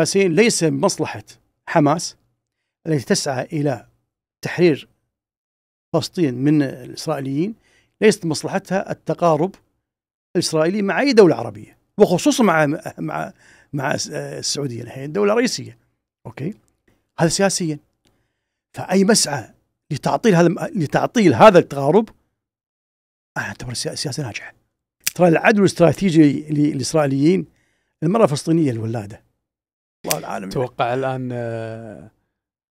السياسيين ليس بمصلحة حماس التي تسعى إلى تحرير فلسطين من الإسرائيليين ليست مصلحتها التقارب الإسرائيلي مع أي دولة عربية وخصوصا مع مع مع السعودية هي الدولة الرئيسية أوكي هذا سياسيا فأي مسعى لتعطيل هذا لتعطيل هذا التقارب أعتبر سياسة ناجحة ترى العدل الاستراتيجي للإسرائيليين المرأة الفلسطينية الولادة الله العالم توقع الان آه،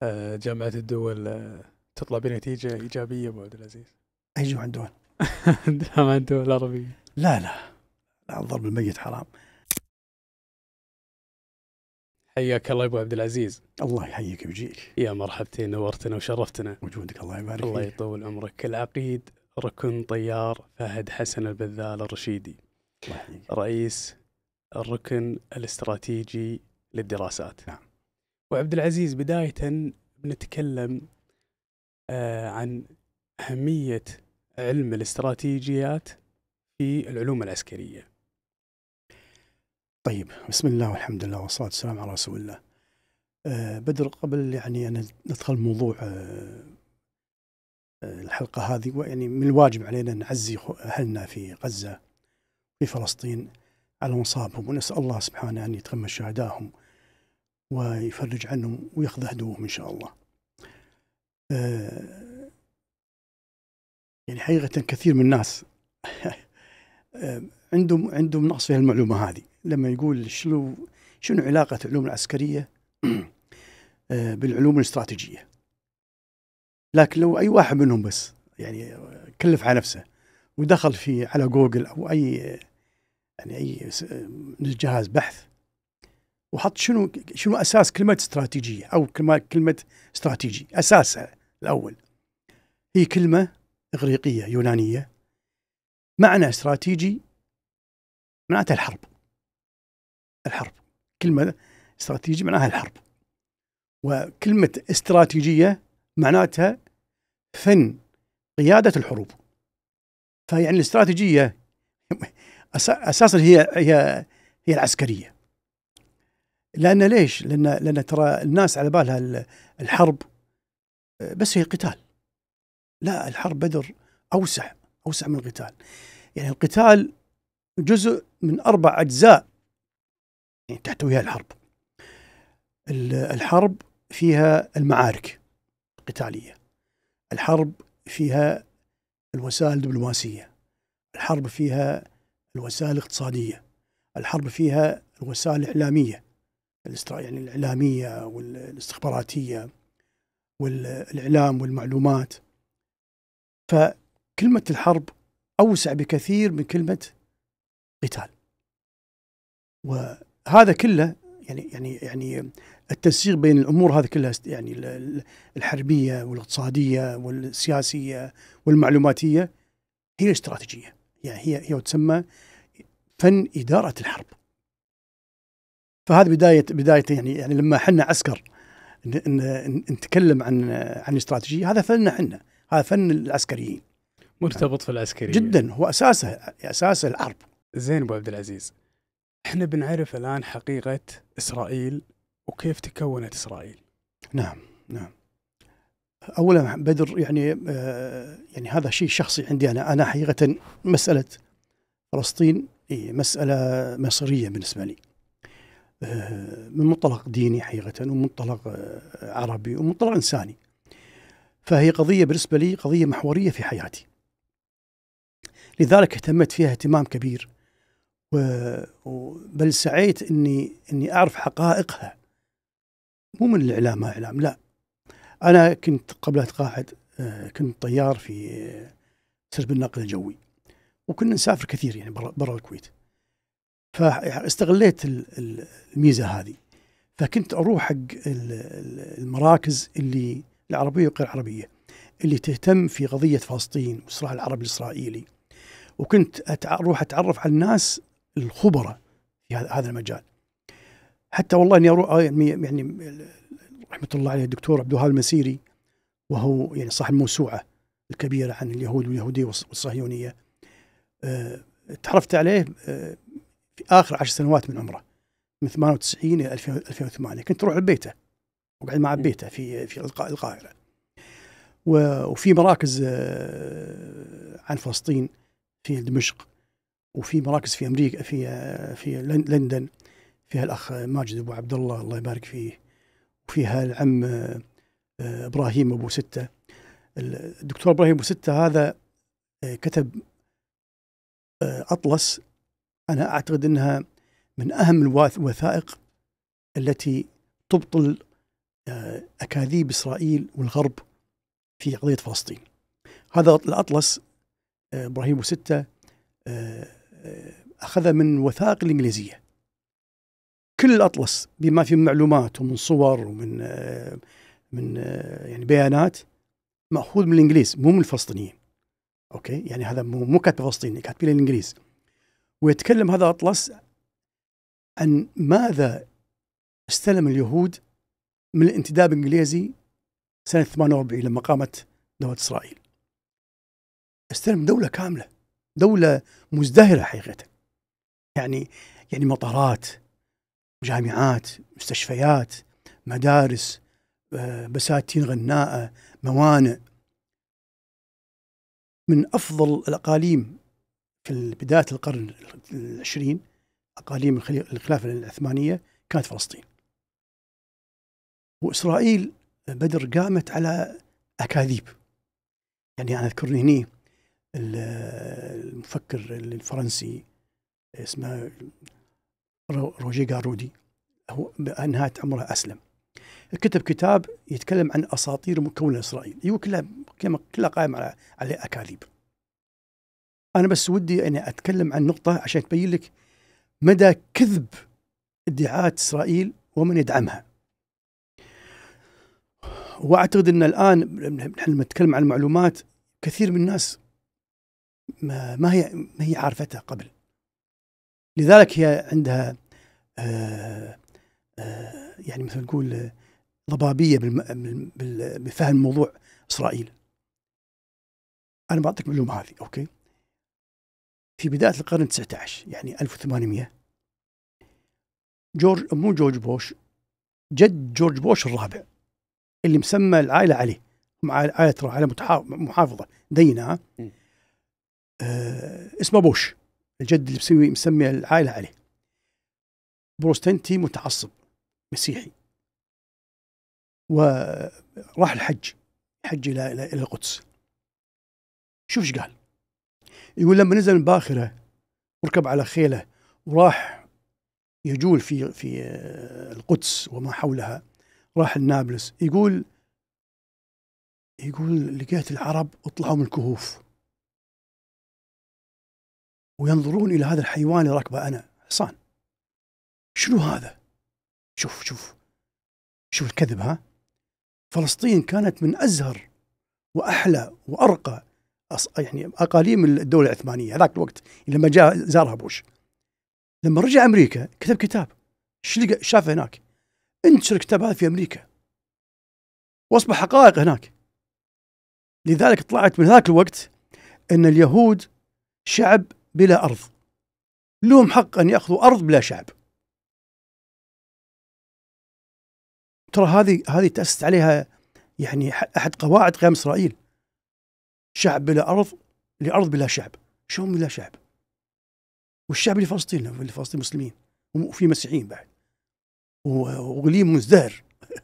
آه، جامعه الدول آه، تطلع بنتيجه ايجابيه ابو عبد العزيز اي جامعه الدول؟ جامعه الدول العربيه لا لا لا ضرب الميت حرام حياك الله يا ابو عبد العزيز الله يحييك ويجيك يا مرحبتين نورتنا وشرفتنا وجودك الله يبارك الله يطول عمرك العقيد ركن طيار فهد حسن البذال الرشيدي الله يحييك. رئيس الركن الاستراتيجي للدراسات نعم وعبد العزيز بداية بنتكلم آه، عن أهمية علم الاستراتيجيات في العلوم العسكرية طيب بسم الله والحمد لله والصلاة والسلام على رسول الله آه، بدر قبل يعني أن ندخل موضوع آه، الحلقة هذه ويعني من الواجب علينا أن نعزي أهلنا في غزة في فلسطين على مصابهم ونسأل الله سبحانه أن يتغمى شهدائهم ويفرج عنهم ويخذ هدوهم إن شاء الله آه، يعني حقيقة كثير من الناس آه، عندهم عندهم نقص في المعلومة هذه لما يقول شنو شنو علاقة العلوم العسكرية آه، بالعلوم الاستراتيجية لكن لو أي واحد منهم بس يعني كلف على نفسه ودخل في على جوجل أو أي يعني أي جهاز بحث وحط شنو شنو اساس كلمه استراتيجيه او كلمه كلمه استراتيجي اساسها الاول هي كلمه اغريقيه يونانيه معنى استراتيجي معناتها الحرب الحرب كلمه استراتيجي معناها الحرب وكلمه استراتيجيه معناتها فن قياده الحروب فيعني الاستراتيجيه اساسا هي هي هي العسكريه لان ليش؟ لان لان ترى الناس على بالها الحرب بس هي قتال. لا الحرب بدر اوسع اوسع من القتال. يعني القتال جزء من اربع اجزاء يعني تحتويها الحرب. الحرب فيها المعارك القتاليه. الحرب فيها الوسائل الدبلوماسيه. الحرب فيها الوسائل الاقتصاديه. الحرب فيها الوسائل الاعلاميه. يعني الإعلامية والاستخباراتية والإعلام والمعلومات فكلمة الحرب أوسع بكثير من كلمة قتال وهذا كله يعني يعني يعني التنسيق بين الامور هذه كلها يعني الحربيه والاقتصاديه والسياسيه والمعلوماتيه هي الاستراتيجيه يعني هي هي تسمى فن اداره الحرب فهذه بدايه بدايه يعني يعني لما حنا عسكر نتكلم عن عن استراتيجيه هذا فننا حنا هذا فن العسكريين مرتبط في العسكريين جدا هو اساسه اساسه الحرب زين ابو عبد العزيز احنا بنعرف الان حقيقه اسرائيل وكيف تكونت اسرائيل نعم نعم اولا بدر يعني آه يعني هذا شيء شخصي عندي انا انا حقيقه مساله فلسطين إيه، مساله مصيريه بالنسبه لي آه، من منطلق ديني حقيقة ومنطلق آه، عربي ومنطلق إنساني فهي قضية بالنسبة لي قضية محورية في حياتي لذلك اهتمت فيها اهتمام كبير و... بل سعيت اني اني اعرف حقائقها مو من الاعلام ما اعلام لا انا كنت قبل اتقاعد آه، كنت طيار في سرب النقل الجوي وكنا نسافر كثير يعني برا الكويت فاستغليت الميزه هذه فكنت اروح حق المراكز اللي العربيه وغير العربيه اللي تهتم في قضيه فلسطين والصراع العربي الاسرائيلي وكنت اروح اتعرف على الناس الخبراء في هذا المجال حتى والله اني اروح آه، يعني, يعني رحمه الله عليه الدكتور عبد الوهاب المسيري وهو يعني صاحب الموسوعه الكبيره عن اليهود واليهوديه والصهيونيه آه، تعرفت عليه آه، في اخر عشر سنوات من عمره من 98 الى 2008 كنت اروح لبيته وقعد مع بيته في في القاهره وفي مراكز آه، عن فلسطين في دمشق وفي مراكز في امريكا في آه، في لندن فيها الاخ ماجد ابو عبد الله الله يبارك فيه وفيها العم آه، ابراهيم ابو سته الدكتور ابراهيم ابو سته هذا كتب اطلس أنا أعتقد أنها من أهم الوثائق التي تبطل آه، أكاذيب إسرائيل والغرب في قضية فلسطين هذا الأطلس آه، إبراهيم وستة آه، أخذ من وثائق الإنجليزية كل الأطلس بما فيه من معلومات ومن صور ومن من يعني بيانات مأخوذ من الإنجليز مو من الفلسطينيين أوكي يعني هذا مو كاتب فلسطيني كاتبين الإنجليز ويتكلم هذا أطلس عن ماذا استلم اليهود من الانتداب الإنجليزي سنة 48 لما قامت دولة إسرائيل استلم دولة كاملة دولة مزدهرة حقيقة يعني يعني مطارات جامعات مستشفيات مدارس آه، بساتين غناءة موانئ من أفضل الأقاليم في بداية القرن العشرين أقاليم الخلافة العثمانية كانت فلسطين وإسرائيل بدر قامت على أكاذيب يعني أنا أذكر هني المفكر الفرنسي اسمه روجي جارودي هو نهاية عمره أسلم كتب كتاب يتكلم عن أساطير مكونة إسرائيل هو أيوة، كلها كلها قائمة على على أكاذيب انا بس ودي اني اتكلم عن نقطه عشان تبين لك مدى كذب ادعاءات اسرائيل ومن يدعمها. واعتقد ان الان نحن نتكلم عن المعلومات كثير من الناس ما, ما هي ما هي عارفتها قبل. لذلك هي عندها آآ آه، آآ آه، يعني مثل نقول ضبابيه بفهم موضوع اسرائيل. انا بعطيك المعلومه هذه اوكي؟ في بداية القرن 19 يعني 1800 جورج مو جورج بوش جد جورج بوش الرابع اللي مسمى العائلة عليه عائلة عائلة محافظة دينة آه اسمه بوش الجد اللي مسمي, مسمي العائلة عليه بروستنتي متعصب مسيحي وراح الحج حج إلى إلى القدس شوف ايش قال يقول لما نزل من باخره وركب على خيله وراح يجول في في آه، القدس وما حولها راح النابلس يقول يقول لقيت العرب اطلعوا من الكهوف وينظرون الى هذا الحيوان اللي راكبه انا حصان شنو هذا؟ شوف شوف شوف الكذب ها فلسطين كانت من ازهر واحلى وارقى يعني اقاليم الدوله العثمانيه هذاك الوقت لما جاء زارها بوش لما رجع امريكا كتب كتاب ايش شافه هناك انتشر الكتاب هذا في امريكا واصبح حقائق هناك لذلك طلعت من ذاك الوقت ان اليهود شعب بلا ارض لهم حق ان ياخذوا ارض بلا شعب ترى هذه هذه تاسست عليها يعني احد قواعد قيام اسرائيل شعب بلا أرض لأرض بلا شعب شلون بلا شعب والشعب اللي فلسطين اللي فلسطين مسلمين وفي مسيحيين بعد وغليم مزدهر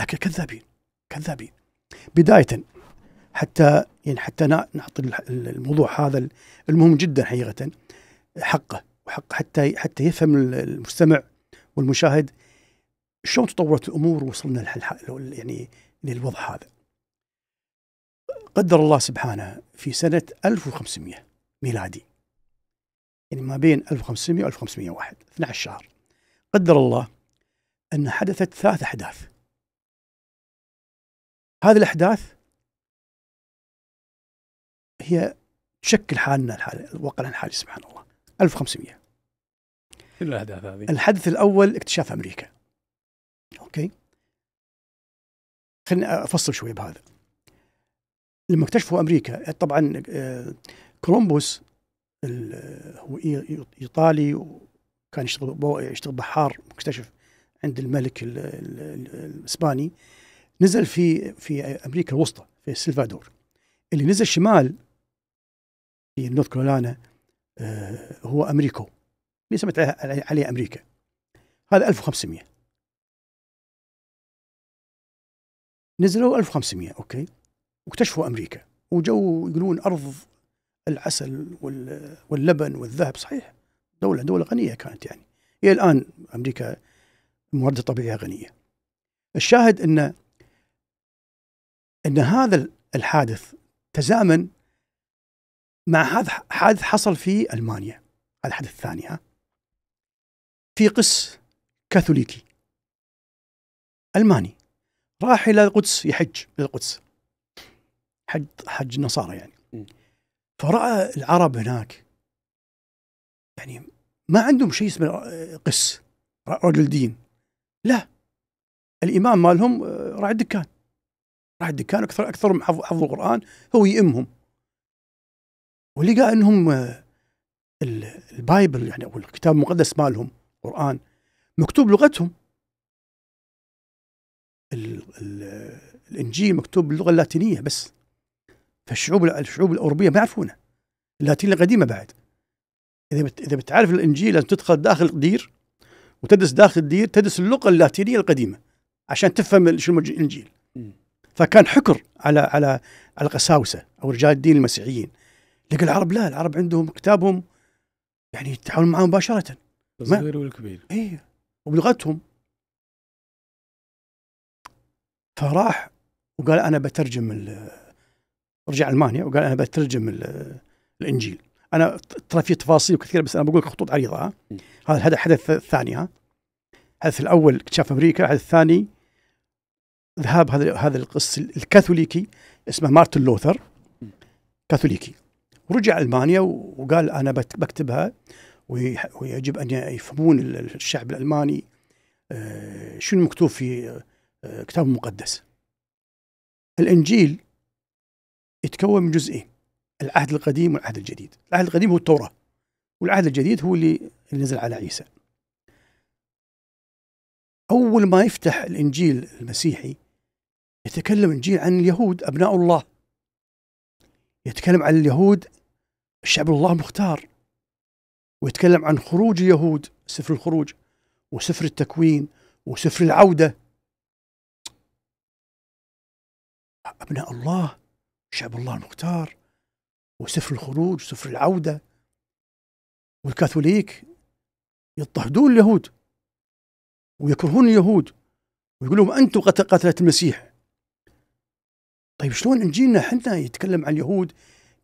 لكن كذابين كذابين بداية حتى يعني حتى نعطي الموضوع هذا المهم جدا حقيقة حقه وحق حتى حتى يفهم المستمع والمشاهد شلون تطورت الامور ووصلنا يعني للوضع هذا. قدر الله سبحانه في سنة 1500 ميلادي يعني ما بين 1500 و 1501 12 شهر قدر الله أن حدثت ثلاث أحداث هذه الأحداث هي تشكل حالنا الحالي الواقع الحالي سبحان الله 1500 كل الأحداث هذه الحدث الأول اكتشاف أمريكا أوكي خليني أفصل شوي بهذا لما اكتشفوا امريكا طبعا آه، كولومبوس هو ايطالي وكان يشتغل يشتغل بحار مكتشف عند الملك الاسباني نزل في في امريكا الوسطى في السلفادور اللي نزل شمال في نورث كارولاينا آه، هو امريكو اللي سمت عليه امريكا هذا 1500 نزلوا 1500 اوكي واكتشفوا امريكا وجو يقولون ارض العسل واللبن والذهب صحيح دوله دوله غنيه كانت يعني هي الان امريكا موارد الطبيعيه غنيه الشاهد ان ان هذا الحادث تزامن مع هذا حادث حصل في المانيا هذا الحادث الثاني ها في قس كاثوليكي الماني راح الى القدس يحج الى القدس حق حج النصارى يعني فراى العرب هناك يعني ما عندهم شيء اسمه قس رجل دين لا الامام مالهم آه، راعي الدكان راعي الدكان اكثر اكثر من حفظ القران هو يئمهم ولقى انهم آه، البايبل يعني او الكتاب المقدس مالهم القران مكتوب لغتهم الانجيل مكتوب باللغه اللاتينيه بس فالشعوب الشعوب الاوروبيه ما يعرفونه اللاتين القديمه بعد اذا اذا بتعرف الانجيل لازم تدخل داخل الدير وتدرس داخل الدير تدرس اللغه اللاتينيه القديمه عشان تفهم شنو الانجيل فكان حكر على على على القساوسه او رجال الدين المسيحيين لكن العرب لا العرب عندهم كتابهم يعني يتعاملون معهم مباشره الصغير والكبير اي وبلغتهم فراح وقال انا بترجم رجع المانيا وقال انا بترجم الانجيل انا ترى في تفاصيل كثيره بس انا بقول لك خطوط عريضه ها هذا الحدث الثاني ها الحدث الاول اكتشاف امريكا الحدث الثاني ذهاب هذا هذا القس الكاثوليكي اسمه مارتن لوثر كاثوليكي ورجع المانيا وقال انا بكتبها ويجب ان يفهمون الشعب الالماني آه، شنو مكتوب في آه، كتاب مقدس الانجيل يتكون من جزئين العهد القديم والعهد الجديد العهد القديم هو التوراة والعهد الجديد هو اللي نزل على عيسى أول ما يفتح الإنجيل المسيحي يتكلم الإنجيل عن اليهود أبناء الله يتكلم عن اليهود الشعب الله المختار ويتكلم عن خروج اليهود سفر الخروج وسفر التكوين وسفر العودة أبناء الله شعب الله المختار وسفر الخروج وسفر العودة والكاثوليك يضطهدون اليهود ويكرهون اليهود ويقول لهم أنتم قتلت المسيح طيب شلون إنجيلنا حنا يتكلم عن اليهود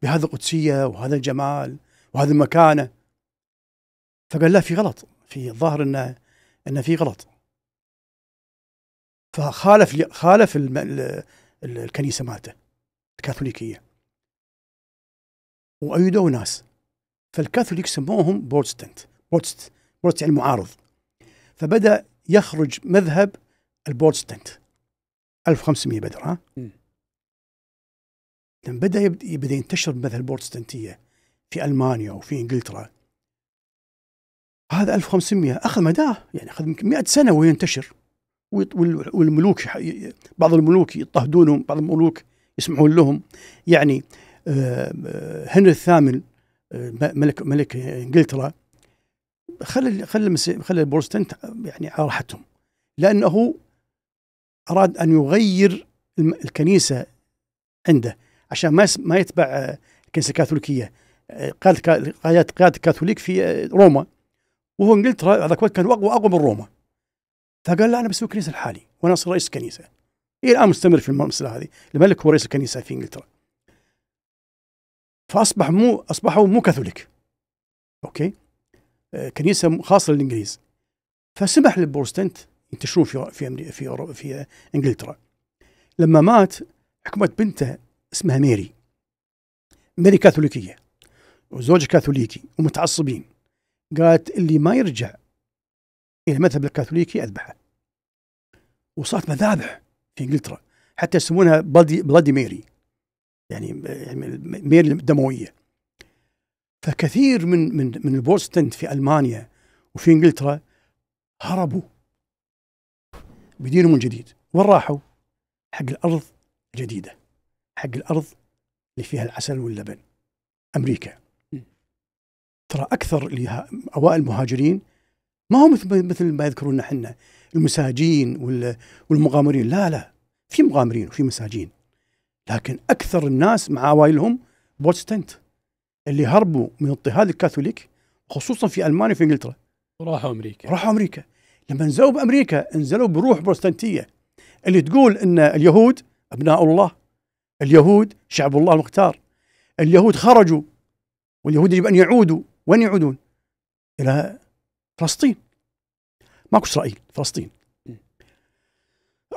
بهذا القدسية وهذا الجمال وهذه المكانة فقال لا في غلط في الظاهر أنه أن في غلط فخالف خالف الكنيسة مالته الكاثوليكيه وايدوا ناس فالكاثوليك سموهم بروتستانت بروتست بروتست يعني معارض فبدا يخرج مذهب البروتستانت 1500 بدر ها لما بدا يبدا ينتشر مذهب البروتستانتيه في المانيا وفي انجلترا هذا 1500 اخذ مداه يعني اخذ يمكن 100 سنه وينتشر والملوك بعض الملوك يضطهدونهم بعض الملوك يسمحون لهم يعني آه، آه، هنري الثامن آه، ملك ملك انجلترا خلى خلى خلى البروتستانت يعني على راحتهم لانه اراد ان يغير الكنيسه عنده عشان ما ما يتبع الكنيسه الكاثوليكيه قيادة قيادة الكاثوليك في روما وهو انجلترا هذاك الوقت كان اقوى اقوى من روما فقال لا انا بسوي كنيسه الحالي وانا اصير رئيس كنيسه الى الان مستمر في المساله هذه الملك هو رئيس الكنيسه في انجلترا فاصبح مو اصبحوا مو كاثوليك اوكي آه، كنيسه خاصه للانجليز فسمح للبروستنت ينتشرون في في في في انجلترا لما مات حكمت بنته اسمها ميري ميري كاثوليكيه وزوجها كاثوليكي ومتعصبين قالت اللي ما يرجع الى المذهب الكاثوليكي اذبحه وصارت مذابح في انجلترا حتى يسمونها بلادي, بلدي ميري يعني،, يعني ميري الدمويه فكثير من من من البوستنت في المانيا وفي انجلترا هربوا بدينهم جديد وين راحوا؟ حق الارض الجديده حق الارض اللي فيها العسل واللبن امريكا ترى اكثر اللي اوائل المهاجرين ما هم مثل مثل ما يذكرون احنا المساجين والمغامرين لا لا في مغامرين وفي مساجين لكن اكثر الناس مع عوائلهم بوتستنت اللي هربوا من اضطهاد الكاثوليك خصوصا في المانيا وفي انجلترا وراحوا امريكا راحوا امريكا لما نزلوا بامريكا نزلوا بروح بروتستانتيه اللي تقول ان اليهود ابناء الله اليهود شعب الله المختار اليهود خرجوا واليهود يجب ان يعودوا وين يعودون؟ الى فلسطين ماكو اسرائيل فلسطين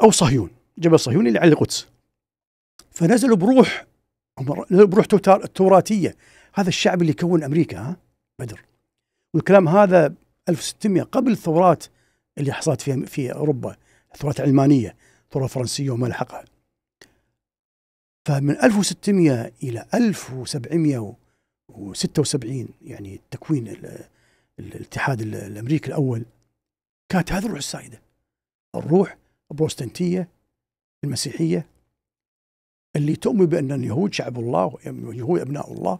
او صهيون جبل صهيون اللي على القدس فنزلوا بروح بروح توراتيه هذا الشعب اللي كون امريكا ها بدر والكلام هذا 1600 قبل الثورات اللي حصلت في في اوروبا الثورات العلمانيه الثوره الفرنسيه وما لحقها فمن 1600 الى 1776 يعني تكوين الاتحاد الامريكي الاول كانت هذه الروح السائده الروح البروستنتيه المسيحيه اللي تؤمن بان اليهود شعب الله واليهود ابناء الله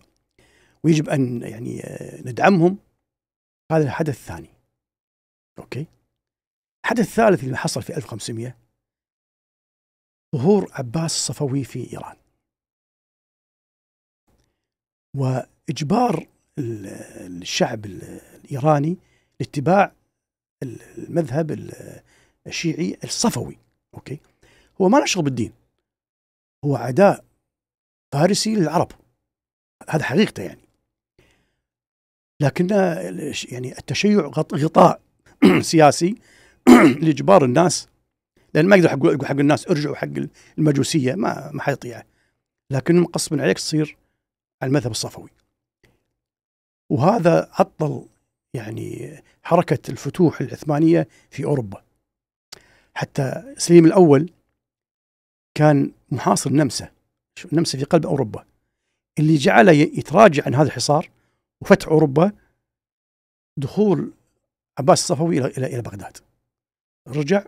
ويجب ان يعني آه، ندعمهم هذا الحدث الثاني اوكي الحدث الثالث اللي حصل في 1500 ظهور عباس الصفوي في ايران واجبار الشعب الايراني لاتباع المذهب الشيعي الصفوي اوكي هو ما له شغل بالدين هو عداء فارسي للعرب هذا حقيقته يعني لكن يعني التشيع غطاء سياسي لاجبار الناس لان ما يقدر حق حق الناس ارجعوا حق المجوسيه ما ما حيطيعه لكن غصبا عليك تصير على المذهب الصفوي وهذا عطل يعني حركة الفتوح العثمانية في أوروبا حتى سليم الأول كان محاصر نمسا نمسا في قلب أوروبا اللي جعله يتراجع عن هذا الحصار وفتح أوروبا دخول عباس الصفوي إلى إلى إلى بغداد رجع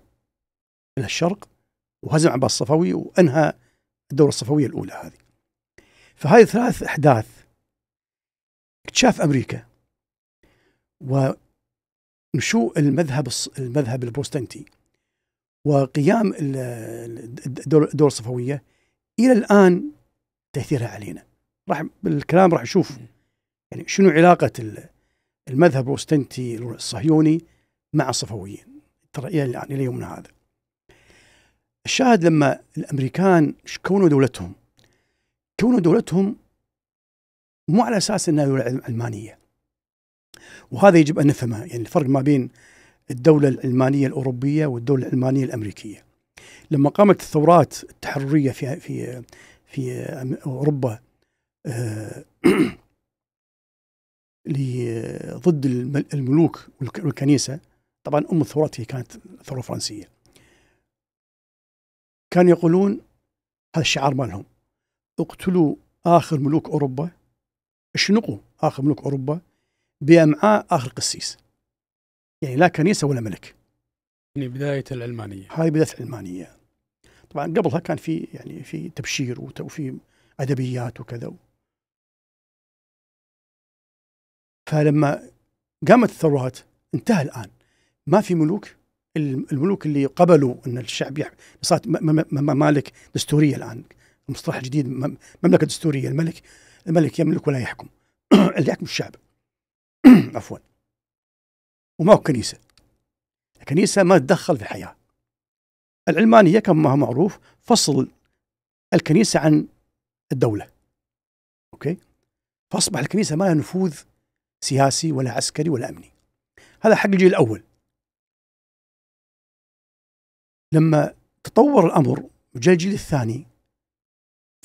إلى الشرق وهزم عباس الصفوي وأنهى الدورة الصفوية الأولى هذه فهذه ثلاث أحداث اكتشاف أمريكا ونشوء المذهب المذهب البروتستانتي وقيام الدور الصفويه الى الان تاثيرها علينا راح بالكلام راح نشوف يعني شنو علاقه المذهب البروتستانتي الصهيوني مع الصفويين ترى الى الى يومنا هذا الشاهد لما الامريكان كونوا دولتهم كونوا دولتهم مو على اساس انها دوله علمانيه وهذا يجب ان نفهمه يعني الفرق ما بين الدوله العلمانيه الاوروبيه والدوله العلمانيه الامريكيه. لما قامت الثورات التحرريه في في في اوروبا آه، ضد الملوك والكنيسه طبعا ام الثورات هي كانت الثوره الفرنسيه. كانوا يقولون هذا الشعار مالهم اقتلوا اخر ملوك اوروبا اشنقوا اخر ملوك اوروبا بأمعاء آخر قسيس يعني لا كنيسة ولا ملك يعني بداية العلمانية هاي بداية العلمانية طبعا قبلها كان في يعني في تبشير وفي أدبيات وكذا فلما قامت الثورات انتهى الآن ما في ملوك الملوك اللي قبلوا ان الشعب صارت ممالك دستوريه الان المصطلح الجديد مملكه دستوريه الملك الملك يملك ولا يحكم اللي يحكم الشعب عفوا وما هو كنيسة الكنيسة ما تدخل في الحياة العلمانية كما هو معروف فصل الكنيسة عن الدولة أوكي فأصبح الكنيسة ما لها نفوذ سياسي ولا عسكري ولا أمني هذا حق الجيل الأول لما تطور الأمر وجاء الجيل الثاني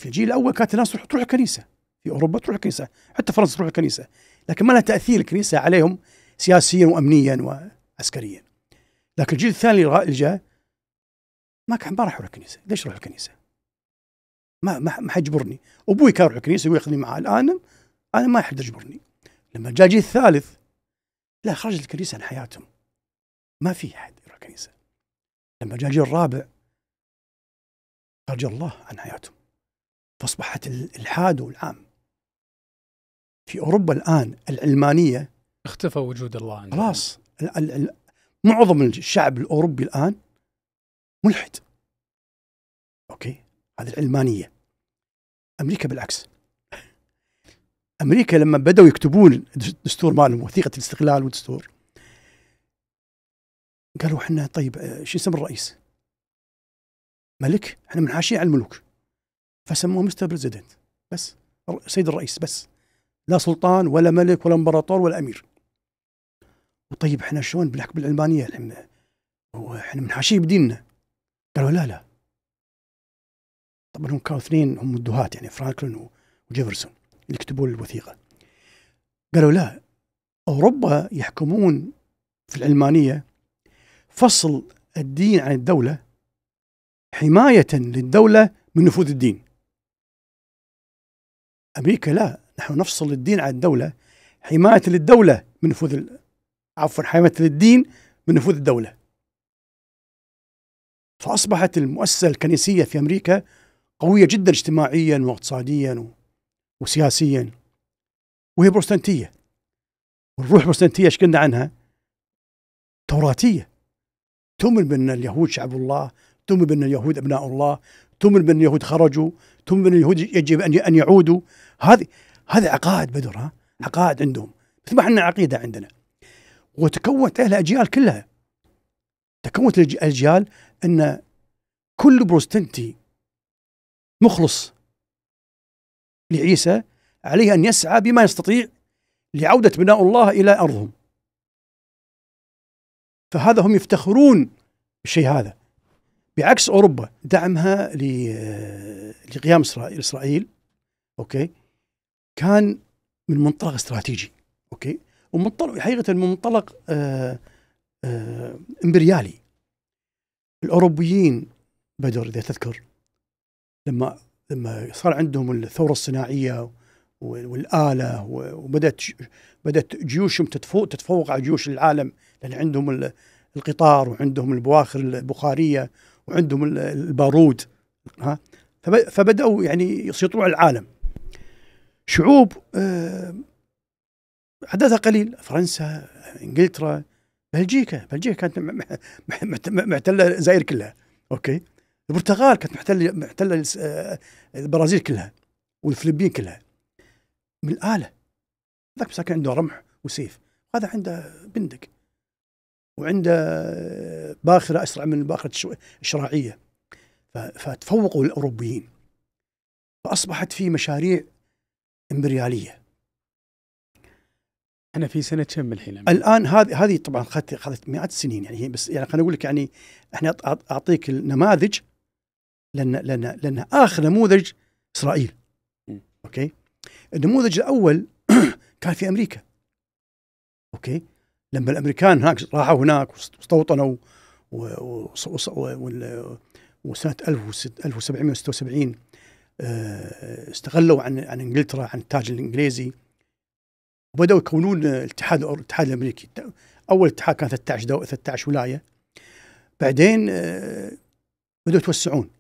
في الجيل الأول كانت الناس تروح تروح الكنيسة في أوروبا تروح الكنيسة حتى فرنسا تروح الكنيسة لكن ما لها تاثير الكنيسه عليهم سياسيا وامنيا وعسكريا لكن الجيل الثاني اللي جاء ما كان ما يروح الكنيسه ليش اروح الكنيسه ما ما حيجبرني ابوي كان يروح الكنيسه وياخذني معاه الان انا ما حد يجبرني لما جاء الجيل الثالث لا خرجت الكنيسه عن حياتهم ما في احد يروح الكنيسه لما جاء الجيل الرابع خرج الله عن حياتهم فاصبحت الالحاد والعام في اوروبا الان العلمانيه اختفى وجود الله خلاص معظم الشعب الاوروبي الان ملحد اوكي هذه العلمانيه امريكا بالعكس امريكا لما بداوا يكتبون الدستور مالهم وثيقه الاستقلال والدستور قالوا احنا طيب آه، شو اسم الرئيس؟ ملك احنا منحاشين على الملوك فسموه مستر بريزيدنت بس سيد الرئيس بس لا سلطان ولا ملك ولا امبراطور ولا امير طيب احنا شلون بنحكم بالعلمانيه الحين احنا منحاشين بديننا قالوا لا لا طبعا هم كانوا اثنين هم الدهات يعني فرانكلين وجيفرسون اللي كتبوا الوثيقه قالوا لا اوروبا يحكمون في العلمانيه فصل الدين عن الدوله حمايه للدوله من نفوذ الدين امريكا لا نحن نفصل الدين عن الدولة حماية للدولة من نفوذ عفوا حماية للدين من نفوذ الدولة فأصبحت المؤسسة الكنيسية في أمريكا قوية جدا اجتماعيا واقتصاديا وسياسيا وهي بروتستانتية والروح البروتستانتية ايش قلنا عنها؟ توراتية تؤمن بأن اليهود شعب الله تؤمن بأن اليهود أبناء الله تؤمن بأن اليهود خرجوا تؤمن بأن اليهود يجب أن يعودوا هذه هذا عقائد بدر ها عقائد عندهم مثل ما احنا عقيده عندنا وتكونت اهل الاجيال كلها تكونت الاجيال ان كل بروستنتي مخلص لعيسى عليه ان يسعى بما يستطيع لعوده بناء الله الى ارضهم فهذا هم يفتخرون بالشيء هذا بعكس اوروبا دعمها لقيام اسرائيل اسرائيل اوكي كان من منطلق استراتيجي اوكي ومنطلق حقيقه من منطلق آآ آه، آآ آه، امبريالي الاوروبيين بدر اذا تذكر لما لما صار عندهم الثوره الصناعيه والاله وبدات بدات جيوشهم تتفوق تتفوق على جيوش العالم لان عندهم القطار وعندهم البواخر البخاريه وعندهم البارود ها فبداوا يعني يسيطرون على العالم شعوب آه، عددها قليل فرنسا انجلترا بلجيكا بلجيكا كانت محتله الجزائر كلها اوكي البرتغال كانت محتله محتله آه، البرازيل كلها والفلبين كلها من الاله ذاك مساكين عنده رمح وسيف هذا عنده بندق وعنده آه، باخره اسرع من الباخره الشراعيه فتفوقوا الاوروبيين فاصبحت في مشاريع امبرياليه احنا في سنه كم الحين الان هذه هذه طبعا اخذت اخذت مئات السنين يعني هي بس يعني خليني اقول لك يعني احنا اعطيك النماذج لان لان لان اخر نموذج اسرائيل م. اوكي النموذج الاول كان في امريكا اوكي لما الامريكان هناك راحوا هناك واستوطنوا وسنه 1776 آه، استغلوا عن عن انجلترا عن التاج الانجليزي وبداوا يكونون الاتحاد الاتحاد الامريكي اول اتحاد كان 13 دو 13 ولايه بعدين آه، بداوا يتوسعون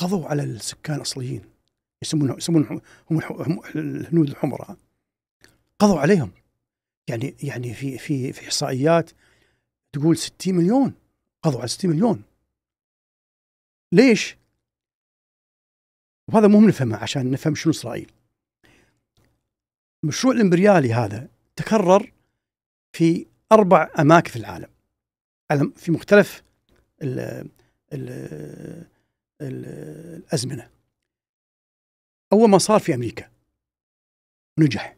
قضوا على السكان الاصليين يسمونهم يسمونهم هم الهنود الحمراء قضوا عليهم يعني يعني في في في احصائيات تقول 60 مليون قضوا على 60 مليون ليش؟ وهذا مهم نفهمه عشان نفهم شنو اسرائيل. المشروع الامبريالي هذا تكرر في اربع اماكن في العالم. في مختلف الـ الـ الـ الازمنه. اول ما صار في امريكا ونجح.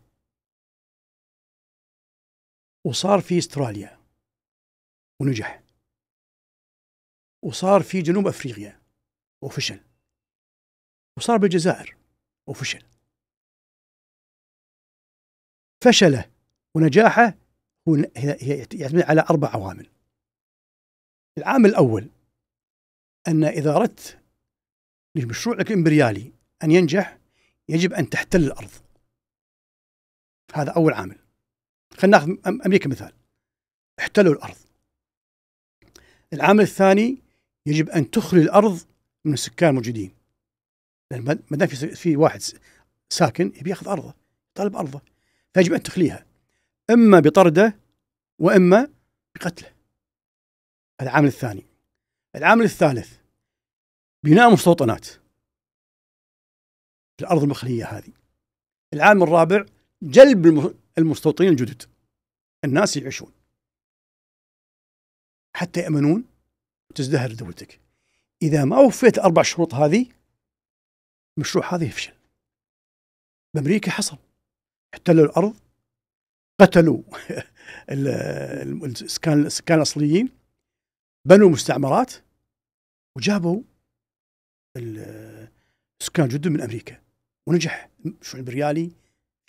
وصار في استراليا ونجح. وصار في جنوب افريقيا وفشل. وصار بالجزائر وفشل فشله ونجاحه هو يعتمد على أربع عوامل العامل الأول أن إذا أردت لمشروعك الإمبريالي أن ينجح يجب أن تحتل الأرض هذا أول عامل خلينا ناخذ أمريكا مثال احتلوا الأرض العامل الثاني يجب أن تخلي الأرض من السكان الموجودين لان ما دام في في واحد ساكن يبي ياخذ ارضه طالب ارضه فيجب ان تخليها اما بطرده واما بقتله العامل الثاني العامل الثالث بناء مستوطنات الارض المخليه هذه العامل الرابع جلب المستوطنين الجدد الناس يعيشون حتى يأمنون وتزدهر دولتك إذا ما وفيت الأربع شروط هذه المشروع هذا يفشل بأمريكا حصل احتلوا الأرض قتلوا السكان السكان الأصليين بنوا مستعمرات وجابوا السكان جدد من أمريكا ونجح المشروع البريالي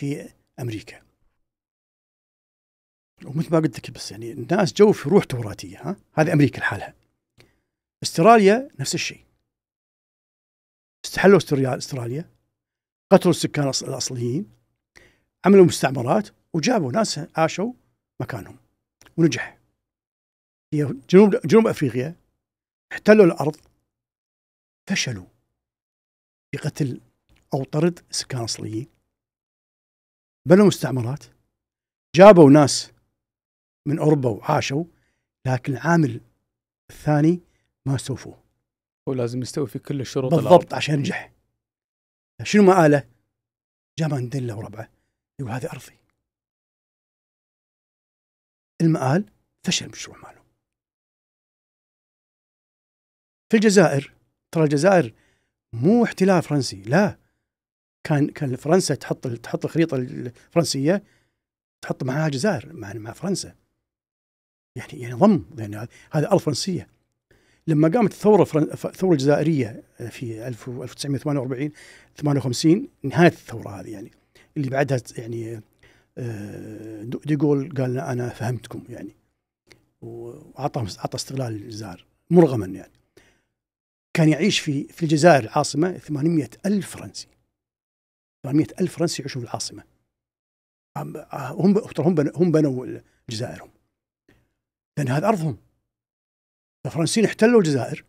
في أمريكا ومثل ما قلت لك بس يعني الناس جو في روح توراتيه ها هذه امريكا لحالها استراليا نفس الشيء استحلوا استراليا قتلوا السكان الاصليين عملوا مستعمرات وجابوا ناس عاشوا مكانهم ونجح هي جنوب جنوب افريقيا احتلوا الارض فشلوا في قتل او طرد سكان اصليين بنوا مستعمرات جابوا ناس من اوروبا وعاشوا لكن العامل الثاني ما استوفوه ولازم يستوي في كل الشروط بالضبط عشان ينجح شنو مآله؟ جاء مانديلا وربعه يقول هذه أرضي المآل فشل المشروع ماله في الجزائر ترى الجزائر مو احتلال فرنسي لا كان كان فرنسا تحط تحط الخريطه الفرنسيه تحط معها الجزائر مع مع فرنسا يعني يعني ضم يعني هذه ارض فرنسيه لما قامت الثوره الثوره الجزائريه آه، في 1948 58 نهايه الثوره هذه يعني اللي بعدها يعني آه، ديغول قال انا فهمتكم يعني واعطى اعطى استقلال للجزائر مرغما يعني كان يعيش في في الجزائر العاصمه 800 الف فرنسي 800 الف فرنسي يعيشون في العاصمه هم آه، هم هم بنوا هم لان هذا ارضهم الفرنسيين احتلوا الجزائر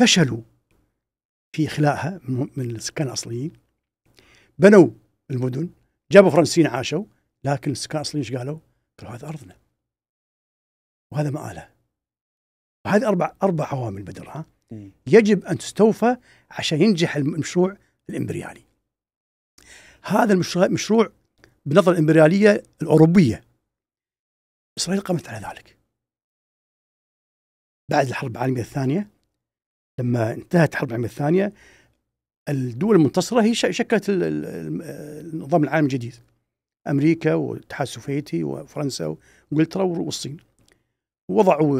فشلوا في إخلاءها من السكان الأصليين بنوا المدن جابوا فرنسيين عاشوا لكن السكان الأصليين ايش قالوا؟ قالوا هذا أرضنا وهذا مآله وهذه أربع أربع عوامل بدر ها يجب أن تستوفى عشان ينجح المشروع الإمبريالي هذا المشروع مشروع بنظر الإمبريالية الأوروبية إسرائيل قامت على ذلك بعد الحرب العالميه الثانيه لما انتهت الحرب العالميه الثانيه الدول المنتصره هي شكلت النظام العالمي الجديد امريكا والاتحاد السوفيتي وفرنسا وانجلترا والصين وضعوا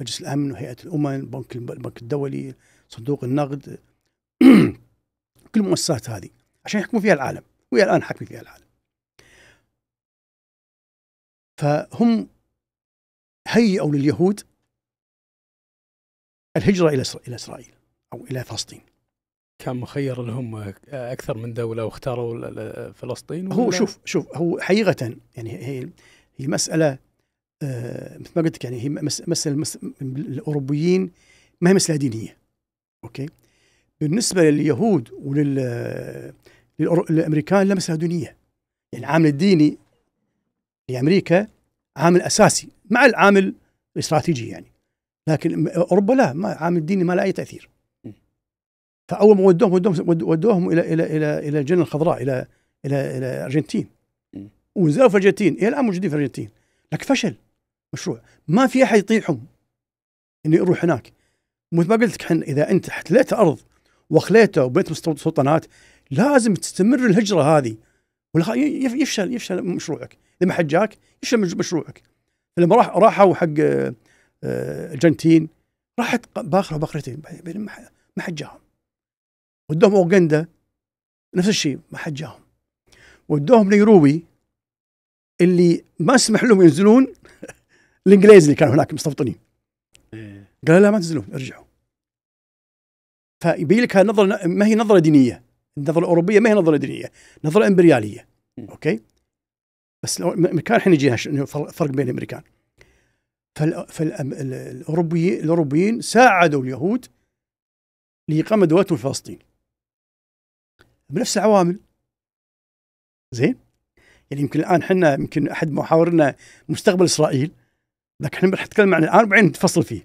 مجلس الامن وهيئه الامم البنك البنك الدولي صندوق النقد كل المؤسسات هذه عشان يحكموا فيها العالم وهي الان حاكمه فيها العالم فهم هيئوا لليهود الهجرة إلى إلى إسرائيل أو إلى فلسطين كان مخير لهم أكثر من دولة واختاروا فلسطين هو شوف شوف هو حقيقة يعني هي هي مسألة آه، مثل ما قلت لك يعني هي مسألة الأوروبيين ما هي مسألة دينية أوكي بالنسبة لليهود ولل للامريكان لا مساله دينيه يعني العامل الديني لامريكا عامل اساسي مع العامل الاستراتيجي يعني لكن اوروبا لا ما عامل ديني ما له اي تاثير فاول ما ودوهم ودوهم ودوهم الى الى الى الى الجنه الخضراء الى الى الى الارجنتين ونزلوا في الارجنتين الى الان موجودين في الارجنتين لكن فشل مشروع ما في احد يطيحهم انه يروح هناك مثل ما قلت لك اذا انت احتليت ارض وخليته وبيت سلطنات لازم تستمر الهجره هذه يفشل يفشل مشروعك لما حجاك يفشل مشروعك لما راح راحوا حق الارجنتين راحت باخره وبقرتين بعدين ما حد جاهم ودوهم اوغندا نفس الشيء ما حد جاهم ودوهم نيروبي اللي ما سمح لهم ينزلون الانجليز اللي كانوا هناك مستوطنين إيه. قالوا لا ما تنزلون ارجعوا فيبين لك نظرة ما هي نظرة دينية النظرة الأوروبية ما هي نظرة دينية نظرة إمبريالية أوكي بس لو الحين يجينا فرق بين الأمريكان فالأوروبيين الأوروبيين ساعدوا اليهود لإقامة دولتهم في فلسطين بنفس العوامل زين يعني يمكن الآن حنا يمكن أحد محاورنا مستقبل إسرائيل لكن احنا راح نتكلم عن الآن وبعدين نتفصل فيه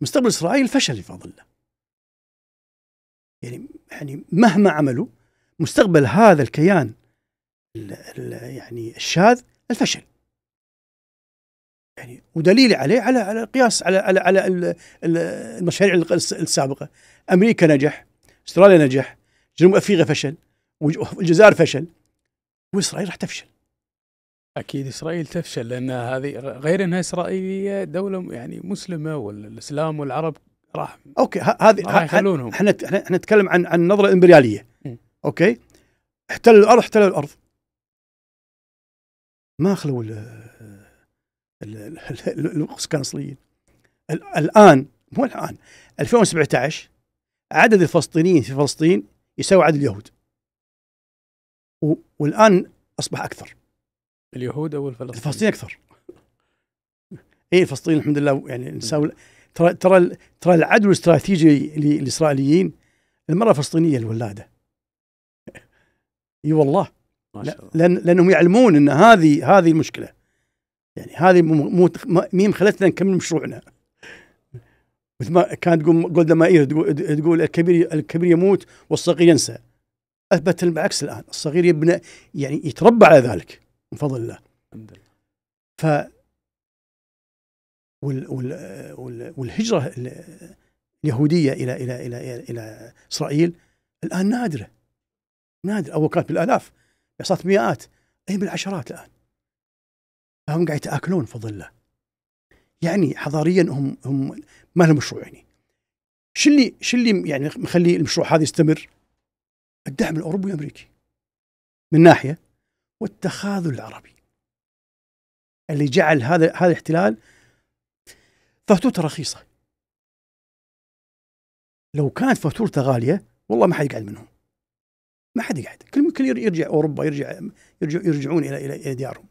مستقبل إسرائيل فشل بفضل الله يعني يعني مهما عملوا مستقبل هذا الكيان الـ الـ يعني الشاذ الفشل يعني ودليلي عليه على على القياس على على على المشاريع السابقه امريكا نجح استراليا نجح جنوب افريقيا فشل والجزائر فشل واسرائيل راح تفشل اكيد اسرائيل تفشل لان هذه غير انها اسرائيليه دوله يعني مسلمه والاسلام والعرب راح اوكي هذه احنا احنا نتكلم عن عن النظره الامبرياليه م. اوكي احتلوا الارض احتلوا الارض ما خلوا القنصليين الان مو الان 2017 عدد الفلسطينيين في فلسطين يساوي عدد اليهود والان اصبح اكثر اليهود او الفلسطينيين الفلسطيني اكثر اي الفلسطينيين الحمد لله يعني نساوي ترى ترى ترى العدو الاستراتيجي للاسرائيليين المراه الفلسطينيه الولاده اي والله ما شاء الله. لأن لانهم يعلمون ان هذه هذه المشكله يعني هذه مو مين خلتنا نكمل مشروعنا مثل ما كانت تقول جولدا مائير تقول الكبير الكبير يموت والصغير ينسى اثبت العكس الان الصغير يبنى يعني يتربى على ذلك من فضل الله الحمد لله ف وال وال وال والهجره اليهوديه الى الى الى الى, إلى اسرائيل الان نادره نادره اول كانت بالالاف صارت مئات هي بالعشرات الان هم قاعد يتاكلون في ظله يعني حضاريا هم هم ما لهم مشروع يعني شو اللي شو اللي يعني مخلي المشروع هذا يستمر؟ الدعم الاوروبي والامريكي من ناحيه والتخاذل العربي اللي جعل هذا هذا الاحتلال فاتورته رخيصه لو كانت فاتورته غاليه والله ما حد يقعد منهم ما حد يقعد كل كل يرجع اوروبا يرجع يرجع يرجعون الى الى ديارهم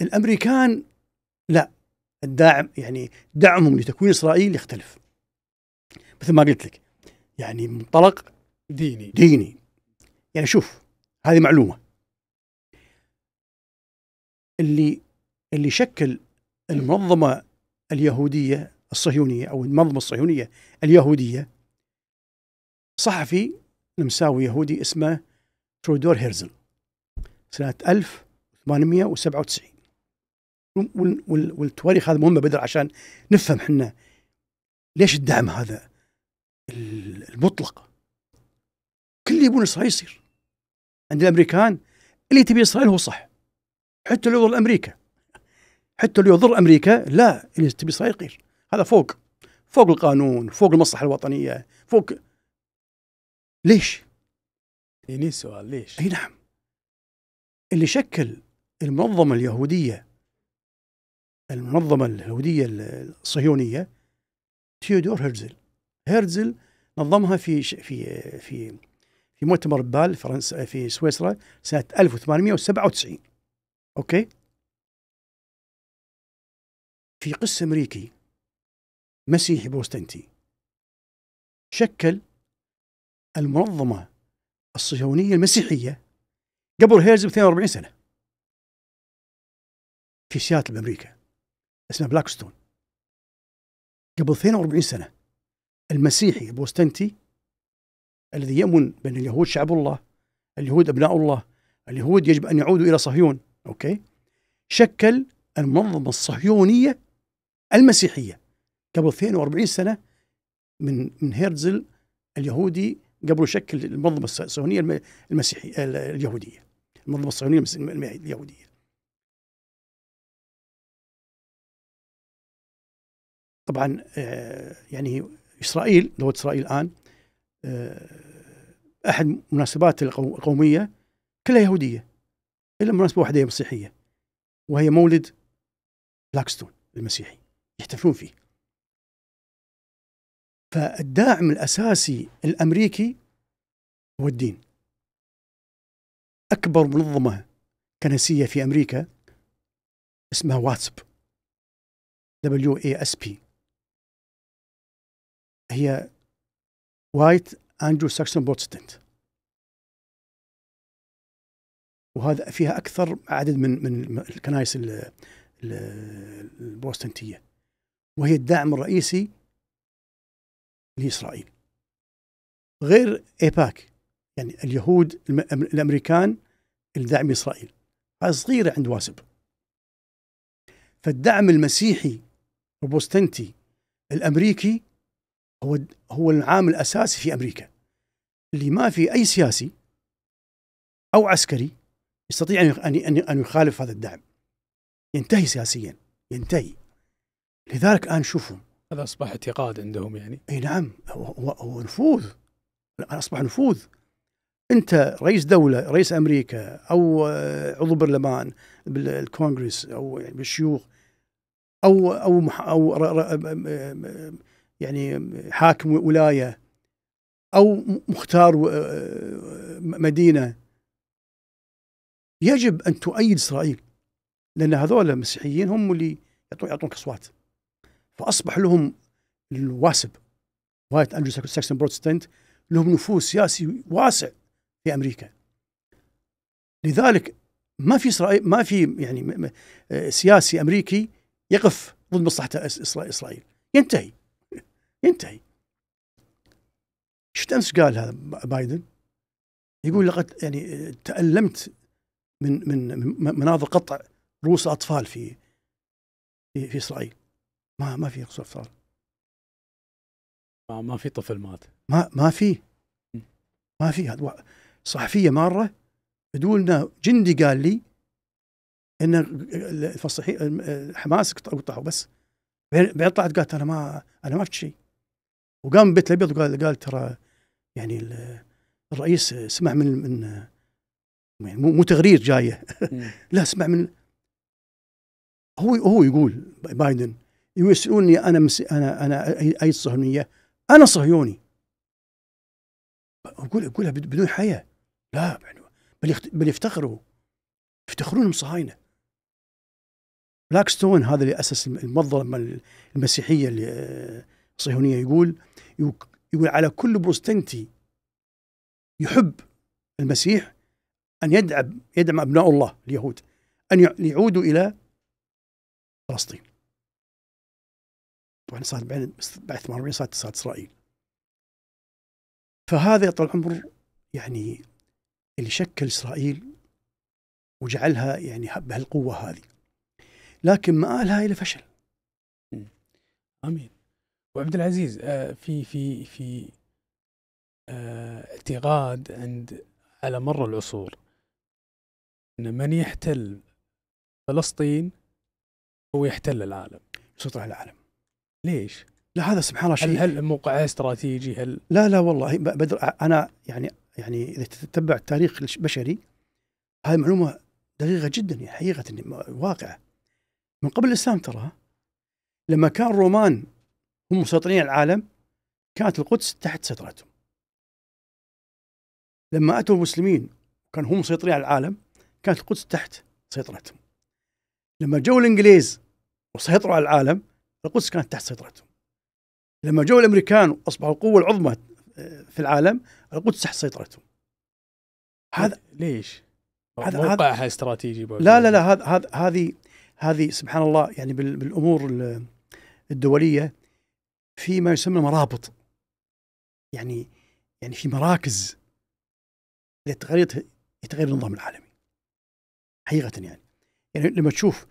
فالامريكان لا الداعم يعني دعمهم لتكوين اسرائيل يختلف مثل ما قلت لك يعني منطلق ديني ديني يعني شوف هذه معلومه اللي اللي شكل المنظمه اليهوديه الصهيونيه او المنظمه الصهيونيه اليهوديه صحفي نمساوي يهودي اسمه ترودور هيرزل سنة 1000 1897 والتواريخ هذه مهمه بدر عشان نفهم احنا ليش الدعم هذا المطلق كل اللي يبون اسرائيل يصير عند الامريكان اللي تبي اسرائيل هو صح حتى لو يضر امريكا حتى لو يضر امريكا لا اللي تبي اسرائيل غير هذا فوق فوق القانون فوق المصلحه الوطنيه فوق ليش؟ هني سؤال ليش؟ اي نعم اللي شكل المنظمة اليهودية المنظمة اليهودية الصهيونية تيودور هيرزل هيرزل نظمها في في في في مؤتمر بال فرنسا في سويسرا سنة 1897 أوكي في قس أمريكي مسيحي بوستنتي شكل المنظمة الصهيونية المسيحية قبل هيرزل ب 42 سنة في سياتل بامريكا اسمه بلاكستون قبل 42 سنه المسيحي البوستنتي الذي يؤمن بان اليهود شعب الله اليهود ابناء الله اليهود يجب ان يعودوا الى صهيون اوكي شكل المنظمه الصهيونيه المسيحيه قبل 42 سنه من من هيرتزل اليهودي قبل شكل المنظمه الصهيونيه المسيحيه اليهوديه المنظمه الصهيونيه اليهوديه طبعا آه، يعني اسرائيل دوله اسرائيل الان آه، احد مناسبات القوميه كلها يهوديه الا مناسبه واحده مسيحيه وهي مولد بلاكستون المسيحي يحتفلون فيه فالداعم الاساسي الامريكي هو الدين اكبر منظمه كنسيه في امريكا اسمها واتسب دبليو اي اس بي هي وايت انجلو ساكسون بروتستنت وهذا فيها اكثر عدد من من الكنائس البروتستنتيه وهي الدعم الرئيسي لاسرائيل غير ايباك يعني اليهود الامريكان الدعم لاسرائيل صغيره عند واسب فالدعم المسيحي البروتستنتي الامريكي هو هو العامل الاساسي في امريكا اللي ما في اي سياسي او عسكري يستطيع ان ان ان يخالف هذا الدعم ينتهي سياسيا ينتهي لذلك الان شوفهم هذا اصبح اعتقاد عندهم يعني اي نعم هو هو, هو نفوذ اصبح نفوذ انت رئيس دوله رئيس امريكا او آه، عضو برلمان بالكونغرس او يعني بالشيوخ او او او يعني حاكم ولايه او مختار آه، آه، مدينه يجب ان تؤيد اسرائيل لان هذول المسيحيين هم اللي يعطونك اصوات فاصبح لهم الواسب وايت اندرو ساكسون بروتستانت لهم نفوذ سياسي واسع في امريكا لذلك ما في اسرائيل ما في يعني آه، سياسي امريكي يقف ضد مصلحه اسرائيل ينتهي ينتهي شفت امس قال هذا بايدن يقول لقد يعني تالمت من من مناظر قطع رؤوس اطفال في في, في اسرائيل ما ما في رؤوس اطفال ما ما في طفل مات ما ما في ما في هذا صحفيه ماره بدون جندي قال لي ان الفصحي حماس قطعوا بس بعدين طلعت قالت انا ما انا ما شفت شيء وقام البيت الابيض وقال قال ترى يعني الرئيس سمع من من يعني مو تغرير جايه لا سمع من هو هو يقول بايدن يسالوني انا مس انا انا اي صهيونيه انا صهيوني اقول اقولها بدون حياه لا يعني بل بل يفتخروا يفتخرون بصهاينه بلاك ستون هذا اللي اسس المنظمه المسيحيه الصهيونيه آه، يقول يقول على كل بروستنتي يحب المسيح أن يدعم يدعم أبناء الله اليهود أن يعودوا إلى فلسطين طبعا صارت بعد 48 صارت صارت إسرائيل فهذا طال العمر يعني اللي شكل إسرائيل وجعلها يعني بهالقوة هذه لكن مآلها إلى فشل آمين وعبد العزيز آه، في في في آه، اعتقاد عند على مر العصور ان من يحتل فلسطين هو يحتل العالم يسيطر على العالم ليش؟ لا هذا سبحان الله شيء هل, هل موقع استراتيجي هل لا لا والله بدر انا يعني يعني اذا تتبع التاريخ البشري هذه معلومه دقيقه جدا يعني، حقيقه واقعه من قبل الاسلام ترى لما كان رومان هم مسيطرين على العالم كانت القدس تحت سيطرتهم لما أتوا المسلمين كانوا هم مسيطرين على العالم كانت القدس تحت سيطرتهم لما جو الإنجليز وسيطروا على العالم القدس كانت تحت سيطرتهم لما جو الأمريكان وأصبحوا القوة العظمى آه، في العالم القدس تحت سيطرتهم هذا ليش؟ هذا موقعها استراتيجي لا لا لا هذا هذه هذه سبحان الله يعني بالامور الدوليه في ما يسمى مرابط يعني يعني في مراكز لتغيير يتغير النظام العالمي حقيقه يعني يعني لما تشوف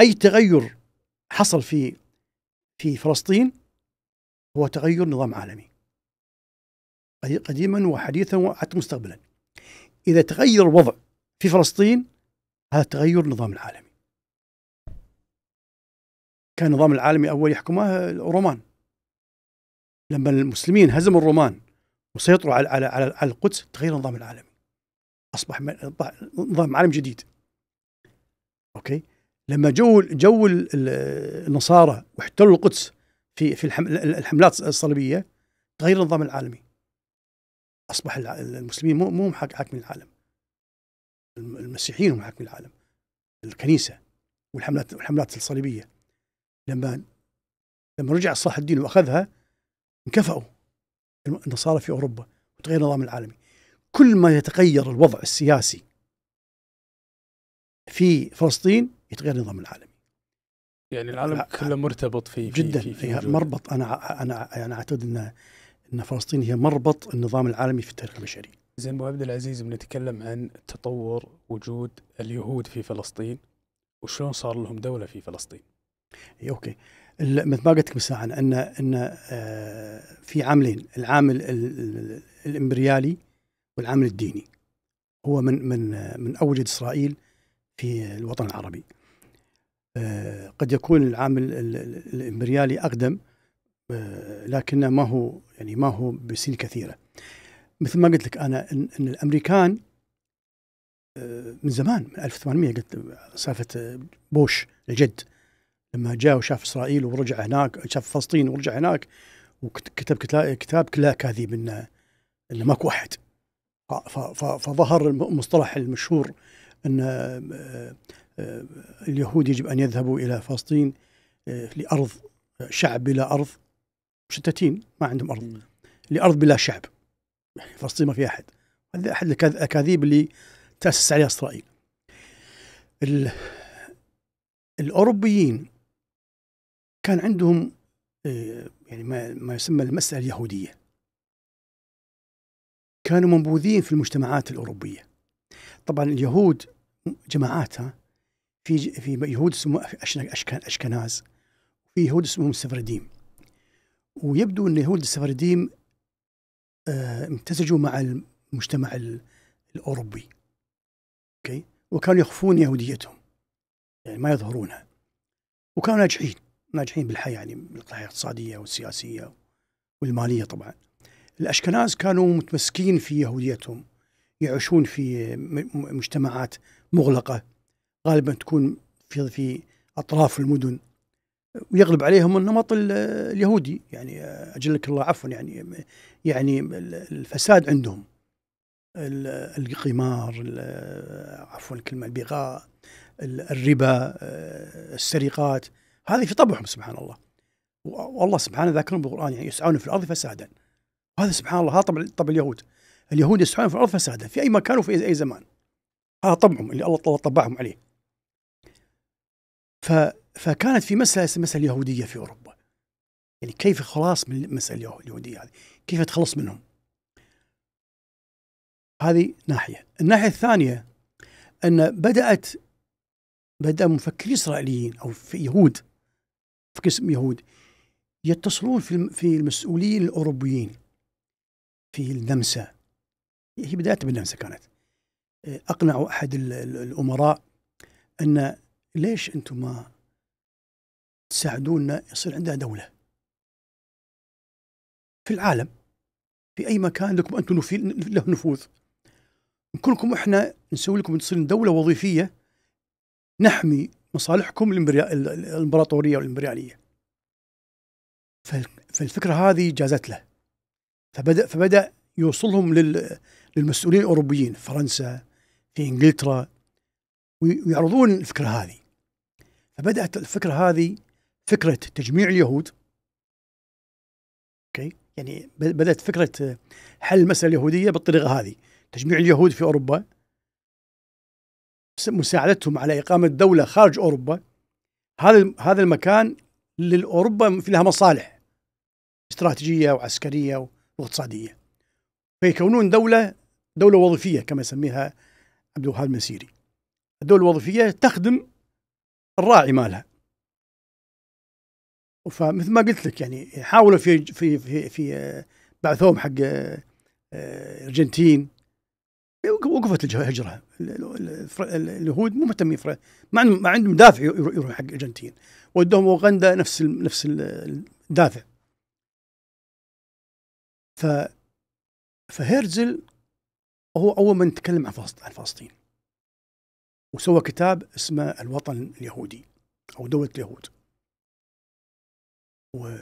اي تغير حصل في في فلسطين هو تغير نظام عالمي قديما وحديثا وحتى مستقبلا اذا تغير الوضع في فلسطين هذا تغير النظام العالمي كان النظام العالمي اول يحكمه الرومان لما المسلمين هزموا الرومان وسيطروا على على على, القدس تغير النظام العالمي اصبح نظام عالم جديد اوكي لما جو جو النصارى واحتلوا القدس في في الحملات الصليبيه تغير النظام العالمي اصبح المسلمين مو مو حاكمين العالم المسيحيين هم حاكمين العالم الكنيسه والحملات والحملات الصليبيه لما لما رجع صلاح الدين واخذها انكفأوا النصارى في أوروبا وتغير النظام العالمي كل ما يتغير الوضع السياسي في فلسطين يتغير النظام العالمي يعني العالم كله مرتبط في, جدا في, في, في مربط انا انا انا يعني اعتقد ان ان فلسطين هي مربط النظام العالمي في التاريخ البشري. زين ابو عبد العزيز بنتكلم عن تطور وجود اليهود في فلسطين وشلون صار لهم دوله في فلسطين. اي اوكي. مثل ما قلت لك من ساعه ان ان آه، في عاملين العامل الامبريالي والعامل الديني هو من من آه، من اوجد اسرائيل في الوطن العربي آه، قد يكون العامل الامبريالي اقدم لكنه ما هو يعني ما هو بسن كثيره مثل ما قلت لك انا ان, إن الامريكان من زمان من 1800 قلت سالفه بوش الجد لما جاء وشاف اسرائيل ورجع هناك شاف فلسطين ورجع هناك وكتب كتاب كله كاذب انه انه ماكو احد فظهر المصطلح المشهور ان آه، آه، اليهود يجب ان يذهبوا الى فلسطين آه، لارض شعب بلا ارض مشتتين ما عندهم ارض لارض بلا شعب يعني فلسطين ما في احد هذا احد الاكاذيب اللي تاسس عليها اسرائيل الاوروبيين كان عندهم آه، يعني ما, ما يسمى المسألة اليهودية كانوا منبوذين في المجتمعات الأوروبية طبعا اليهود جماعاتها في في يهود اسمهم أشكناز وفي يهود اسمهم السفرديم ويبدو أن يهود السفرديم آه، امتزجوا مع المجتمع الأوروبي اوكي وكانوا يخفون يهوديتهم يعني ما يظهرونها وكانوا ناجحين ناجحين بالحياة يعني بالحياه الاقتصادية والسياسية والمالية طبعا الأشكناز كانوا متمسكين في يهوديتهم يعيشون في مجتمعات مغلقة غالبا تكون في في أطراف المدن ويغلب عليهم النمط اليهودي يعني أجلك الله عفوا يعني يعني الفساد عندهم القمار عفوا الكلمة البغاء الربا السرقات هذه في طبعهم سبحان الله والله سبحانه ذاكرهم بالقران يعني يسعون في الارض فسادا هذا سبحان الله هذا طبع طبع اليهود اليهود يسعون في الارض فسادا في اي مكان وفي اي زمان هذا طبعهم اللي الله طبعهم عليه ف فكانت في مساله مساله اليهوديه في اوروبا يعني كيف خلاص من المساله اليهوديه هذه كيف تخلص منهم هذه ناحيه الناحيه الثانيه ان بدات بدا مفكرين اسرائيليين او في يهود في قسم يهود يتصلون في في المسؤولين الاوروبيين في النمسا هي بدايه بالنمسا كانت اقنعوا احد الامراء ان ليش انتم ما تساعدونا يصير عندنا دوله في العالم في اي مكان لكم انتم له نفوذ كلكم احنا نسوي لكم تصير دوله وظيفيه نحمي مصالحكم الامبراطوريه والامبرياليه فالفكره هذه جازت له فبدا فبدا يوصلهم للمسؤولين الاوروبيين في فرنسا في انجلترا ويعرضون الفكره هذه فبدات الفكره هذه فكره تجميع اليهود اوكي يعني بدات فكره حل المساله اليهوديه بالطريقه هذه تجميع اليهود في اوروبا مساعدتهم على إقامة دولة خارج أوروبا هذا هذا المكان لأوروبا لها مصالح استراتيجية وعسكرية واقتصادية فيكونون دولة دولة وظيفية كما يسميها عبد الوهاب المسيري الدولة الوظيفية تخدم الراعي مالها فمثل ما قلت لك يعني حاولوا في في في, في بعثوهم حق الارجنتين آه، وقفت الهجره اليهود مو مهتمين ما عندهم ما عندهم دافع يروحوا حق الارجنتين ودوهم اوغندا نفس نفس الدافع ف فهيرزل هو اول من تكلم عن عن فلسطين وسوى كتاب اسمه الوطن اليهودي او دوله اليهود و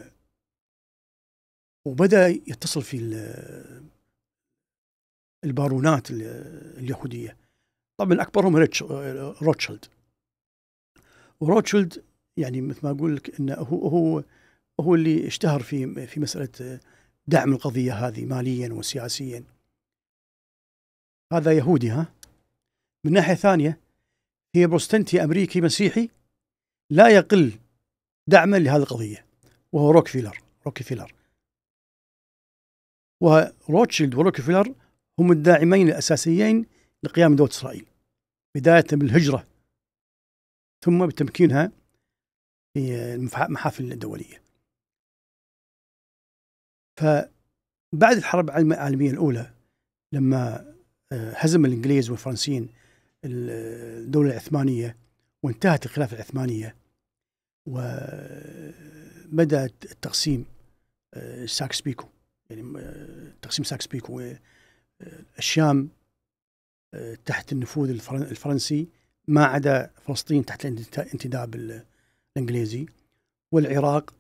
وبدا يتصل في البارونات اليهودية طبعا أكبرهم روتشيلد وروتشيلد يعني مثل ما أقول لك أنه هو, هو هو اللي اشتهر في في مسألة دعم القضية هذه ماليا وسياسيا هذا يهودي ها من ناحية ثانية هي بروستنتي أمريكي مسيحي لا يقل دعما لهذه القضية وهو روكفيلر روكفيلر وروتشيلد وروكفيلر هم الداعمين الأساسيين لقيام دولة إسرائيل بداية بالهجرة ثم بتمكينها في المحافل الدولية فبعد الحرب العالمية الأولى لما آه، هزم الإنجليز والفرنسيين الدولة العثمانية وانتهت الخلافة العثمانية وبدأ التقسيم آه، ساكس بيكو يعني آه، تقسيم ساكس بيكو الشام آه، تحت النفوذ الفرنسي ما عدا فلسطين تحت الانتداب الانجليزي والعراق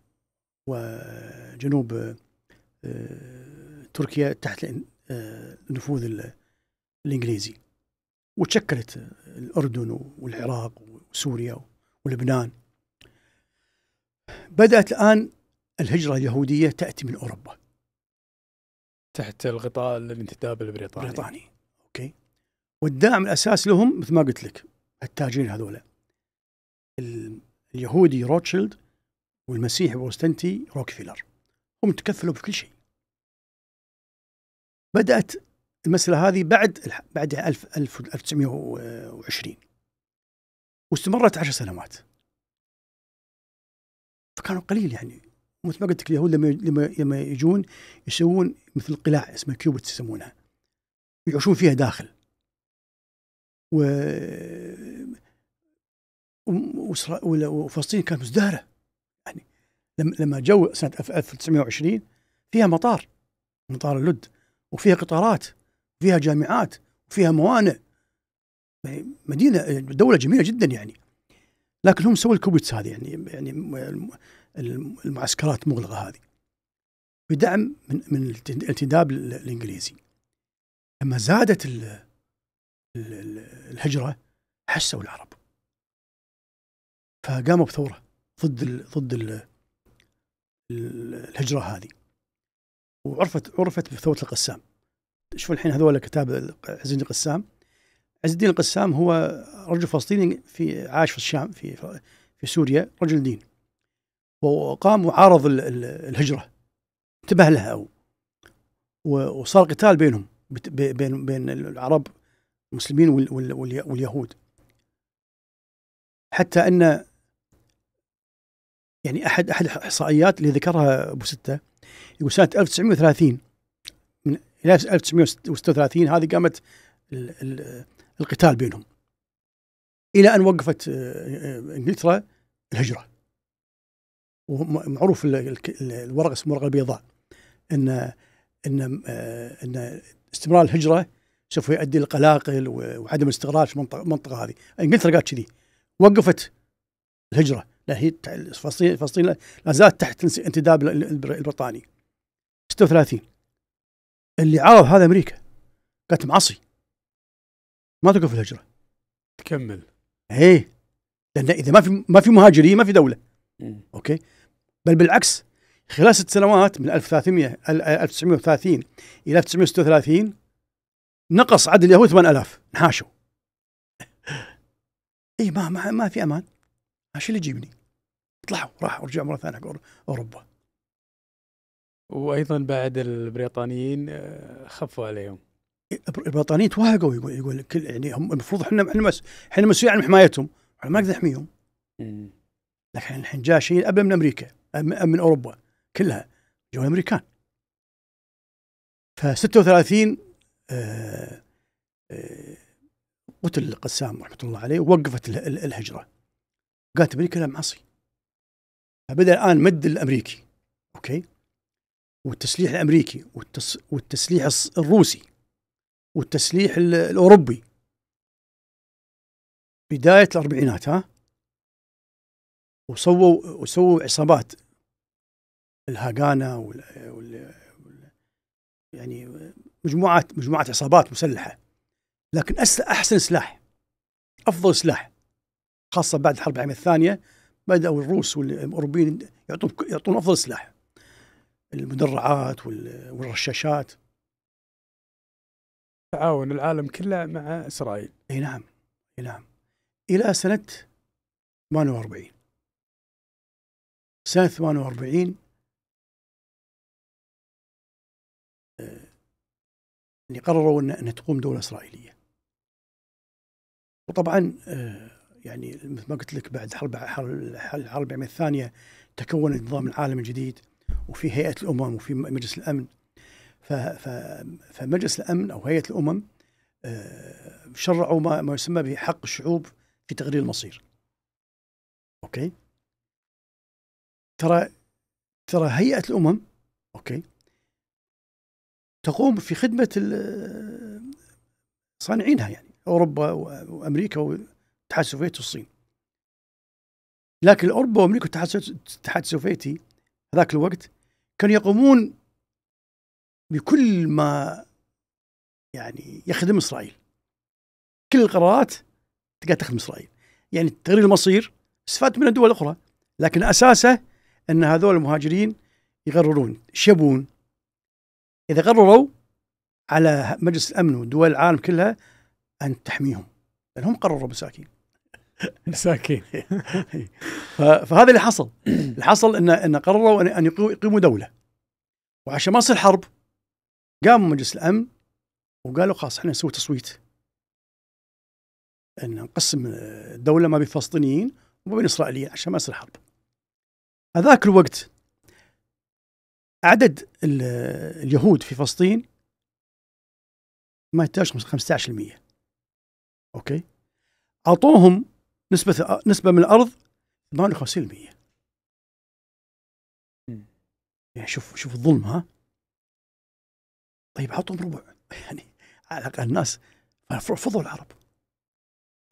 وجنوب آه، تركيا تحت النفوذ آه، الانجليزي وتشكلت الاردن والعراق وسوريا ولبنان بدات الان الهجره اليهوديه تاتي من اوروبا تحت الغطاء الانتداب البريطاني بريطاني اوكي والداعم الاساسي لهم مثل ما قلت لك التاجرين هذولا اليهودي روتشيلد والمسيحي بروستنتي روكفيلر هم تكفلوا بكل شيء بدات المساله هذه بعد بعد 1920 واستمرت عشر سنوات فكانوا قليل يعني مثل ما قلت لك اليهود لما لما لما يجون يسوون مثل قلاع اسمها كيوبت يسمونها يعيشون فيها داخل و وفلسطين كانت مزدهره يعني لما جو سنه 1920 فيها مطار مطار اللد وفيها قطارات وفيها جامعات وفيها موانئ يعني مدينه دوله جميله جدا يعني لكن هم سووا الكوبيتس هذه يعني يعني المعسكرات المغلقه هذه بدعم من من الانتداب الانجليزي لما زادت الهجره حسوا العرب فقاموا بثوره ضد الـ ضد الـ الهجره هذه وعرفت عرفت بثوره القسام شوف الحين هذول كتاب عز الدين القسام عز الدين القسام هو رجل فلسطيني في عاش في الشام في في سوريا رجل دين وقام وعارض الهجره انتبه لها وصار قتال بينهم بين بين العرب المسلمين واليهود حتى ان يعني احد احد الاحصائيات اللي ذكرها ابو سته يقول سنه 1930 من 1936 هذه قامت القتال بينهم الى ان وقفت انجلترا الهجره ومعروف الورقه اسمها الورقه البيضاء ان ان آه، ان استمرار الهجره سوف يؤدي للقلاقل وعدم الاستقرار في المنطقه المنطقه هذه، انجلترا قالت كذي وقفت الهجره لا هي فلسطين فلسطين لا زالت تحت انتداب البريطاني 36 اللي عارض هذا امريكا قالت معصي ما توقف الهجره تكمل ايه لان اذا ما في ما في مهاجرين ما في دوله م. اوكي بل بالعكس خلال ست سنوات من 1300 1930 الى 1936 نقص عدد اليهود 8000 انحاشوا اي ما ما, ما في امان ايش اللي يجيبني؟ طلعوا راحوا ورجعوا مره ثانيه حق اوروبا وايضا بعد البريطانيين آه، خفوا عليهم البريطانيين توهقوا يقول يقول كل يعني هم المفروض احنا احنا احنا مسؤولين عن حمايتهم ما نقدر نحميهم لكن الحين جاء شيء ابلى من امريكا من اوروبا كلها جو الامريكان ف 36 قتل القسام رحمه الله عليه ووقفت الهجره قالت امريكا لا معصي فبدا الان مد الامريكي اوكي والتسليح الامريكي والتس والتسليح الروسي والتسليح الاوروبي بدايه الاربعينات ها وسووا وسووا عصابات الهاغانا وال... وال... وال... يعني مجموعات مجموعات عصابات مسلحه لكن أس... احسن سلاح افضل سلاح خاصه بعد الحرب العالميه الثانيه بداوا الروس والاوروبيين يعطون يعطون افضل سلاح المدرعات وال... والرشاشات تعاون العالم كله مع اسرائيل اي نعم اي نعم الى سنه 48 سنة 48 آه، اللي قرروا أن تقوم دولة إسرائيلية وطبعا آه، يعني مثل ما قلت لك بعد حرب الحرب العالمية الثانية تكون النظام العالم الجديد وفي هيئة الأمم وفي مجلس الأمن فمجلس الأمن أو هيئة الأمم آه، شرعوا ما يسمى بحق الشعوب في تقرير المصير اوكي ترى ترى هيئه الامم اوكي تقوم في خدمه صانعينها يعني اوروبا وامريكا والاتحاد السوفيتي والصين لكن اوروبا وامريكا والاتحاد السوفيتي هذاك الوقت كانوا يقومون بكل ما يعني يخدم اسرائيل كل القرارات تقعد تخدم اسرائيل يعني تغيير المصير استفادت منها الدول الاخرى لكن اساسه ان هذول المهاجرين يقررون ايش يبون؟ اذا قرروا على مجلس الامن ودول العالم كلها ان تحميهم لانهم قرروا مساكين مساكين فهذا اللي حصل اللي حصل ان ان قرروا ان يقيموا دوله وعشان ما تصير حرب قام مجلس الامن وقالوا خلاص احنا نسوي تصويت ان نقسم الدوله ما بين فلسطينيين وما بين اسرائيليين عشان ما يصير حرب هذاك الوقت عدد اليهود في فلسطين ما يحتاج 15% اوكي اعطوهم نسبه نسبه من الارض 58% يعني شوف شوف الظلم ها طيب اعطوهم ربع يعني على الاقل الناس رفضوا العرب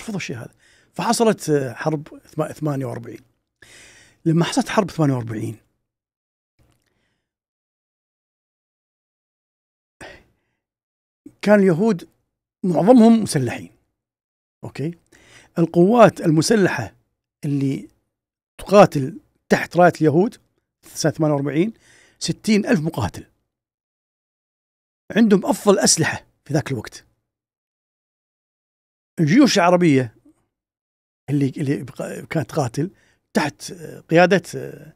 رفضوا الشيء هذا فحصلت حرب 48 لما حصلت حرب 48 كان اليهود معظمهم مسلحين اوكي القوات المسلحه اللي تقاتل تحت رايه اليهود سنه 48 ستين ألف مقاتل عندهم أفضل أسلحة في ذاك الوقت الجيوش العربية اللي اللي كانت تقاتل تحت آه، قياده آه،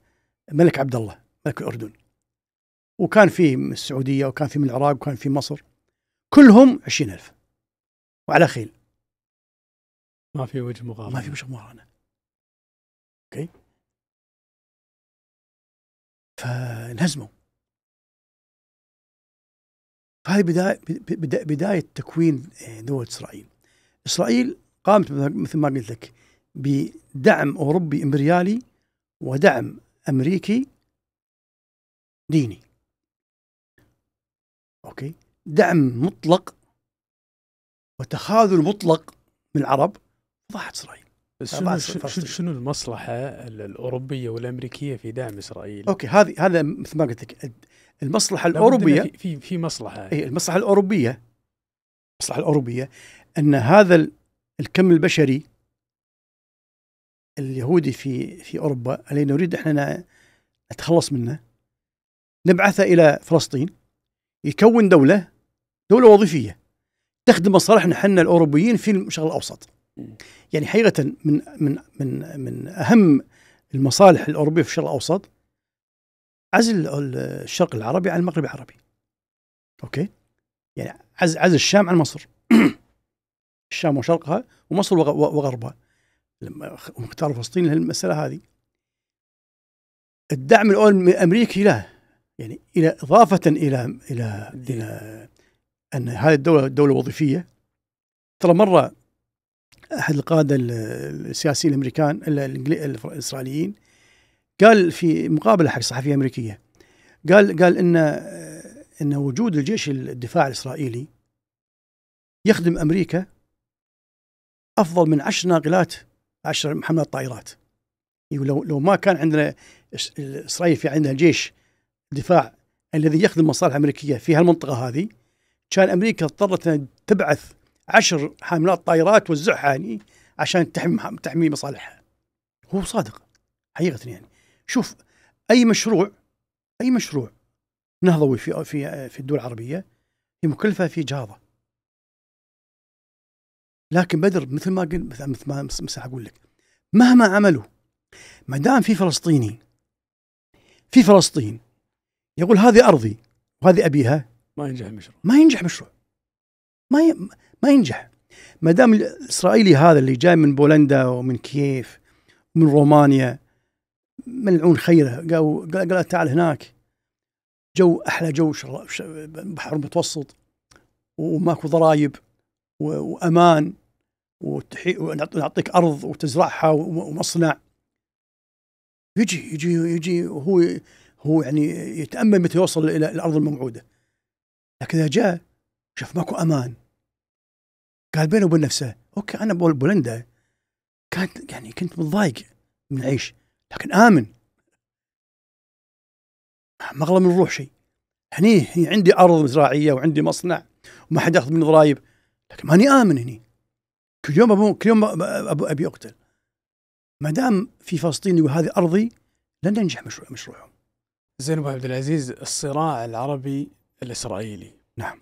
الملك عبد الله ملك الاردن وكان في من السعوديه وكان في من العراق وكان في مصر كلهم عشرين ألف وعلى خيل ما في وجه مقارنه ما في وجه مقارنه اوكي فانهزموا هذه بداية, بداية تكوين آه، دولة إسرائيل إسرائيل قامت مثل ما قلت لك بدعم أوروبي إمبريالي ودعم أمريكي ديني أوكي دعم مطلق وتخاذل مطلق من العرب ضاعت إسرائيل شنو, شنو, شنو المصلحة الأوروبية والأمريكية في دعم إسرائيل؟ أوكي هذه هذا مثل ما قلت لك المصلحة الأوروبية في في مصلحة أي المصلحة الأوروبية المصلحة الأوروبية أن هذا الكم البشري اليهودي في في اوروبا الذي نريد احنا نتخلص منه نبعثه الى فلسطين يكون دوله دوله وظيفيه تخدم مصالحنا احنا الاوروبيين في الشرق الاوسط. يعني حقيقه من من من من اهم المصالح الاوروبيه في الشرق الاوسط عزل الشرق العربي عن المغرب العربي. اوكي؟ يعني عزل الشام عن مصر. الشام وشرقها ومصر وغربها. لما اختاروا فلسطين للمساله هذه الدعم الاول الامريكي له يعني الى اضافه الى الى الى ان هذه الدوله دوله وظيفيه ترى مره احد القاده السياسيين الامريكان الاسرائيليين قال في مقابله حق صحفيه امريكيه قال قال ان ان وجود الجيش الدفاع الاسرائيلي يخدم امريكا افضل من عشر ناقلات عشر محملات طائرات يقول لو لو ما كان عندنا اسرائيل في عندها جيش دفاع الذي يخدم مصالح امريكيه في هالمنطقه هذه كان امريكا اضطرت تبعث عشر حاملات طائرات توزعها يعني عشان تحمي تحمي مصالحها. هو صادق حقيقه يعني. شوف اي مشروع اي مشروع نهضوي في في في الدول العربيه هي مكلفه في جهاضه. لكن بدر مثل ما قلت مثل ما مسح اقول لك مهما عملوا ما دام في فلسطيني في فلسطين يقول هذه ارضي وهذه ابيها ما ينجح المشروع ما ينجح مشروع ما ي... ما ينجح ما دام الاسرائيلي هذا اللي جاي من بولندا ومن كييف ومن رومانيا ملعون خيره قال قال تعال هناك جو احلى جو بحر المتوسط وماكو ضرائب وامان وتحي... ونعطيك ارض وتزرعها ومصنع يجي يجي يجي وهو هو يعني يتامل متى يوصل الى الارض الموعوده لكن اذا جاء شاف ماكو امان قال بينه وبين نفسه اوكي انا بولندا كانت يعني كنت متضايق من العيش لكن امن ما اغلى من الروح شيء هني هني عندي ارض زراعيه وعندي مصنع وما حد ياخذ مني ضرائب لكن ماني امن هني كل يوم ابوه كل يوم أبو ابي اقتل ما دام في فلسطيني وهذه ارضي لن ينجح مشروع مشروعهم زين ابو عبد العزيز الصراع العربي الاسرائيلي نعم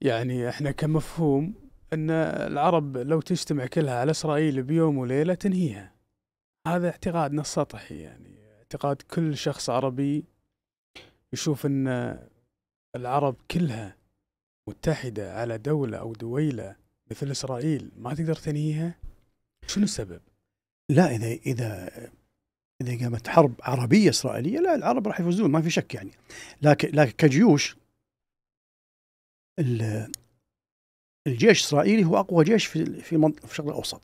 يعني احنا كمفهوم ان العرب لو تجتمع كلها على اسرائيل بيوم وليله تنهيها هذا اعتقادنا السطحي يعني اعتقاد كل شخص عربي يشوف ان العرب كلها متحده على دوله او دويله مثل اسرائيل ما تقدر تنهيها شنو السبب؟ لا اذا اذا اذا قامت حرب عربيه اسرائيليه لا العرب راح يفوزون ما في شك يعني لكن لكن كجيوش الجيش الاسرائيلي هو اقوى جيش في في في الشرق الاوسط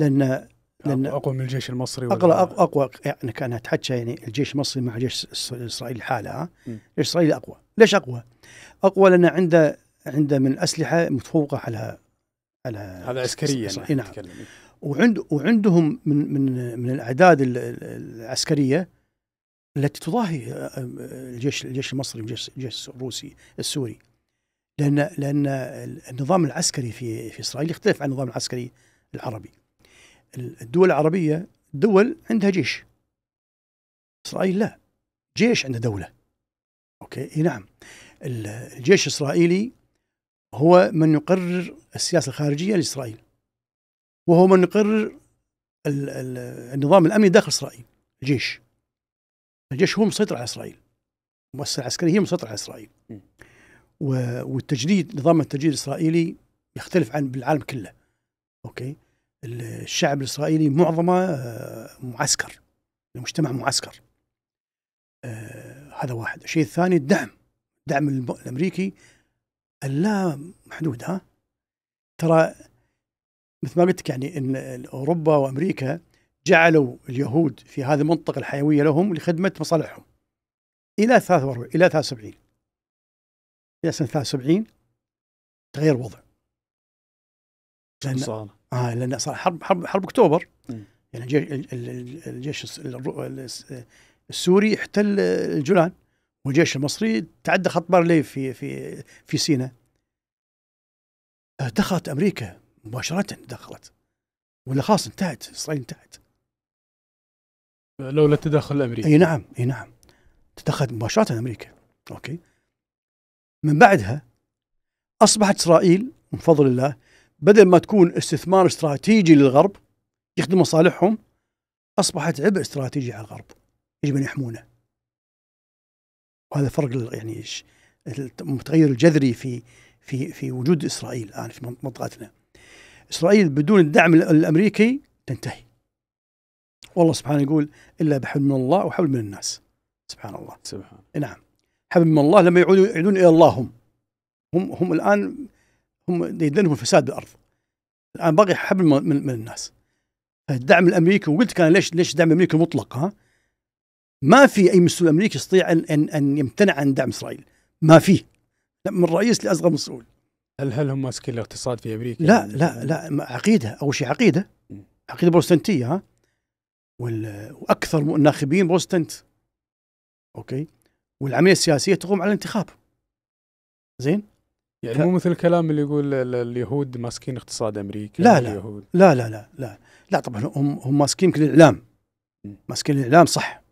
لان لان اقوى من الجيش المصري اقوى اقوى يعني كان اتحكى يعني الجيش المصري مع الجيش الاسرائيلي الحالة الجيش الاسرائيلي اقوى ليش اقوى؟ اقوى لان عنده عنده من الاسلحه متفوقه على على هذا عسكريا يعني نعم وعند وعندهم من من من الاعداد العسكريه التي تضاهي آه، آه، الجيش الجيش المصري والجيش الجيش الروسي السوري لان لان النظام العسكري في في اسرائيل يختلف عن النظام العسكري العربي الدول العربيه دول عندها جيش اسرائيل لا جيش عندها دوله اوكي نعم الجيش الاسرائيلي هو من يقرر السياسة الخارجية لإسرائيل وهو من يقرر النظام الأمني داخل إسرائيل الجيش الجيش هو مسيطر على إسرائيل المؤسسة العسكرية هي مسيطرة على إسرائيل والتجديد نظام التجديد الإسرائيلي يختلف عن بالعالم كله أوكي الشعب الإسرائيلي معظمه آه، معسكر المجتمع معسكر آه، هذا واحد الشيء الثاني الدعم الدعم الأمريكي اللا محدود ها ترى مثل ما قلت لك يعني ان اوروبا وامريكا جعلوا اليهود في هذه المنطقه الحيويه لهم لخدمه مصالحهم الى 43 الى 73 الى سنه 73 تغير الوضع لأن صار اه لان صار حرب حرب حرب اكتوبر م. يعني الجيش السوري احتل الجولان والجيش المصري تعدى خط بارليف في في في سيناء آه، دخلت امريكا مباشره دخلت ولا خلاص انتهت اسرائيل انتهت لولا التدخل الامريكي اي نعم اي نعم تدخلت مباشره امريكا اوكي من بعدها اصبحت اسرائيل من فضل الله بدل ما تكون استثمار استراتيجي للغرب يخدم مصالحهم اصبحت عبء استراتيجي على الغرب يجب ان يحمونه وهذا فرق يعني المتغير الجذري في في في وجود اسرائيل الان في منطقتنا. اسرائيل بدون الدعم الامريكي تنتهي. والله سبحانه يقول الا بحبل من الله وحبل من الناس. سبحان الله. سبحان نعم. حبل من الله لما يعودوا يعودون الى الله هم. هم هم الان هم يدنهم الفساد بالارض. الان بقي حبل من, من الناس. الدعم الامريكي وقلت كان ليش ليش الدعم الامريكي مطلق ها؟ ما في اي مسؤول امريكي يستطيع ان ان, أن يمتنع عن دعم اسرائيل ما فيه من رئيس لاصغر مسؤول هل هل هم ماسكين الاقتصاد في امريكا؟ لا لا لا عقيده اول شيء عقيده عقيده بروتستانتيه ها واكثر الناخبين بروتستانت اوكي والعمليه السياسيه تقوم على الانتخاب زين يعني ف... مو مثل الكلام اللي يقول اليهود ماسكين اقتصاد امريكا لا لا, اليهود. لا لا لا لا لا طبعا هم هم ماسكين كل الاعلام ماسكين الاعلام صح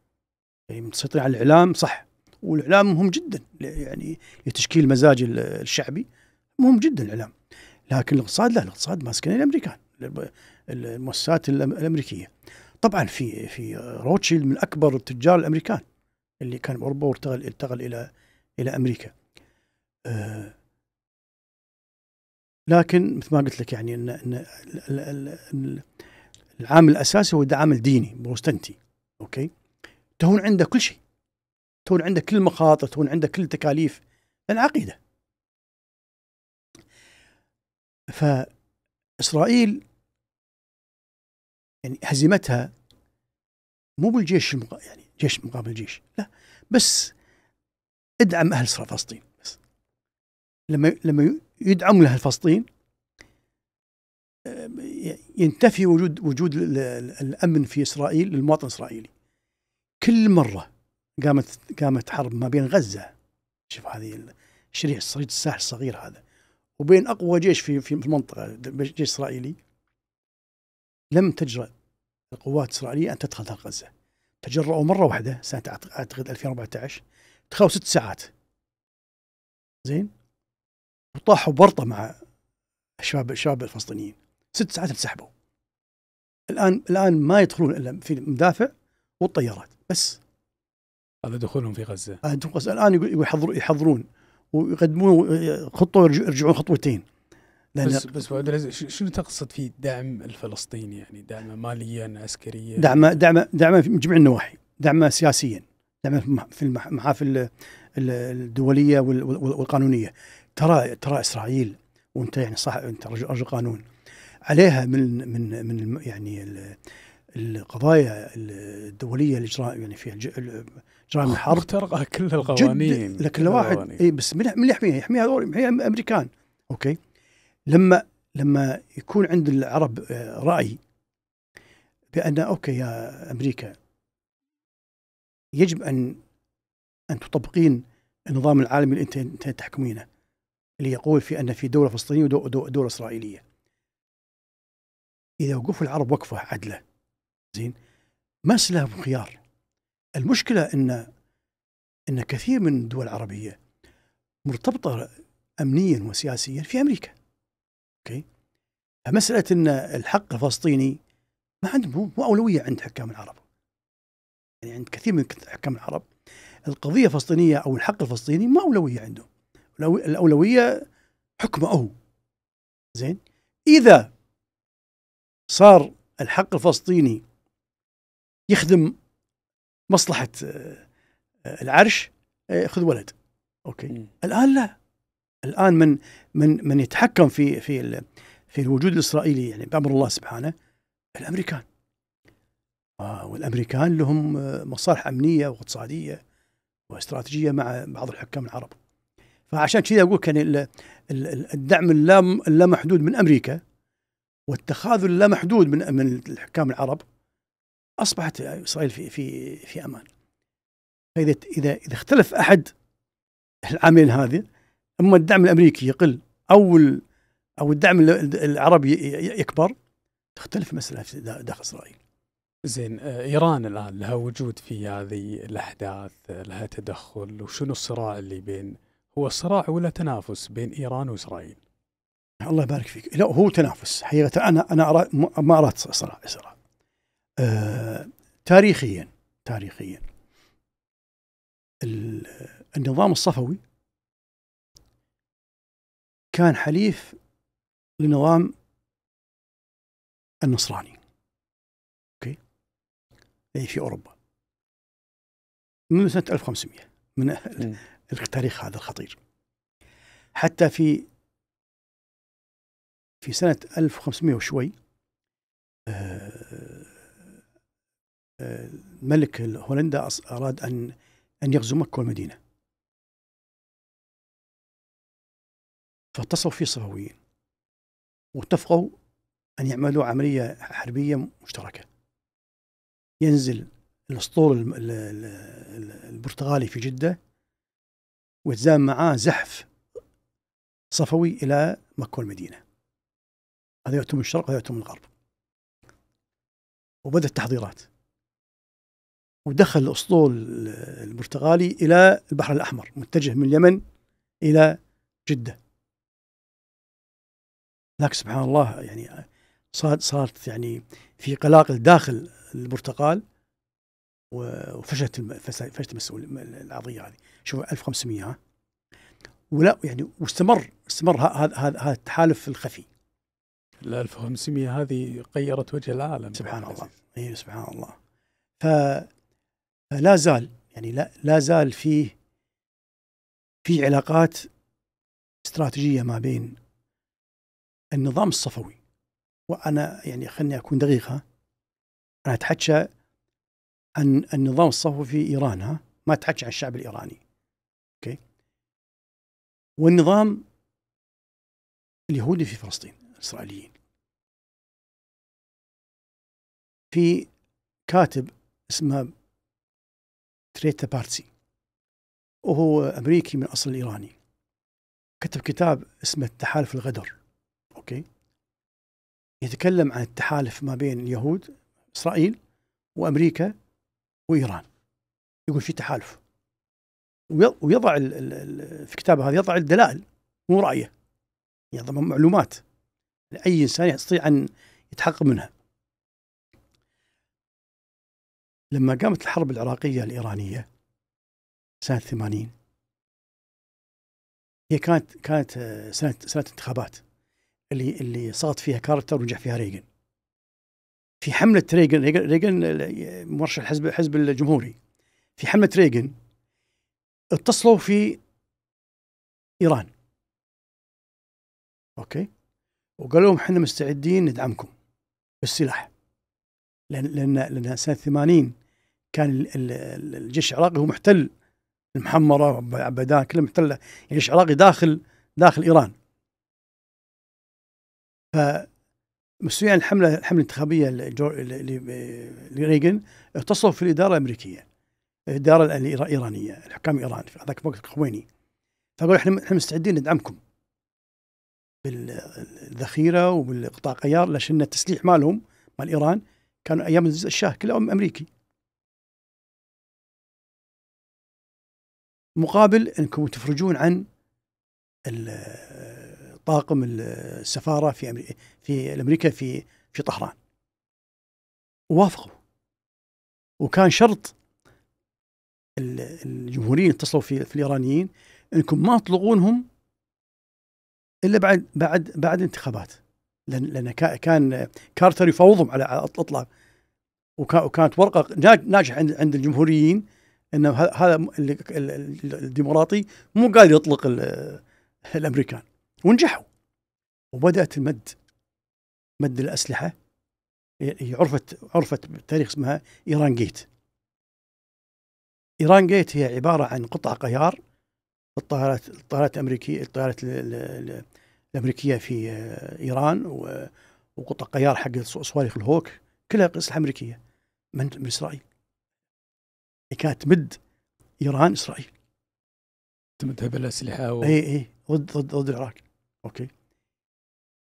يعني مسيطرين على الاعلام صح والاعلام مهم جدا يعني لتشكيل مزاج الشعبي مهم جدا الاعلام لكن الاقتصاد لا الاقتصاد ماسكين الامريكان المؤسسات الامريكيه طبعا في في روتشيلد من اكبر التجار الامريكان اللي كان باوروبا وارتغل انتقل الى الى امريكا أه لكن مثل ما قلت لك يعني ان ان العامل الاساسي هو عامل ديني بروستنتي اوكي تهون عنده كل شيء تهون عنده كل المخاطر تهون عنده كل التكاليف العقيده فاسرائيل يعني هزيمتها مو بالجيش المقا... يعني جيش مقابل جيش لا بس ادعم اهل فلسطين بس لما لما يدعم أهل فلسطين آه، ينتفي وجود وجود الامن في اسرائيل للمواطن الاسرائيلي كل مره قامت قامت حرب ما بين غزه شوف هذه الشريحه شريط الساحل الصغير هذا وبين اقوى جيش في في المنطقه جيش اسرائيلي لم تجرأ القوات الاسرائيليه ان تدخل داخل غزه تجرؤوا مره واحده سنه اعتقد 2014 دخلوا ست ساعات زين وطاحوا برطه مع الشباب الشباب الفلسطينيين ست ساعات انسحبوا الان الان ما يدخلون الا في المدافع والطيارات بس هذا دخولهم في غزه آه، دخول غزه الان يحضر يحضرون ويقدمون خطوه يرجعون خطوتين لأن بس بس شنو تقصد في دعم الفلسطيني يعني دعمه ماليا عسكريا دعمه دعمه دعمه من جميع النواحي دعمه سياسيا دعمه في المحافل الدوليه والقانونيه ترى ترى اسرائيل وانت يعني صح انت رجل قانون عليها من من من يعني القضايا الدوليه الاجراء يعني فيها جرائم الحرب اخترقها كل القوانين لكن كل واحد اي إيه، بس من اللي يحميها يحميها هذول يحميها الامريكان اوكي لما لما يكون عند العرب آه، راي بان اوكي يا امريكا يجب ان ان تطبقين النظام العالمي اللي انت, انت تحكمينه اللي يقول في ان في دوله فلسطينيه ودوله اسرائيليه اذا وقفوا العرب وقفه عدله زين ما سلاهم خيار المشكله ان ان كثير من الدول العربيه مرتبطه امنيا وسياسيا في امريكا اوكي فمساله ان الحق الفلسطيني ما عندهم مو اولويه عند حكام العرب يعني عند كثير من حكام العرب القضيه الفلسطينيه او الحق الفلسطيني ما اولويه عندهم الاولويه حكمه هو زين اذا صار الحق الفلسطيني يخدم مصلحه آه، العرش آه، خذ ولد اوكي م. الان لا الان من من من يتحكم في في في الوجود الاسرائيلي يعني بامر الله سبحانه الامريكان آه والامريكان لهم آه، مصالح امنيه واقتصاديه واستراتيجيه مع بعض الحكام العرب فعشان كذا اقول كان الدعم اللامحدود من امريكا والتخاذل اللامحدود من من الحكام العرب اصبحت اسرائيل في في في امان. فاذا اذا اذا اختلف احد العاملين هذه اما الدعم الامريكي يقل او او الدعم العربي يكبر تختلف المساله داخل اسرائيل. زين آه، ايران الان لها وجود في هذه الاحداث لها تدخل وشنو الصراع اللي بين هو صراع ولا تنافس بين ايران واسرائيل؟ الله يبارك فيك، لا هو تنافس حقيقه انا انا أرى ما اردت صراع صراع آه، تاريخيا تاريخيا النظام الصفوي كان حليف للنظام النصراني اوكي اي يعني في اوروبا من سنه 1500 من التاريخ هذا الخطير حتى في في سنه 1500 وشوي آه آه، ملك هولندا أراد أن أن يغزو مكة والمدينة فاتصلوا فيه الصفويين واتفقوا أن يعملوا عملية حربية مشتركة ينزل الأسطول البرتغالي في جدة ويتزام معاه زحف صفوي إلى مكة والمدينة هذا يأتون من الشرق وهذا يأتون من الغرب وبدأت التحضيرات ودخل الاسطول البرتغالي الى البحر الاحمر متجه من اليمن الى جده لكن سبحان الله يعني صارت صارت يعني في قلاقل داخل البرتقال وفشلت فشلت المسؤول العضيه هذه شوف 1500 ها ولا يعني واستمر استمر هذا هذا هذا التحالف الخفي ال 1500 هذه غيرت وجه العالم سبحان الله اي سبحان الله ف لا زال يعني لا, لا زال فيه في علاقات استراتيجيه ما بين النظام الصفوي وانا يعني خلني اكون دقيق ها انا اتحكى عن النظام الصفوي في ايران ها ما اتحكى عن الشعب الايراني اوكي والنظام اليهودي في فلسطين الاسرائيليين في كاتب اسمه تريتا بارتسي وهو أمريكي من أصل إيراني كتب كتاب اسمه التحالف الغدر أوكي يتكلم عن التحالف ما بين اليهود إسرائيل وأمريكا وإيران يقول في تحالف ويضع في كتابه هذا يضع الدلائل مو رأيه يعني يضع معلومات أي إنسان يستطيع أن يتحقق منها لما قامت الحرب العراقية الإيرانية سنة 80 هي كانت كانت آه، سنة سنة انتخابات اللي اللي صغت فيها كارتر ونجح فيها ريغن في حملة ريغن ريغن مرشح حزب حزب الجمهوري في حملة ريغن اتصلوا في إيران اوكي وقالوا لهم احنا مستعدين ندعمكم بالسلاح لأن لأن سنة 80 كان الجيش العراقي هو محتل المحمرة وعبدان كلها محتلة يعني الجيش العراقي داخل داخل إيران ف عن الحملة الحملة الانتخابية لريغن اتصلوا في الإدارة الأمريكية الإدارة الإيرانية الحكام إيران في هذاك الوقت الخويني فقالوا احنا احنا مستعدين ندعمكم بالذخيره وبالقطاع قيار لان التسليح مالهم مال ايران كان ايام الشاه كله امريكي مقابل انكم تفرجون عن طاقم السفاره في أمريكا في امريكا في في طهران ووافقوا وكان شرط الجمهوريين اتصلوا في, في الايرانيين انكم ما تطلقونهم الا بعد بعد بعد انتخابات لان كان كارتر يفاوضهم على الاطلاق وكانت ورقه ناجحه عند الجمهوريين انه هذا الديمقراطي مو قادر يطلق الامريكان ونجحوا وبدات المد مد الاسلحه هي عرفت عرفت بالتاريخ اسمها ايران جيت ايران جيت هي عباره عن قطع قيار الطائرات الطائرات الامريكيه الطائرات الامريكيه في آه، ايران وقطع قيار حق صواريخ الهوك كلها اسلحه امريكيه من من اسرائيل كانت تمد ايران اسرائيل تمدها بالاسلحه و... اي اي ضد ضد ضد العراق اوكي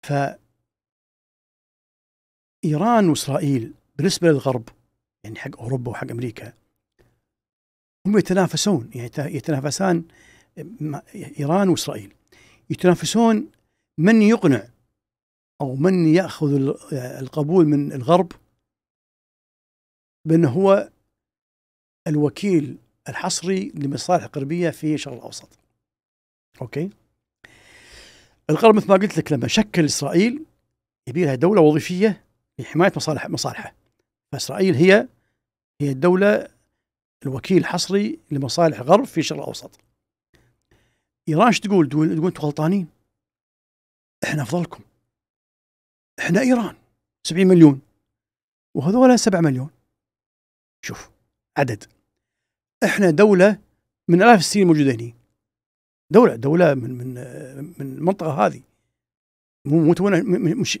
ف ايران واسرائيل بالنسبه للغرب يعني حق اوروبا وحق امريكا هم يتنافسون يعني يتنافسان ايران واسرائيل يتنافسون من يقنع او من ياخذ القبول من الغرب بانه هو الوكيل الحصري لمصالح غربيه في الشرق الاوسط. اوكي؟ الغرب مثل ما قلت لك لما شكل اسرائيل يبي لها دوله وظيفيه لحمايه مصالح مصالحه. فاسرائيل هي هي الدوله الوكيل الحصري لمصالح الغرب في الشرق الاوسط. ايران ايش تقول؟ تقول انتم غلطانين احنا افضلكم احنا ايران 70 مليون وهذولا 7 مليون شوف عدد احنا دوله من الاف السنين موجوده هني دوله دوله من من من المنطقه هذه مو مو تونا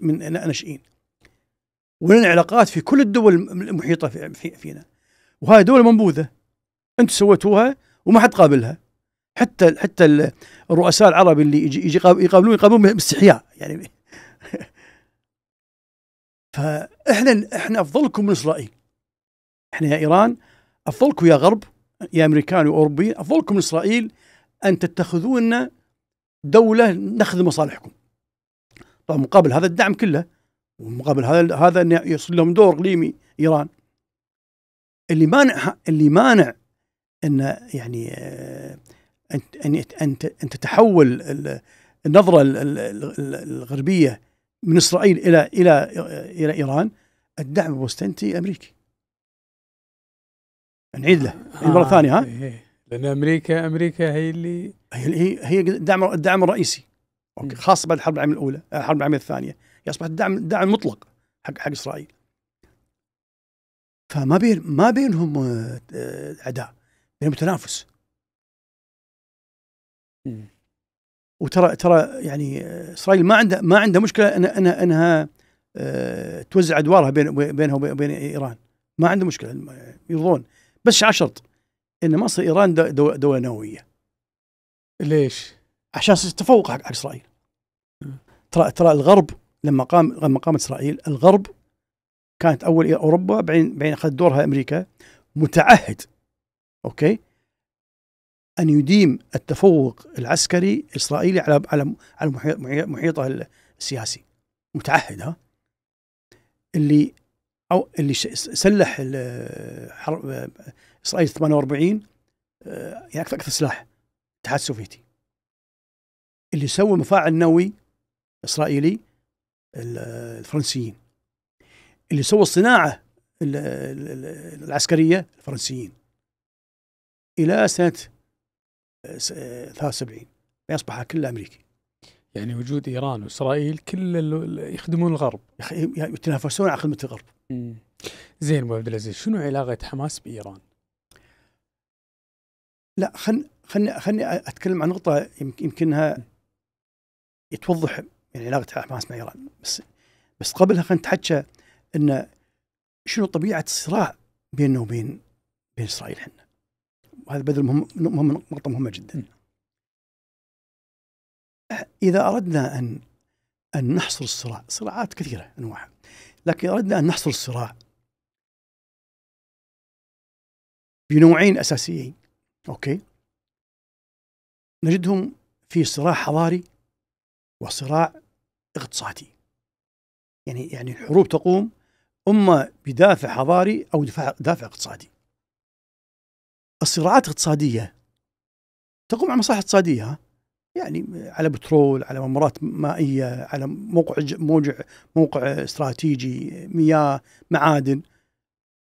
من ناشئين ولنا علاقات في كل الدول المحيطه في فينا وهاي دوله منبوذه انتم سويتوها وما حد قابلها حتى حتى الرؤساء العرب اللي يجي يقابلون يقابلون باستحياء يعني فاحنا احنا افضلكم من اسرائيل احنا يا ايران افضلكم يا غرب يا امريكان واوروبيين افضلكم من اسرائيل ان تتخذون دوله نخدم مصالحكم طبعا مقابل هذا الدعم كله ومقابل هذا هذا ان يصل لهم دور اقليمي ايران اللي مانع اللي مانع ان يعني آه، ان ان ان تتحول النظره الغربيه من اسرائيل الى الى الى ايران الدعم البوستنتي امريكي. نعيد له آه يعني مره آه، ثانيه ها؟ إيه، إيه. لان امريكا امريكا هي اللي هي هي الدعم الدعم الرئيسي اوكي خاصه بعد الحرب العالميه الاولى آه، الحرب العالميه الثانيه هي اصبحت الدعم الدعم المطلق حق حق اسرائيل. فما بين ما بينهم آه، عداء بينهم تنافس وترى ترى يعني اسرائيل ما عندها ما عندها مشكله انها أنها, انها توزع ادوارها بين بينها وبين ايران ما عنده مشكله يرضون بس على شرط ان ما تصير ايران دوله دو نوويه ليش؟ عشان تتفوق حق اسرائيل ترى ترى الغرب لما قام لما قامت اسرائيل الغرب كانت اول اوروبا بعدين بعدين اخذت دورها امريكا متعهد اوكي ان يديم التفوق العسكري الاسرائيلي على على على محيطه السياسي متعهد ها اللي او اللي سلح حرب اسرائيل 48 آه، يعني اكثر اكثر سلاح الاتحاد السوفيتي اللي سوى مفاعل نووي اسرائيلي الفرنسيين اللي سوى الصناعه العسكريه الفرنسيين الى سنه 73 اصبح كله امريكي يعني وجود ايران واسرائيل كل يخدمون الغرب يتنافسون على خدمه الغرب زين ابو عبد العزيز شنو علاقه حماس بايران؟ لا خلني خلني خلني اتكلم عن نقطه يمكنها يتوضح يعني علاقه حماس مع ايران بس بس قبلها خلينا نتحكى ان شنو طبيعه الصراع بيننا وبين بين اسرائيل الحين وهذا بدل مهم, مهم نقطة مهمة جدا إذا أردنا أن أن نحصر الصراع صراعات كثيرة أنواعها لكن أردنا أن نحصر الصراع بنوعين أساسيين أوكي نجدهم في صراع حضاري وصراع اقتصادي يعني يعني الحروب تقوم اما بدافع حضاري او دفاع دافع اقتصادي الصراعات الاقتصاديه تقوم على مصالح اقتصاديه يعني على بترول على ممرات مائيه على موقع موجع موقع استراتيجي مياه معادن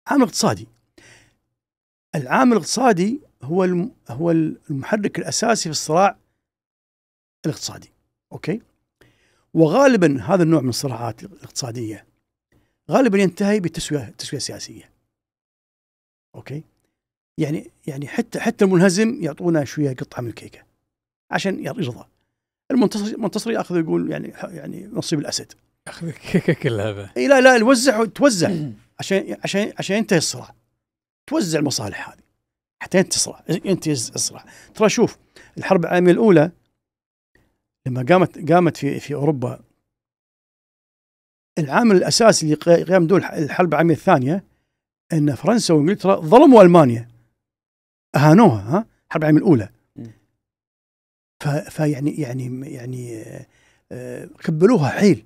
عامل اقتصادي العامل الاقتصادي هو هو المحرك الاساسي في الصراع الاقتصادي اوكي وغالبا هذا النوع من الصراعات الاقتصاديه غالبا ينتهي بالتسويه تسويه سياسيه اوكي يعني يعني حتى حتى المنهزم يعطونه شويه قطعه من الكيكه عشان يرضى المنتصر المنتصر ياخذ يقول يعني يعني نصيب الاسد ياخذ الكيكه كلها اي لا لا الوزع توزع عشان عشان عشان ينتهي الصراع توزع المصالح هذه حتى ينتهي الصراع ينتهي الصراع ترى شوف الحرب العالميه الاولى لما قامت قامت في في اوروبا العامل الاساسي لقيام دول الحرب العالميه الثانيه ان فرنسا وانجلترا ظلموا المانيا اهانوها ها الحرب العالميه الاولى فيعني يعني يعني قبلوها آه، حيل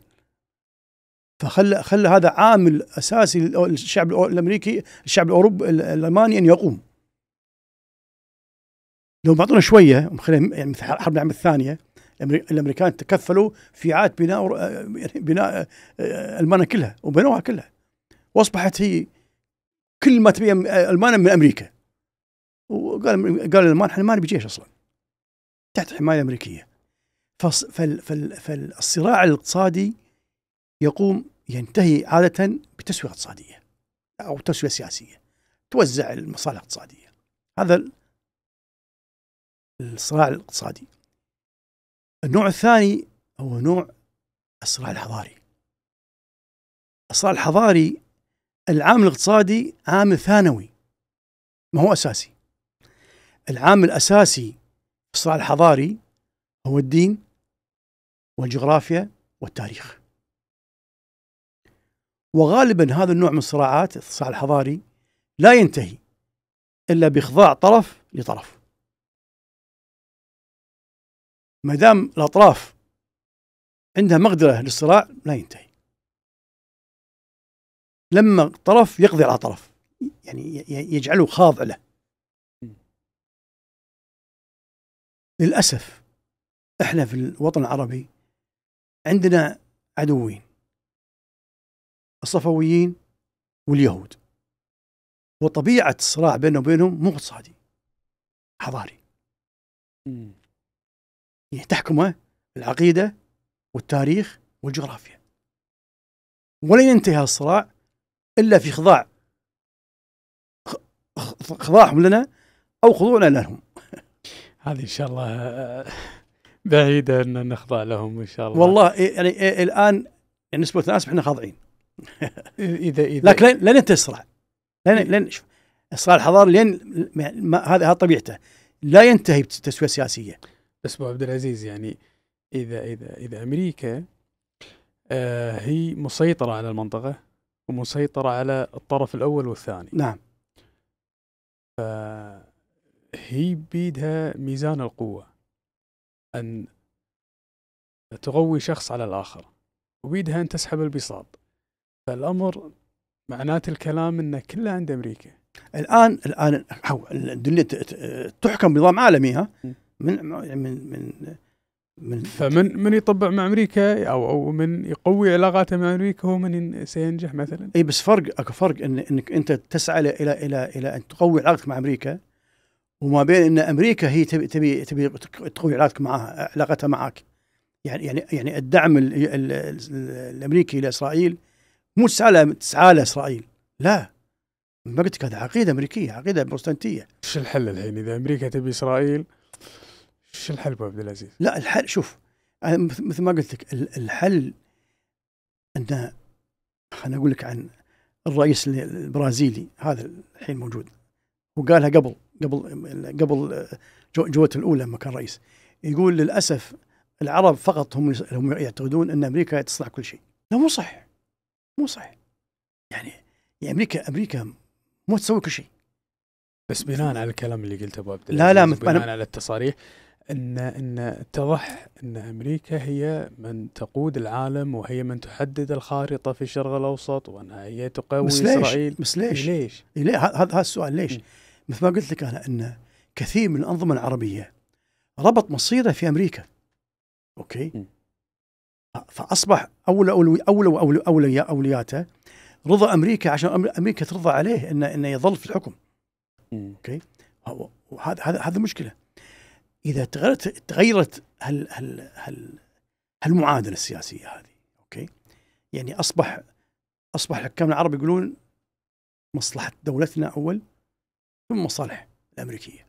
فخلى خلى هذا عامل اساسي للشعب الامريكي الشعب الاوروبي الالماني ان يقوم لو بعطونا شويه يعني مثل الحرب العالميه الثانيه الامريكان تكفلوا في اعاده بناء آه، يعني بناء آه، المانيا كلها وبنوها كلها واصبحت هي كل ما تبيه المانيا من امريكا وقال قال الالمان احنا ما نبي جيش اصلا تحت حمايه امريكيه فالصراع الاقتصادي يقوم ينتهي عاده بتسويه اقتصاديه او تسويه سياسيه توزع المصالح الاقتصاديه هذا الصراع الاقتصادي النوع الثاني هو نوع الصراع الحضاري الصراع الحضاري العامل الاقتصادي عامل ثانوي ما هو اساسي العامل الأساسي في الصراع الحضاري هو الدين والجغرافيا والتاريخ وغالبا هذا النوع من الصراعات الصراع الحضاري لا ينتهي إلا بإخضاع طرف لطرف ما دام الأطراف عندها مقدرة للصراع لا ينتهي لما طرف يقضي على طرف يعني يجعله خاضع له للأسف إحنا في الوطن العربي عندنا عدوين الصفويين واليهود وطبيعة الصراع بيننا وبينهم مو اقتصادي حضاري يعني تحكمه العقيدة والتاريخ والجغرافيا ولا ينتهي الصراع إلا في خضاع خضاعهم لنا أو خضوعنا لهم هذه ان شاء الله آه، بعيده ان نخضع لهم ان شاء الله والله إيه، يعني إيه، الان يعني نسبه الناس احنا خاضعين اذا اذا لكن لن تسرع لن لن الصراع الحضاري لين إيه. يعني هذا طبيعته لا ينتهي بتسويه سياسيه بس ابو عبد العزيز يعني اذا اذا اذا امريكا آه هي مسيطره على المنطقه ومسيطره على الطرف الاول والثاني نعم ف هي بيدها ميزان القوة أن تغوي شخص على الآخر وبيدها أن تسحب البساط فالأمر معنات الكلام أنه كله عند أمريكا الآن الآن الدنيا تحكم بنظام عالمي ها من من من من فمن من يطبع مع امريكا او او من يقوي علاقاته مع امريكا هو من سينجح مثلا اي بس فرق اكو فرق ان انك انت تسعى الى الى, إلى ان تقوي علاقتك مع امريكا وما بين ان امريكا هي تبي تبي تبي تقوي علاقتك معها علاقتها معك يعني يعني يعني الدعم الـ الـ الـ الامريكي لاسرائيل مو تسعى تسعى اسرائيل لا ما قلت لك هذا عقيده امريكيه عقيده بروتستانتيه شو الحل الحين اذا امريكا تبي اسرائيل شو الحل ابو عبد العزيز؟ لا الحل شوف مثل ما قلت لك الحل ان خليني اقول لك عن الرئيس البرازيلي هذا الحين موجود وقالها قبل قبل قبل جوته الاولى لما كان رئيس يقول للاسف العرب فقط هم هم يعتقدون ان امريكا تصنع كل شيء لا مو صح مو صح يعني يعني امريكا امريكا مو تسوي كل شيء بس بناء على الكلام اللي قلته ابو عبد لا لا بناء أنا... على التصاريح ان ان اتضح ان امريكا هي من تقود العالم وهي من تحدد الخارطه في الشرق الاوسط وانها هي تقوي بس ليش؟ اسرائيل بس ليش؟ ليش؟ هذا إيه، هذا السؤال ليش؟ م. مثل ما قلت لك انا ان كثير من الانظمه العربيه ربط مصيره في امريكا اوكي فاصبح اولى اولوي اولى اولى اولوي رضا امريكا عشان امريكا ترضى عليه انه انه يظل في الحكم اوكي وهذا هذا هذا مشكله اذا تغيرت تغيرت هال هال هال هالمعادله السياسيه هذه اوكي يعني اصبح اصبح الحكام العرب يقولون مصلحه دولتنا اول المصالح الامريكيه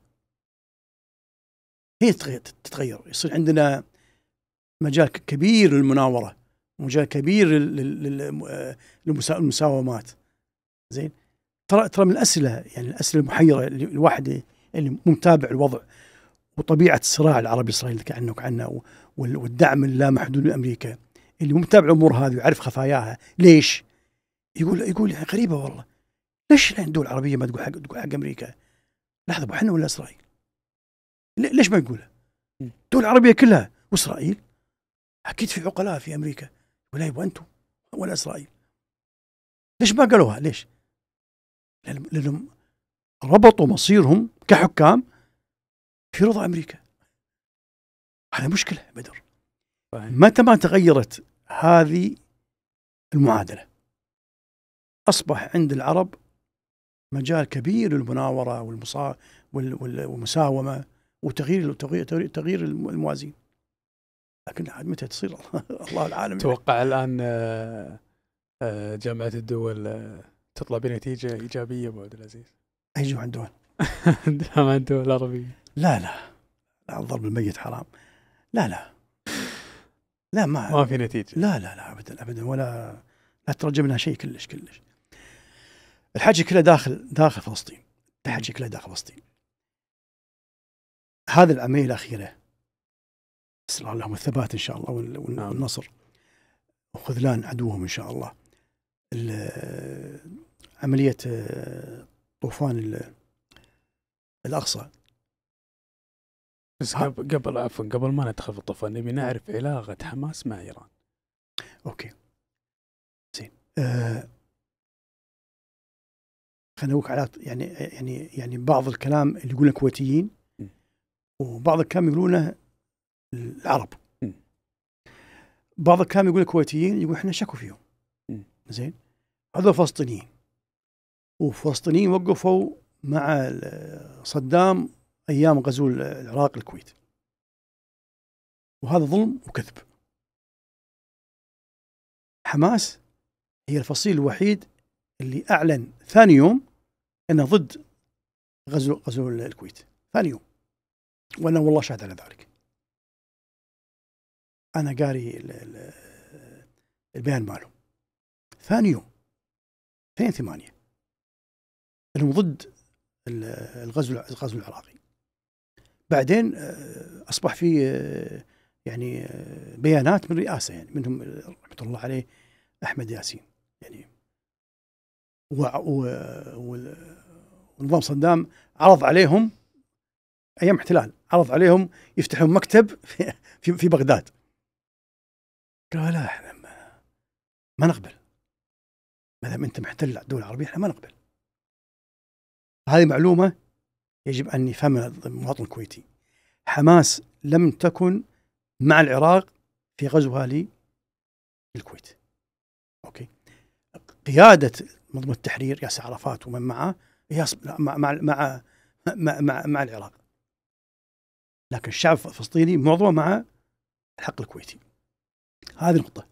هي تتغير يصير عندنا مجال كبير للمناوره مجال كبير للمساومات آه، زين ترى ترى من الاسئله يعني الاسئله المحيره الواحد اللي متابع الوضع وطبيعه الصراع العربي الاسرائيلي اللي عنك عنه والدعم اللامحدود لامريكا اللي متابع الامور هذه ويعرف خفاياها ليش؟ يقول يقول يعني غريبه والله ليش الحين الدول العربيه ما تقول حق تقول حق امريكا؟ لحظه ابو حنا ولا اسرائيل؟ ليش ما يقولها؟ الدول العربيه كلها واسرائيل اكيد في عقلاء في امريكا ولا يبغى انتم ولا اسرائيل ليش ما قالوها؟ ليش؟ لانهم ربطوا مصيرهم كحكام في رضا امريكا هذا مشكله بدر متى ما تغيرت هذه المعادله اصبح عند العرب مجال كبير للمناوره والمساومه وتغيير تغيير تغيير الموازين لكن عاد متى تصير الله العالم توقع يعني. الان آه، آه، جامعه الدول آه، تطلع بنتيجه ايجابيه ابو عبد العزيز أي جامعة الدول جامعة الدول العربية لا لا لا الضرب الميت حرام لا لا لا ما ما في نتيجه لا لا لا ابدا ابدا ولا لا ترجمنا شيء كلش كلش الحكي كله داخل داخل فلسطين الحكي كله داخل فلسطين هذه العمليه الاخيره نسال لهم الثبات ان شاء الله نعم. والنصر وخذلان عدوهم ان شاء الله عمليه آه، طوفان الاقصى بس قبل عفوا قبل ما ندخل في الطوفان نبي نعرف علاقه حماس مع ايران اوكي زين آه خلينا نقول على يعني يعني يعني بعض الكلام اللي يقولونه الكويتيين وبعض الكلام يقولونه العرب بعض الكلام يقول الكويتيين يقول احنا شكوا فيهم زين هذول فلسطينيين وفلسطينيين وقفوا مع صدام ايام غزو العراق الكويت وهذا ظلم وكذب حماس هي الفصيل الوحيد اللي اعلن ثاني يوم انه ضد غزو غزو الكويت ثاني يوم وانا والله شاهد على ذلك انا قاري البيان ماله ثاني يوم 2008 8 انهم ضد الغزو الغزو العراقي بعدين آه، اصبح في آه، يعني آه، بيانات من رئاسه يعني منهم رحمه الله عليه احمد ياسين يعني ونظام صدام عرض عليهم ايام احتلال عرض عليهم يفتحون مكتب في, في, في بغداد قالوا لا احنا ما نقبل ما دام انت محتل الدول العربيه احنا ما نقبل هذه معلومه يجب ان يفهمها المواطن الكويتي حماس لم تكن مع العراق في غزوها للكويت اوكي قياده منظمه التحرير ياسر عرفات ومن معه ياس مع مع مع مع, مع, مع العراق لكن الشعب الفلسطيني معظمه مع الحق الكويتي هذه نقطة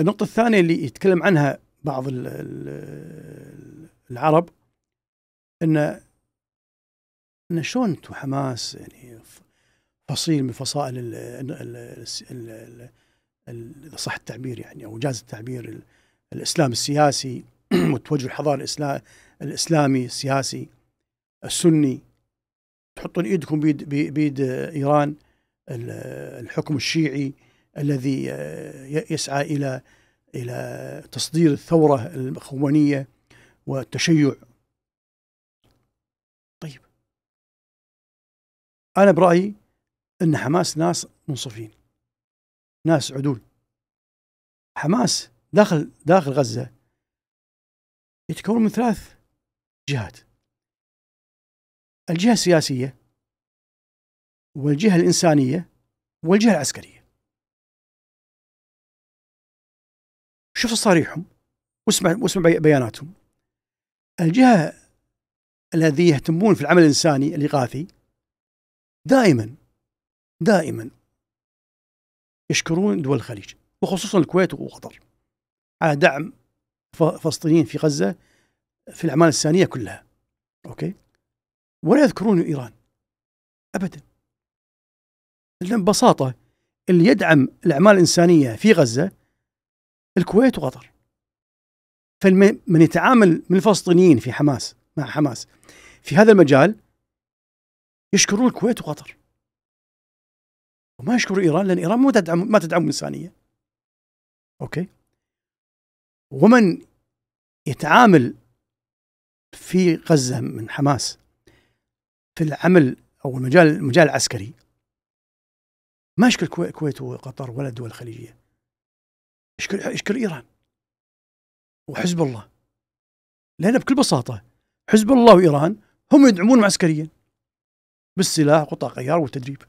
النقطة الثانية اللي يتكلم عنها بعض العرب ان ان شلون انتم حماس يعني فصيل من فصائل صح التعبير يعني او جاز التعبير الإسلام السياسي والتوجه الحضاري الإسلامي السياسي السني تحطون ايدكم بيد, بيد ايران الحكم الشيعي الذي آه، يسعى الى الى تصدير الثوره الاخوانيه والتشيع طيب انا برايي ان حماس ناس منصفين ناس عدول حماس داخل داخل غزه يتكون من ثلاث جهات الجهه السياسيه والجهه الانسانيه والجهه العسكريه شوف تصاريحهم واسمع واسمع بياناتهم الجهه الذي يهتمون في العمل الانساني الاغاثي دائما دائما يشكرون دول الخليج وخصوصا الكويت وقطر على دعم فلسطينيين في غزة في الأعمال الانسانيه كلها أوكي ولا يذكرون إيران أبدا لأن ببساطة اللي يدعم الأعمال الإنسانية في غزة الكويت وقطر فمن يتعامل من الفلسطينيين في حماس مع حماس في هذا المجال يشكرون الكويت وقطر وما يشكروا ايران لان ايران مو تدعم ما تدعم الانسانيه اوكي ومن يتعامل في غزة من حماس في العمل أو المجال المجال العسكري ما يشكل الكويت وقطر ولا الدول الخليجية يشكل, يشكل إيران وحزب الله لأن بكل بساطة حزب الله وإيران هم يدعمون عسكريا بالسلاح وقطع غيار والتدريب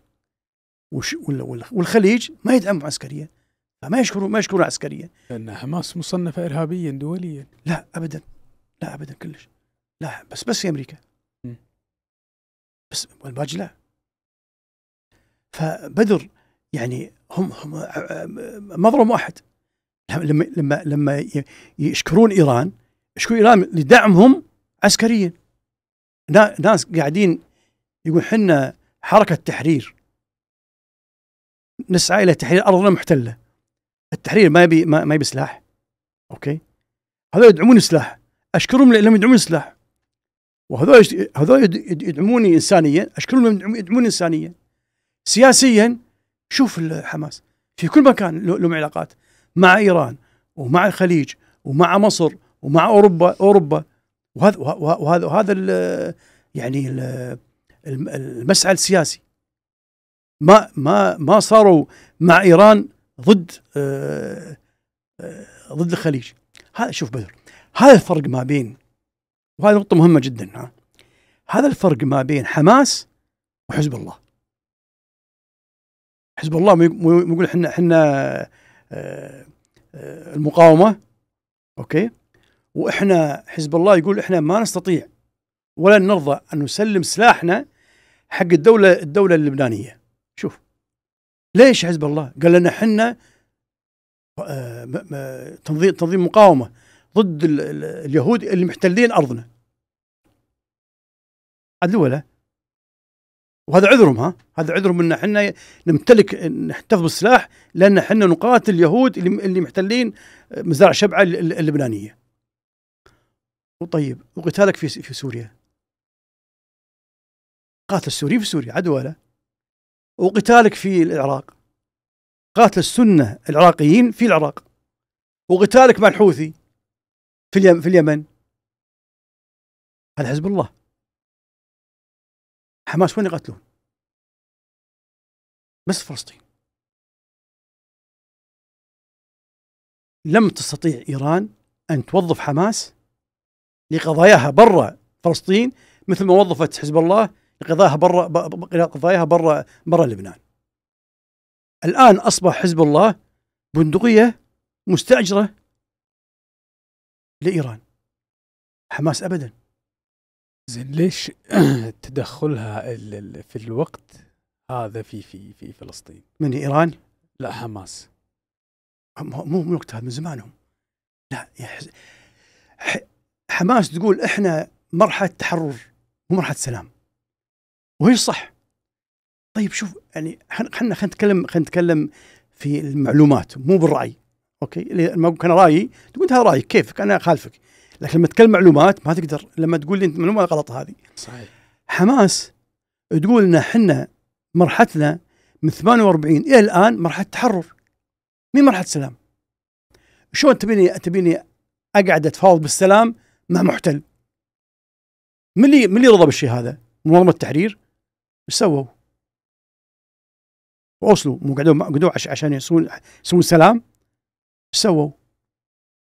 والخليج ما يدعم عسكريا ما يشكروا ما يشكروا عسكريا لأن حماس مصنفة إرهابيا دوليا لا أبدا لا أبدا كلش لا بس بس في أمريكا بس والباقي لا فبدر يعني هم هم ما ظلموا أحد لما لما لما يشكرون إيران يشكرون إيران لدعمهم عسكريا ناس قاعدين يقول حنا حركة تحرير نسعى إلى تحرير أرضنا محتلة التحرير ما يبي ما يبي سلاح اوكي هذول يدعموني سلاح اشكرهم لانهم يدعمون سلاح وهذول هذول يدعموني انسانيا اشكرهم لانهم يدعموني انسانيا سياسيا شوف حماس في كل مكان لهم علاقات مع ايران ومع الخليج ومع مصر ومع اوروبا اوروبا وهذا وهذا وهذا يعني المسعى السياسي ما ما ما صاروا مع ايران ضد آه آه ضد الخليج هذا شوف بدر هذا الفرق ما بين وهذه نقطة مهمة جدا ها هذا الفرق ما بين حماس وحزب الله حزب الله مو يقول احنا احنا آه، آه، المقاومة اوكي واحنا حزب الله يقول احنا ما نستطيع ولا نرضى ان نسلم سلاحنا حق الدولة الدولة اللبنانية شوف ليش حزب الله؟ قال لنا احنا آه، تنظيم تنظيم مقاومه ضد اليهود اللي محتلين ارضنا. عدل ولا؟ وهذا عذرهم ها هذا عذرهم ان احنا نمتلك نحتفظ بالسلاح لان احنا نقاتل اليهود اللي محتلين آه، مزارع شبعه اللبنانيه وطيب وقتالك في في سوريا قاتل السوريين في سوريا عدوى له وقتالك في العراق قاتل السنة العراقيين في العراق وقتالك مع الحوثي في اليمن في اليمن هذا حزب الله حماس وين يقتلون؟ بس فلسطين لم تستطيع ايران ان توظف حماس لقضاياها برا فلسطين مثل ما وظفت حزب الله قضاها برا قضاياها برا برا لبنان الان اصبح حزب الله بندقيه مستاجره لايران حماس ابدا زين ليش تدخلها في الوقت هذا في في في فلسطين من ايران لا حماس مو من وقتها من زمانهم لا يا حماس تقول احنا مرحله تحرر مو مرحله سلام وهي صح طيب شوف يعني احنا خلينا نتكلم خلينا نتكلم في المعلومات مو بالراي اوكي لما كان رايي تقول هذا رايك كيفك انا خالفك لكن لما تتكلم معلومات ما تقدر لما تقول لي انت معلومه غلط هذه صحيح حماس تقول ان احنا مرحلتنا من 48 الى الان مرحله تحرر مين مرحله سلام شلون تبيني تبيني اقعد اتفاوض بالسلام مع محتل من اللي من اللي رضى بالشيء هذا منظمه التحرير ايش سووا؟ واوسلو مو قعدوا ما قعدوا عشان يسوون يسوون سلام ايش سووا؟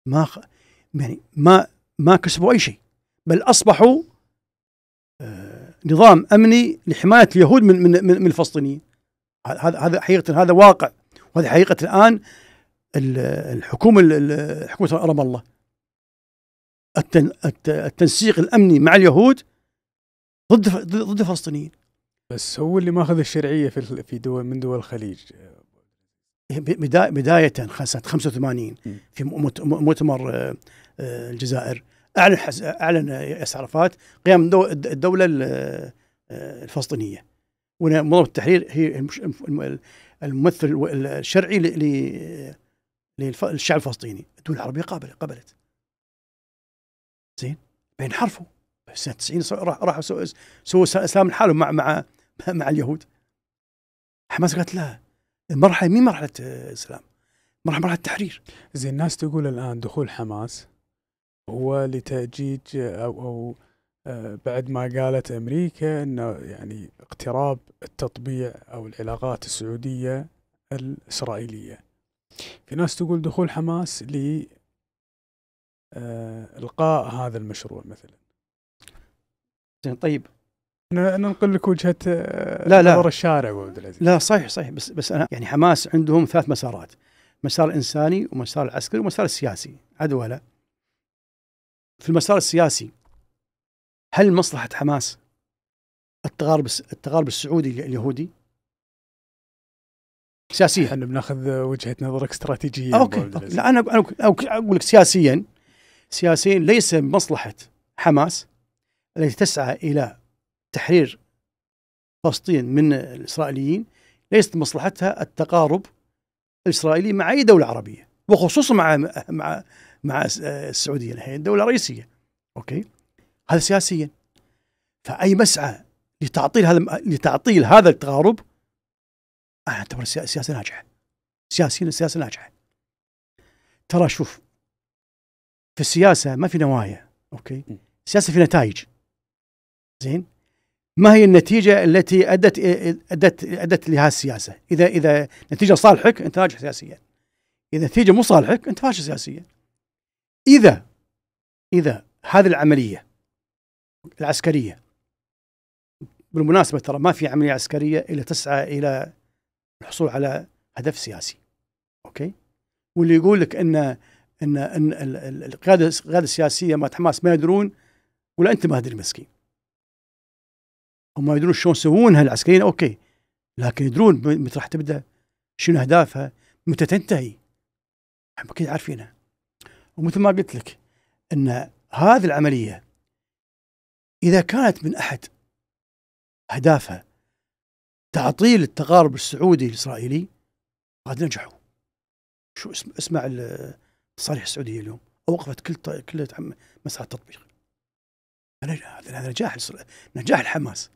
ما خ... يعني ما ما كسبوا اي شيء بل اصبحوا آه، نظام امني لحمايه اليهود من من من, من الفلسطينيين هذا هذا حقيقه هذا واقع وهذه حقيقه الان الحكومه حكومه رام الله التنسيق الامني مع اليهود ضد ضد الفلسطينيين بس هو اللي ماخذ الشرعيه في في دول من دول الخليج بداية سنة 85 في مؤتمر آه، آه، الجزائر اعلن اعلن ياسر عرفات قيام الدولة آه، الفلسطينية ومنظمة التحرير هي الممثل الشرعي للشعب الفلسطيني الدول العربية قابلت قبلت زين بينحرفوا سنة 90 راحوا سووا سووا سلام لحالهم مع مع مع اليهود حماس قالت لا المرحله مين مرحله السلام آه، مرحله مرحله التحرير زي الناس تقول الان دخول حماس هو لتأجيج آه، او او آه، بعد ما قالت امريكا انه يعني اقتراب التطبيع او العلاقات السعوديه الاسرائيليه. في ناس تقول دخول حماس ل القاء هذا المشروع مثلا. زين طيب انا ننقل لك وجهه آه، لا لا نظر الشارع ابو عبد العزيز لا صحيح صحيح بس بس انا يعني حماس عندهم ثلاث مسارات مسار انساني ومسار العسكري ومسار السياسي عاد ولا في المسار السياسي هل مصلحه حماس التغارب التغارب السعودي اليهودي سياسيا احنا بناخذ وجهه نظرك استراتيجيا اوكي, أوكي. لا انا اقول لك سياسيا سياسيا ليس مصلحه حماس التي تسعى الى تحرير فلسطين من الإسرائيليين ليست مصلحتها التقارب الإسرائيلي مع أي دولة عربية وخصوصا مع مع مع السعودية هي دولة رئيسية أوكي هذا سياسيا فأي مسعى لتعطيل هذا لتعطيل هذا التقارب أنا أعتبر سياسة ناجحة سياسيا سياسة ناجحة ترى شوف في السياسة ما في نوايا أوكي السياسة في نتائج زين ما هي النتيجه التي ادت ادت ادت لها السياسه؟ اذا اذا نتيجه صالحك انت ناجح سياسيا. اذا نتيجه مو صالحك انت فاشل سياسيا. اذا اذا هذه العمليه العسكريه بالمناسبه ترى ما في عمليه عسكريه الا تسعى الى الحصول على هدف سياسي. اوكي؟ واللي يقول لك ان ان ان القياده القياده السياسيه ما حماس ما يدرون ولا انت ما تدري مسكين. هم يدرون شلون يسوونها العسكريين اوكي لكن يدرون متى راح تبدا شنو اهدافها متى تنتهي هم اكيد عارفينها ومثل ما قلت لك ان هذه العمليه اذا كانت من احد اهدافها تعطيل التقارب السعودي الاسرائيلي قد نجحوا شو اسمع التصاريح السعوديه اليوم اوقفت كل كل مساله التطبيق هذا نجاح نجاح الحماس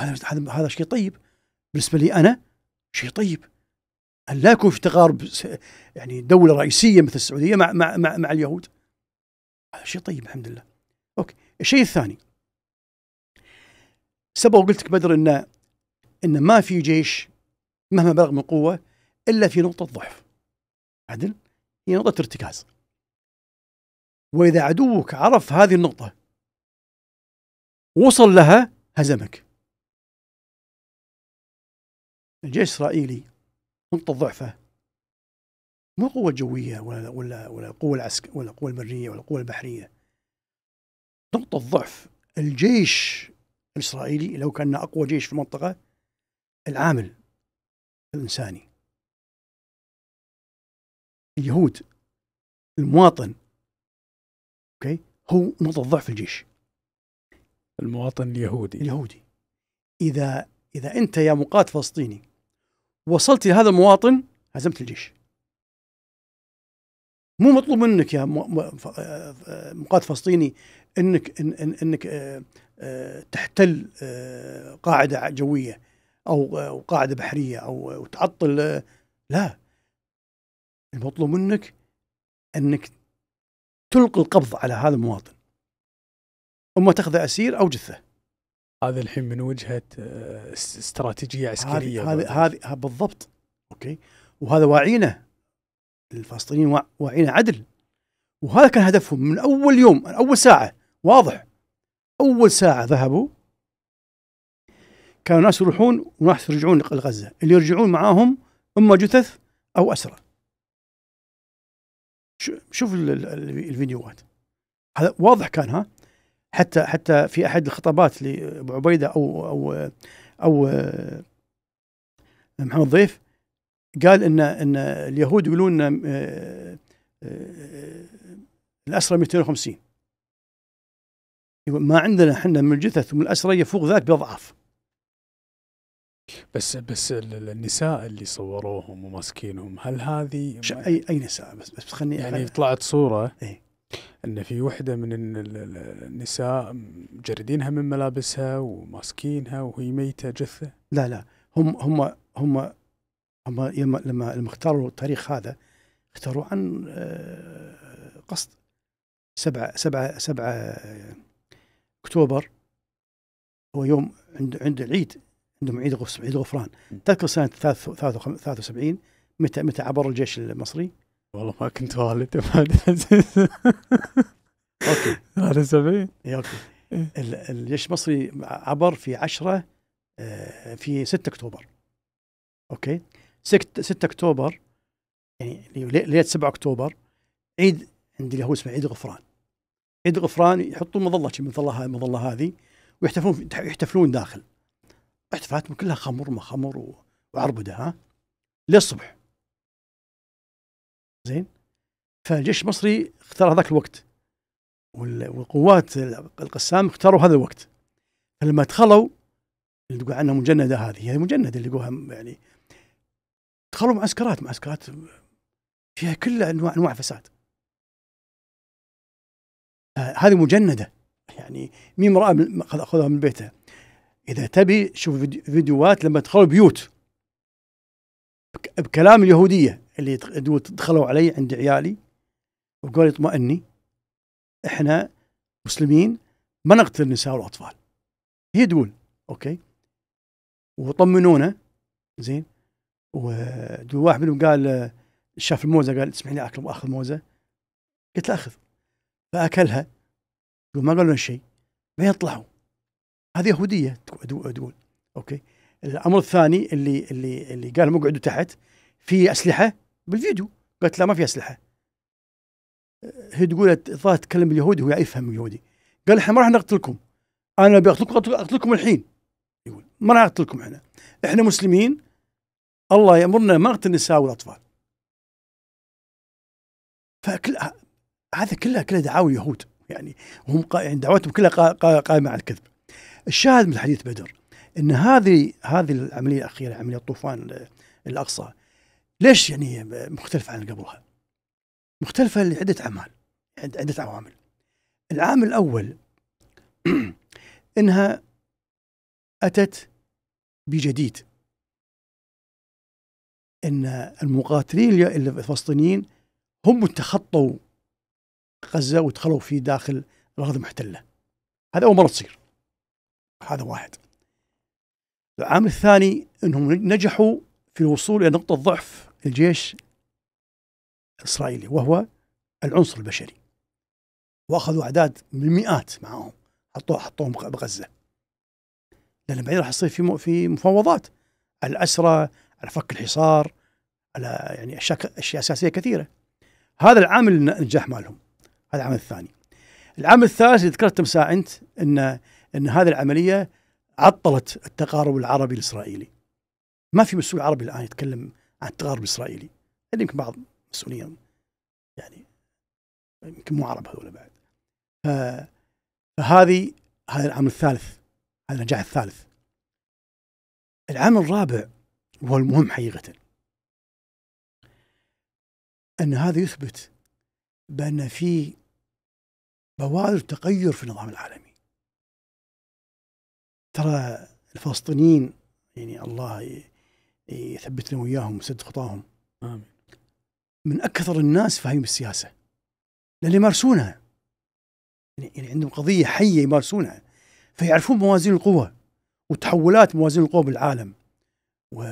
هذا هذا شيء طيب بالنسبه لي انا شيء طيب ان لا يكون في تقارب يعني دوله رئيسيه مثل السعوديه مع مع مع, مع اليهود هذا شيء طيب الحمد لله اوكي الشيء الثاني سبق وقلت لك بدر ان ان ما في جيش مهما بلغ من قوه الا في نقطه ضعف عدل هي نقطه ارتكاز واذا عدوك عرف هذه النقطه وصل لها هزمك الجيش الاسرائيلي نقطه ضعفه مو القوه الجويه ولا ولا ولا القوه العسك ولا القوه البريه ولا القوه البحريه نقطه ضعف الجيش الاسرائيلي لو كان اقوى جيش في المنطقه العامل الانساني اليهود المواطن اوكي هو نقطه ضعف الجيش المواطن اليهودي اليهودي اذا اذا انت يا مقاتل فلسطيني وصلت لهذا المواطن هزمت الجيش مو مطلوب منك يا آه، آه، مقاتل فلسطيني انك إن إن انك آه، تحتل قاعده جويه او قاعده بحريه او تعطل لا المطلوب منك انك تلقي القبض على هذا المواطن اما تاخذه اسير او جثه هذا الحين من وجهه آه، استراتيجيه عسكريه هذه هذه بالضبط اوكي وهذا واعينا الفلسطينيين واعينا عدل وهذا كان هدفهم من اول يوم من اول ساعه واضح اول ساعه ذهبوا كانوا ناس يروحون وناس يرجعون لغزه اللي يرجعون معاهم اما جثث او اسرى شوف الفيديوهات هذا واضح كان ها حتى حتى في احد الخطابات لابو عبيده او او او محمد ضيف قال ان ان اليهود يقولون آه، آه، الاسرى 250 يقول ما عندنا احنا من الجثث ومن الاسرى يفوق ذلك باضعاف بس بس النساء اللي صوروهم وماسكينهم هل هذه اي اي نساء بس بس خلني يعني طلعت صوره ايه ان في وحده من النساء مجردينها من ملابسها وماسكينها وهي ميته جثه لا لا هم هم هم هم لما لما اختاروا التاريخ هذا اختاروا عن آه، قصد سبعة سبعة سبعة اكتوبر هو يوم عند عند العيد عندهم عيد عيد غفران تذكر سنه 73 متى متى عبر الجيش المصري والله ما كنت والد اوكي 73 اي اوكي إيه. الجيش المصري عبر في 10 آه، في 6 اكتوبر اوكي 6 6 اكتوبر يعني ليله 7 اكتوبر عيد عندي اللي هو اسمه عيد غفران عيد غفران يحطون مظله المظله المظله هذه ويحتفلون يحتفلون داخل احتفالاتهم كلها خمر ما خمر وعربده ها للصبح زين فالجيش المصري اختار هذاك الوقت والقوات القسام اختاروا هذا الوقت فلما دخلوا اللي تقول عنها مجنده هذه هي مجنده اللي يقولها يعني دخلوا معسكرات معسكرات فيها كل انواع انواع فساد هذه مجنده يعني مين امراه اخذها من بيتها اذا تبي شوف فيديوهات لما دخلوا بيوت بكلام اليهوديه اللي دخلوا علي عند عيالي وقالوا اطمئني احنا مسلمين ما نقتل النساء والاطفال هي تقول اوكي وطمنونا زين واحد منهم قال شاف الموزه قال اسمح لي اكل اخذ موزه قلت له اخذ فاكلها وما قالوا شيء ما يطلعوا هذه يهوديه تقول اوكي الامر الثاني اللي اللي اللي قال اقعدوا تحت في اسلحه بالفيديو قالت لا ما في اسلحه آه، هي تقول الظاهر تكلم اليهودي هو يفهم اليهودي قال احنا ما راح نقتلكم انا بقتلكم اقتلكم الحين يقول ما راح اقتلكم احنا احنا مسلمين الله يامرنا ما نقتل النساء والاطفال فكل آه، هذا كله كله دعاوي يهود يعني هم يعني دعوتهم كلها قائمه على الكذب الشاهد من حديث بدر ان هذه هذه العمليه الاخيره عمليه طوفان الاقصى ليش يعني مختلفة عن قبلها؟ مختلفة لعدة أعمال عدة عوامل العامل الأول إنها أتت بجديد إن المقاتلين الفلسطينيين هم تخطوا غزة ودخلوا في داخل الأرض المحتلة هذا أول مرة تصير هذا واحد العامل الثاني أنهم نجحوا في الوصول إلى نقطة ضعف الجيش الإسرائيلي وهو العنصر البشري وأخذوا أعداد بالمئات معهم حطوه حطوهم بغزة لأن بعدين راح يصير في في مفاوضات على الأسرى على فك الحصار على يعني أشياء, أساسية كثيرة هذا العامل النجاح مالهم هذا العامل الثاني العامل الثالث اللي ذكرته ساعة أنت أن أن هذه العملية عطلت التقارب العربي الإسرائيلي ما في مسؤول عربي الآن يتكلم عن التغارب الاسرائيلي اللي يمكن بعض المسؤولين يعني يمكن مو عرب هذول بعد فهذه هذا العام الثالث هذا النجاح الثالث العام الرابع وهو المهم حقيقة أن هذا يثبت بأن في بوادر تغير في النظام العالمي ترى الفلسطينيين يعني الله إيه، يثبتنا وياهم ويسد خطاهم امين من اكثر الناس فاهمين بالسياسه لان يمارسونها يعني, يعني عندهم قضيه حيه يمارسونها فيعرفون موازين القوى وتحولات موازين القوى بالعالم و...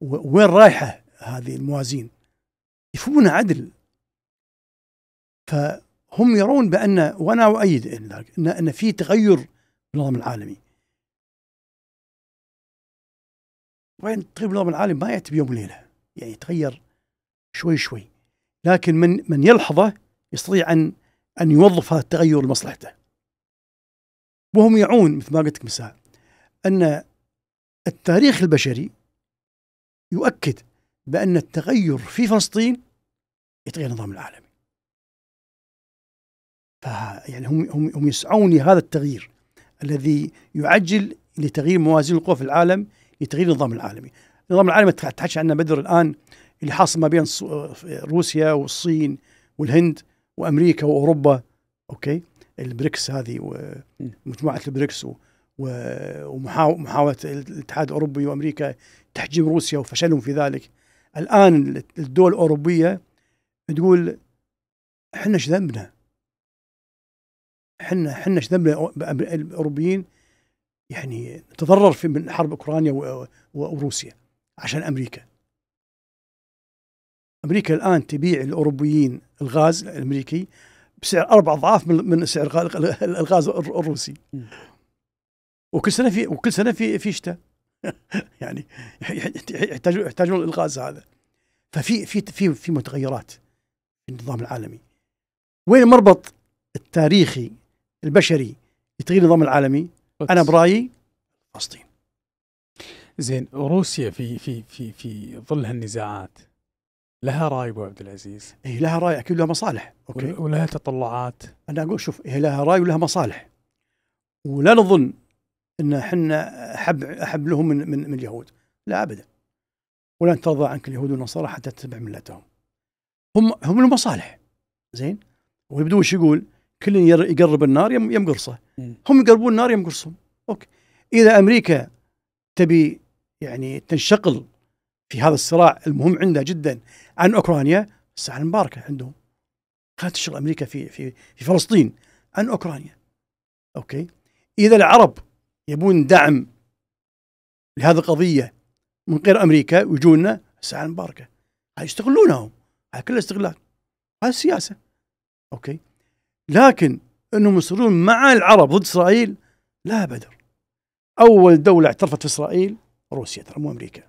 و... وين رايحه هذه الموازين يفهمونها عدل فهم يرون بان وانا اؤيد ذلك ان ان في تغير بالنظام العالمي وين طبيب الوضع العالم ما ياتي بيوم وليله يعني يتغير شوي شوي لكن من من يلحظه يستطيع ان ان يوظف هذا التغير لمصلحته. وهم يعون مثل ما قلت لك ان التاريخ البشري يؤكد بان التغير في فلسطين يتغير النظام العالمي. ف يعني هم هم هم يسعون لهذا التغيير الذي يعجل لتغيير موازين القوى في العالم لتغيير النظام العالمي النظام العالمي تحكي عنه بدر الان اللي حاصل ما بين آه، روسيا والصين والهند وامريكا واوروبا اوكي البريكس هذه ومجموعه البريكس ومحاوله الاتحاد الاوروبي وامريكا تحجيم روسيا وفشلهم في ذلك الان الدول الاوروبيه تقول احنا ايش ذنبنا؟ احنا احنا ايش ذنبنا الاوروبيين يعني تضرر في من حرب اوكرانيا وروسيا عشان امريكا امريكا الان تبيع الاوروبيين الغاز الامريكي بسعر اربع اضعاف من سعر الغاز الروسي وكل سنه في وكل سنه في في شتاء يعني يحتاجون يحتاجون الغاز هذا ففي في في في متغيرات في النظام العالمي وين المربط التاريخي البشري لتغيير النظام العالمي انا برايي فلسطين زين روسيا في في في في ظل هالنزاعات لها راي ابو عبد العزيز هي إيه، لها راي اكيد لها مصالح اوكي ولها تطلعات انا اقول شوف هي لها راي ولها مصالح ولا نظن ان احنا احب احب لهم من من, من اليهود لا ابدا ولن ترضى عنك اليهود والنصارى حتى تتبع ملتهم هم هم المصالح زين ويبدو وش يقول كل يقرب النار يم يمقرصه هم يقربون النار يوم قرصهم اوكي اذا امريكا تبي يعني تنشغل في هذا الصراع المهم عندها جدا عن اوكرانيا الساعه المباركه عندهم خلت تشغل امريكا في في في فلسطين عن اوكرانيا اوكي اذا العرب يبون دعم لهذه القضيه من غير امريكا ويجونا الساعه المباركه يستغلونهم هذا كلها استغلال هذه السياسه اوكي لكن انهم يصيرون مع العرب ضد اسرائيل لا بدر اول دوله اعترفت في اسرائيل روسيا ترى مو امريكا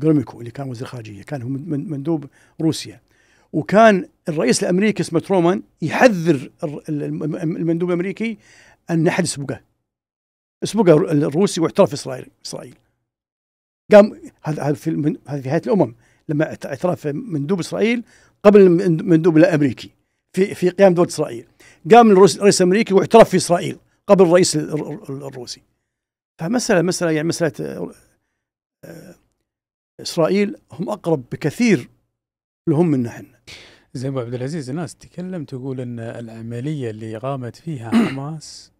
جروميكو اللي كان وزير خارجيه كان هو مندوب روسيا وكان الرئيس الامريكي اسمه ترومان يحذر المندوب الامريكي ان احد يسبقه سبقه الروسي واعترف اسرائيل اسرائيل قام هذا هذا في هذا في هيئه الامم لما اعترف مندوب اسرائيل قبل المندوب الامريكي في في قيام دوله اسرائيل قام الرئيس الامريكي واعترف في اسرائيل قبل الرئيس الروسي فمساله مساله يعني مساله آه، آه، اسرائيل هم اقرب بكثير لهم منا احنا زي ابو عبد العزيز الناس تكلم تقول ان العمليه اللي قامت فيها حماس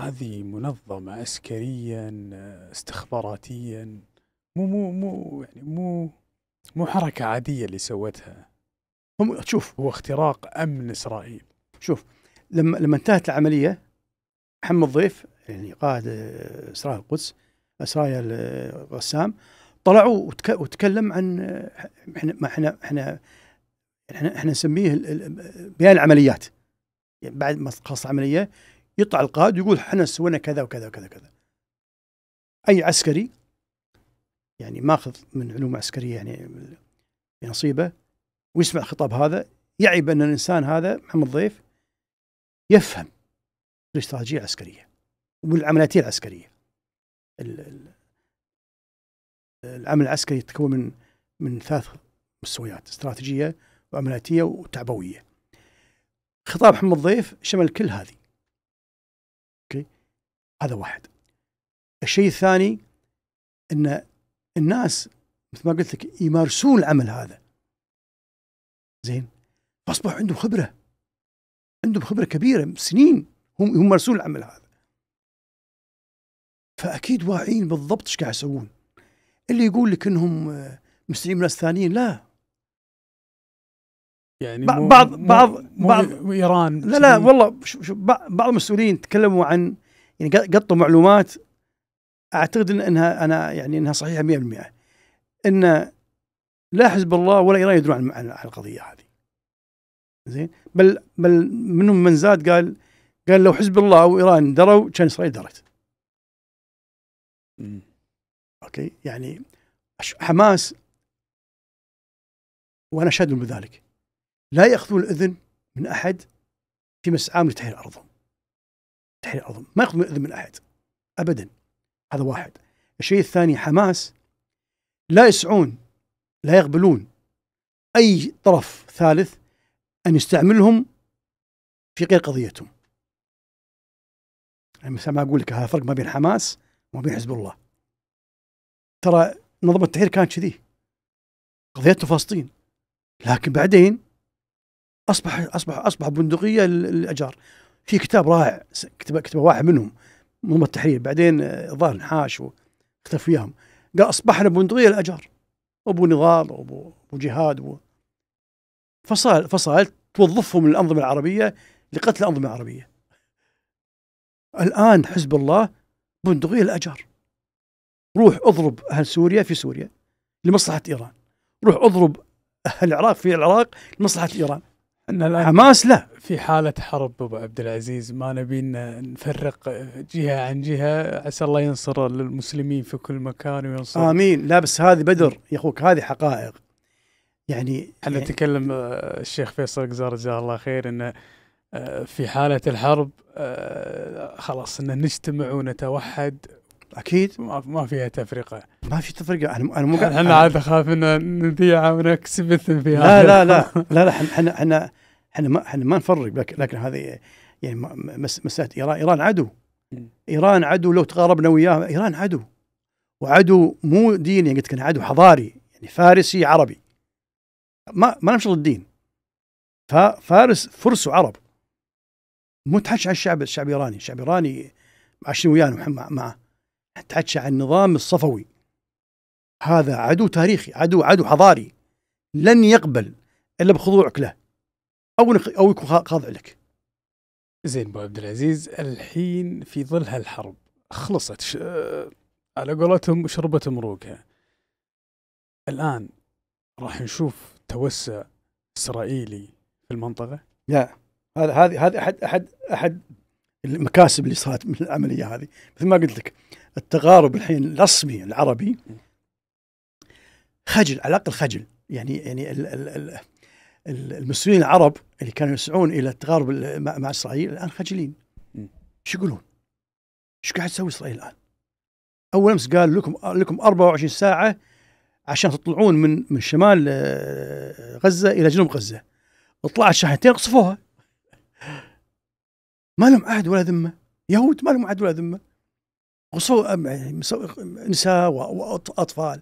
هذه منظمه عسكريا استخباراتيا مو مو مو يعني مو مو حركه عاديه اللي سوتها هم شوف هو اختراق امن اسرائيل شوف لما لما انتهت العمليه محمد ضيف يعني قائد آه، اسرائيل القدس اسرائيل غسام آه، طلعوا وتكلم عن آه، احنا ما احنا احنا احنا, احنا نسميه بيان العمليات يعني بعد ما تخلص العمليه يطلع القائد يقول احنا سوينا كذا وكذا وكذا وكذا اي عسكري يعني ماخذ من علوم عسكريه يعني نصيبه ويسمع الخطاب هذا يعي بأن الإنسان هذا محمد ضيف يفهم الاستراتيجية العسكرية والعمليات العسكرية العمل العسكري يتكون من من ثلاث مستويات استراتيجية وعملياتية وتعبوية خطاب محمد ضيف شمل كل هذه اوكي هذا واحد الشيء الثاني ان الناس مثل ما قلت لك يمارسون العمل هذا زين فاصبح عندهم خبره عندهم خبره كبيره سنين هم هم مرسول العمل هذا فاكيد واعيين بالضبط ايش قاعد يسوون اللي يقول لك انهم آه، مستعين ناس ثانيين لا يعني بعض مو بعض مو بعض, بعض ايران لا لا والله شو شو بعض المسؤولين تكلموا عن يعني قطوا معلومات اعتقد انها انا يعني انها صحيحه 100% ان لا حزب الله ولا ايران يدرون عن القضيه هذه زين بل بل منهم من زاد قال قال لو حزب الله او ايران دروا كان اسرائيل درت اوكي يعني حماس وانا شاهد بذلك لا ياخذون الاذن من احد في مسعاهم لتحرير ارضهم تحرير ارضهم ما ياخذون اذن من احد ابدا هذا واحد الشيء الثاني حماس لا يسعون لا يقبلون أي طرف ثالث أن يستعملهم في غير قضيتهم يعني مثل ما أقول لك هذا فرق ما بين حماس وما بين حزب الله ترى منظمة التحرير كانت كذي قضيته فلسطين لكن بعدين أصبح أصبح أصبح بندقية للأجار في كتاب رائع كتبه كتبه واحد منهم منظمة التحرير بعدين آه، ظهر انحاش واختفى وياهم قال أصبحنا بندقية للأجار وابو نضال وابو جهاد و... فصائل فصائل توظفهم الانظمه العربيه لقتل الانظمه العربيه. الان حزب الله بندقيه الاجر روح اضرب اهل سوريا في سوريا لمصلحه ايران. روح اضرب اهل العراق في العراق لمصلحه ايران. ان حماس لا في حاله حرب ابو عبد العزيز ما نبي نفرق جهه عن جهه عسى الله ينصر المسلمين في كل مكان وينصر امين لا بس هذه بدر يا اخوك هذه حقائق يعني احنا يعني آه، الشيخ فيصل قزار جزاه الله خير انه آه، في حاله الحرب آه، خلاص ان نجتمع ونتوحد اكيد ما فيها تفرقه ما في تفرقه انا انا مو قاعد احنا عاد اخاف ان نبيع ونكسب مثل فيها لا لا لا لا لا احنا احنا احنا ما احنا ما نفرق لكن, لكن هذه يعني مساله ايران ايران عدو ايران عدو لو تقاربنا وياه ايران عدو وعدو مو ديني قلت لك عدو حضاري يعني فارسي عربي ما ما نمشي الدين ففارس فرس وعرب مو تحش على الشعب الشعب الايراني الشعب الايراني عايشين ويانا معه تحكي عن النظام الصفوي هذا عدو تاريخي عدو عدو حضاري لن يقبل الا بخضوعك له او او يكون خاضع لك زين ابو عبد العزيز الحين في ظل هالحرب خلصت ش... على قولتهم شربت مروقها الان راح نشوف توسع اسرائيلي في المنطقه لا هذا هذه احد احد احد المكاسب اللي صارت من العمليه هذه مثل ما قلت لك التغارب الحين الرسمي العربي خجل على الاقل خجل يعني يعني ال ال ال المسلمين العرب اللي كانوا يسعون الى التغارب مع اسرائيل الان خجلين شو يقولون؟ ايش قاعد تسوي اسرائيل الان؟ اول امس قال لكم لكم 24 ساعه عشان تطلعون من من شمال آه، غزه الى جنوب غزه. طلعت شاحنتين قصفوها. ما لهم عهد ولا ذمه، يهود ما لهم عهد ولا ذمه. نساء واطفال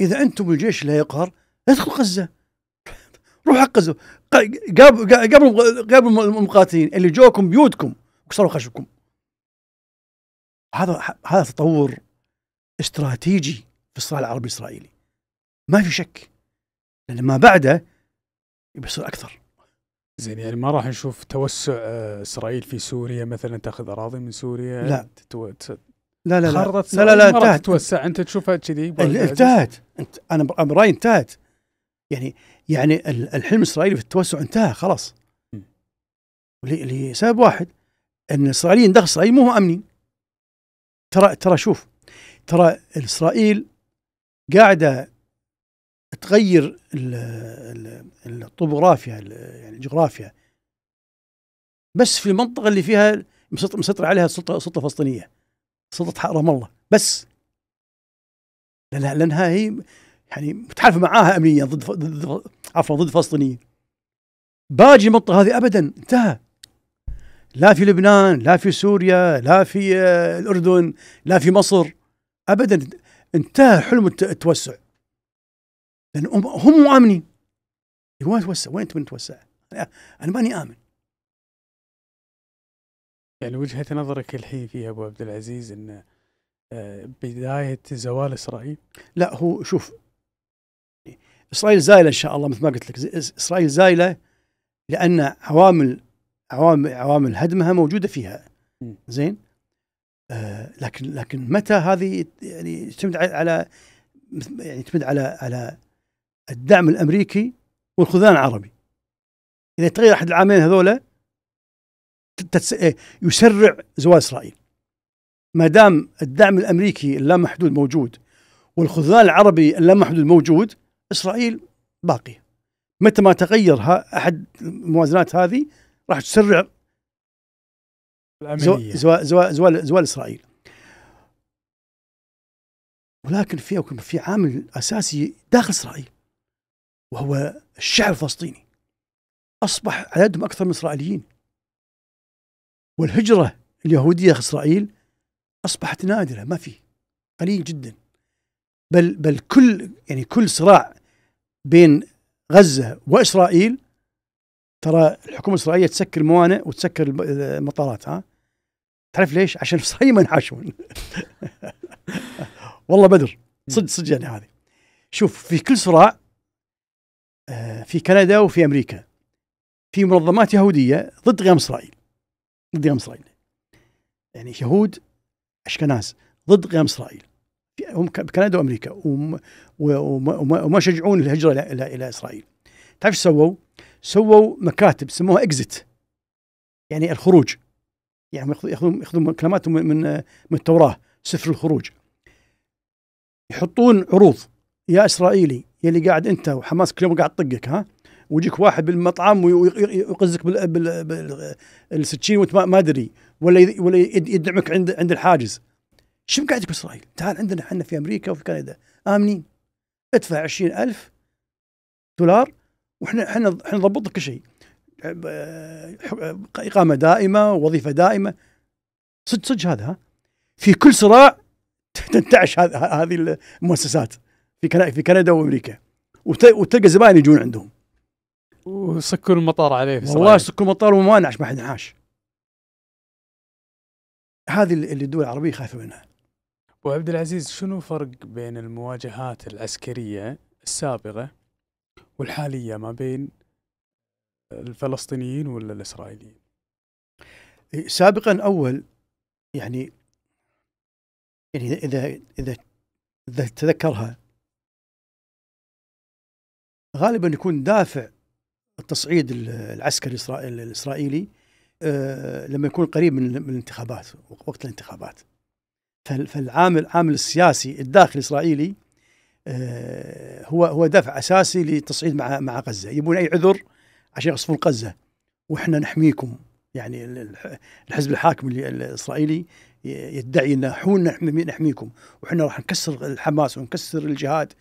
اذا انتم الجيش لا يقهر ادخل غزه روح حق غزه قبل قبل المقاتلين اللي جوكم بيوتكم وكسروا خشبكم هذا هذا تطور استراتيجي في الصراع العربي الاسرائيلي ما في شك لان ما بعده بيصير اكثر زين يعني ما راح نشوف توسع آه، اسرائيل في سوريا مثلا تاخذ اراضي من سوريا لا تتو... ت... لا لا لا لا لا, لا انتهت تتوسع انت تشوفها كذي انتهت انت انا برايي انتهت يعني يعني الحلم الاسرائيلي في التوسع انتهى خلاص لسبب واحد ان الاسرائيليين داخل اسرائيل مو امنين ترى ترى شوف ترى اسرائيل قاعده تغير الطبوغرافيا يعني الجغرافيا بس في المنطقه اللي فيها مسيطر عليها السلطه السلطه الفلسطينيه سلطه رام الله بس لانها لانها هي يعني متحالفه معاها امنيا ضد ضد عفوا ضد الفلسطينيين باقي المنطقه هذه ابدا انتهى لا في لبنان لا في سوريا لا في آه، الاردن لا في مصر ابدا انتهى حلم التوسع لان هم امنين وين توسع وين تبي تتوسع؟ انا ماني امن يعني وجهه نظرك الحين فيها ابو عبد العزيز ان آه، بدايه زوال اسرائيل لا هو شوف اسرائيل زايله ان شاء الله مثل ما قلت لك اسرائيل زايله لان عوامل عوامل عوامل هدمها موجوده فيها زين آه لكن لكن متى هذه يعني تعتمد على يعني تعتمد على على الدعم الامريكي والخذلان العربي اذا تغير احد العامين هذولا إيه، يسرع زوال اسرائيل ما دام الدعم الامريكي اللامحدود موجود والخذلان العربي اللامحدود موجود اسرائيل باقيه متى ما تغير احد الموازنات هذه راح تسرع زوال زوال زوال زوال اسرائيل ولكن في في عامل اساسي داخل اسرائيل وهو الشعب الفلسطيني أصبح عددهم أكثر من الإسرائيليين والهجرة اليهودية في إسرائيل أصبحت نادرة ما في قليل جدا بل بل كل يعني كل صراع بين غزة وإسرائيل ترى الحكومة الإسرائيلية تسكر الموانئ وتسكر المطارات ها تعرف ليش؟ عشان الإسرائيليين ما ينحاشون والله بدر صدق صدق يعني هذه شوف في كل صراع آه، في كندا وفي امريكا في منظمات يهوديه ضد قيام اسرائيل ضد قيام اسرائيل يعني يهود اشكناز ضد قيام اسرائيل هم بكندا وامريكا وما, يشجعون شجعون الهجره الى الى, إلى اسرائيل تعرف ايش سووا؟ سووا مكاتب سموها اكزت يعني الخروج يعني ياخذون ياخذون كلماتهم من آه، من التوراه سفر الخروج يحطون عروض يا اسرائيلي يلي قاعد انت وحماس كل يوم قاعد تطقك ها ويجيك واحد بالمطعم ويقزك بالسكين وانت ما ادري ولا ولا يدعمك عند عند الحاجز شو مقعدك باسرائيل؟ تعال عندنا احنا في امريكا وفي كندا امنين ادفع 20000 دولار واحنا احنا احنا نضبط لك كل شيء اقامه دائمه وظيفه دائمه صدق صدق هذا ها في كل صراع تنتعش هذه المؤسسات في كندا في كندا وامريكا وتلقى زباين يجون عندهم وسكروا المطار عليه في والله سكروا المطار وما نعش ما حد نعاش هذه اللي الدول العربيه خايفه منها ابو عبد العزيز شنو فرق بين المواجهات العسكريه السابقه والحاليه ما بين الفلسطينيين ولا الاسرائيليين؟ إيه، سابقا اول يعني يعني اذا اذا, إذا تذكرها غالبا يكون دافع التصعيد العسكري الاسرائيلي آه، لما يكون قريب من الانتخابات وقت الانتخابات فالعامل عامل السياسي الداخلي الاسرائيلي آه، هو هو دافع اساسي للتصعيد مع مع غزه يبون اي عذر عشان يقصفون غزه واحنا نحميكم يعني الحزب الحاكم الاسرائيلي يدعي ان حولنا نحميكم واحنا راح نكسر الحماس ونكسر الجهاد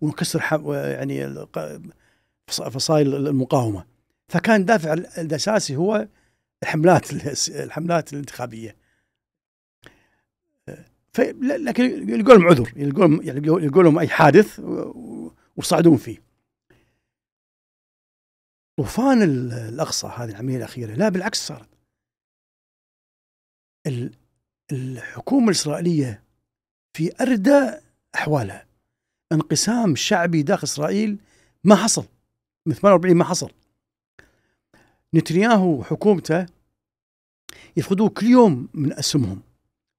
ونكسر يعني فصائل المقاومه فكان الدافع الاساسي هو الحملات الحملات الانتخابيه لكن يلقوا لهم عذر يلقوا يعني لهم اي حادث وصعدون فيه طوفان الاقصى هذه العمليه الاخيره لا بالعكس صارت الحكومه الاسرائيليه في اردى احوالها انقسام شعبي داخل إسرائيل ما حصل من 48 ما حصل نتنياهو وحكومته يفقدون كل يوم من اسهمهم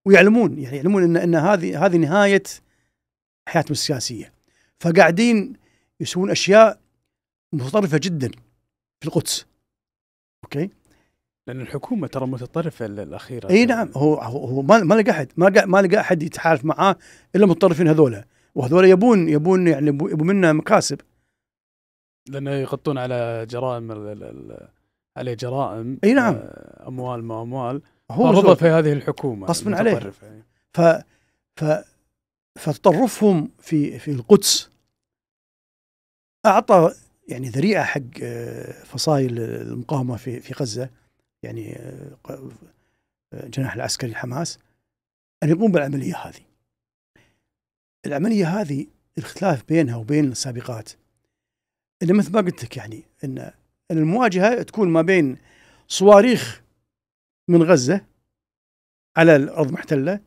ويعلمون يعني يعلمون ان ان هذه هذه نهايه حياتهم السياسيه فقاعدين يسوون اشياء متطرفه جدا في القدس اوكي لان الحكومه ترى متطرفه الاخيره اي نعم هو هو ما لقى احد ما لقى احد يتحالف معاه الا المتطرفين هذولا وهذول يبون يبون يعني يبون منا مكاسب لانه يغطون على جرائم ال ال عليه جرائم اي نعم آه، اموال ما اموال هو رضى في هذه الحكومه غصبا عليه يعني. ف ف فتطرفهم في في القدس اعطى يعني ذريعه حق آه، فصائل المقاومه في في غزه يعني آه، جناح العسكري حماس ان يقوم بالعمليه هذه العمليه هذه الاختلاف بينها وبين السابقات اللي مثل ما قلت لك يعني ان المواجهه تكون ما بين صواريخ من غزه على الارض محتله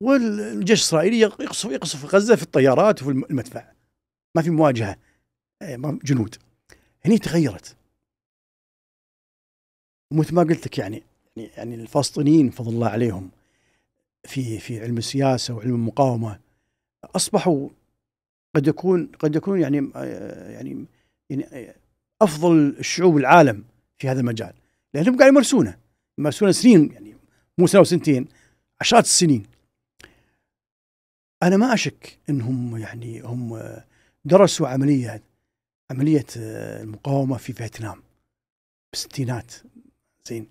والجيش الاسرائيلي يقصف يقصف غزه في الطيارات وفي المدفع ما في مواجهه آه، جنود هني تغيرت ومثل ما قلت لك يعني يعني الفلسطينيين فضل الله عليهم في في علم السياسه وعلم المقاومه اصبحوا قد يكون قد يكون يعني يعني يعني افضل الشعوب العالم في هذا المجال لانهم قاعد يمارسونه يمارسونه سنين يعني مو سنه وسنتين عشرات السنين انا ما اشك انهم يعني هم درسوا عمليه عمليه المقاومه في فيتنام بالستينات زين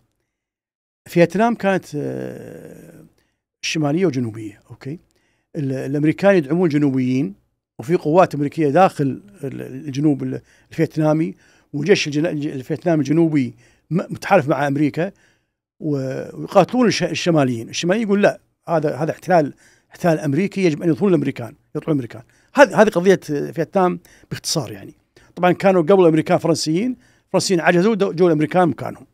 فيتنام كانت آه، شماليه وجنوبيه اوكي الامريكان يدعمون الجنوبيين وفي قوات امريكيه داخل الجنوب الفيتنامي وجيش الفيتنامي الجنوبي متحالف مع امريكا ويقاتلون الشماليين، الشماليين يقول لا هذا هذا احتلال احتلال امريكي يجب ان يطلون الامريكان، يطلعون الامريكان. هذه هذه قضيه فيتنام باختصار يعني. طبعا كانوا قبل الامريكان فرنسيين، الفرنسيين عجزوا جو الامريكان مكانهم.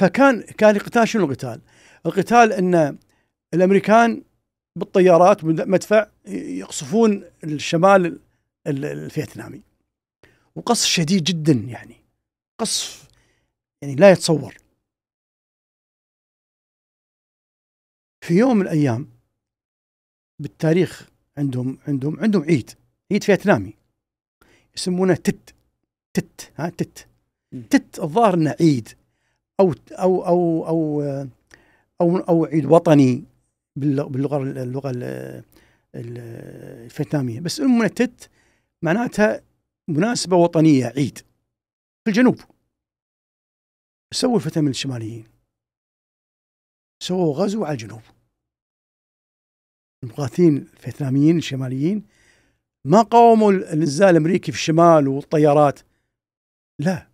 فكان كان القتال شنو القتال؟ القتال ان الامريكان بالطيارات مدفع يقصفون الشمال الفيتنامي وقصف شديد جدا يعني قصف يعني لا يتصور في يوم من الايام بالتاريخ عندهم عندهم عندهم عيد عيد فيتنامي يسمونه تت تت ها تت تت الظاهر انه عيد او او او او او, أو عيد وطني باللغه اللغه الفيتناميه بس ام تت معناتها مناسبه وطنيه عيد في الجنوب سووا الفتن من الشماليين سووا غزو على الجنوب المقاتلين الفيتناميين الشماليين ما قاوموا النزال الامريكي في الشمال والطيارات لا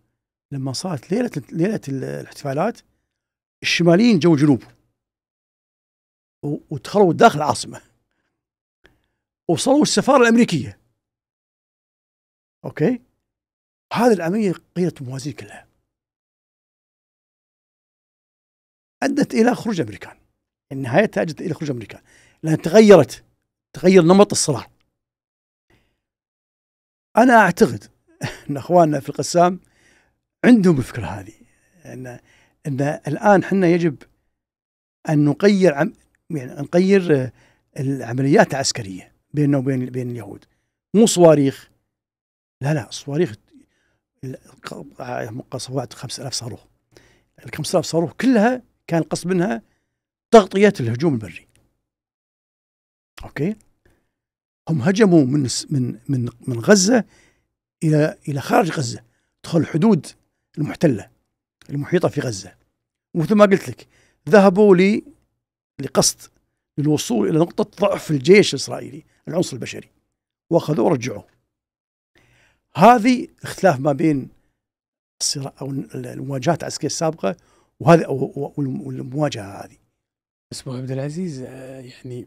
لما صارت ليله ليله الاحتفالات الشماليين جو جنوب ودخلوا داخل العاصمه وصلوا السفاره الامريكيه اوكي هذه العمليه قيلت موازين كلها ادت الى خروج امريكان النهاية أدت الى خروج امريكان لان تغيرت تغير نمط الصراع انا اعتقد ان اخواننا في القسام عندهم الفكره هذه ان ان الان احنا يجب ان نغير يعني نغير آه، العمليات العسكريه بيننا وبين بين اليهود مو صواريخ لا لا صواريخ صواريخ 5000 صاروخ ال 5000 صاروخ كلها كان القصد منها تغطيه الهجوم البري اوكي هم هجموا من من من من غزه الى الى خارج غزه دخل الحدود المحتله المحيطه في غزه ومثل ما قلت لك ذهبوا لقصد للوصول إلى نقطة ضعف الجيش الإسرائيلي العنصر البشري وأخذوه ورجعوه هذه اختلاف ما بين الصراع أو المواجهات العسكرية السابقة وهذه والمواجهة هذه بس ابو عبد العزيز آه، يعني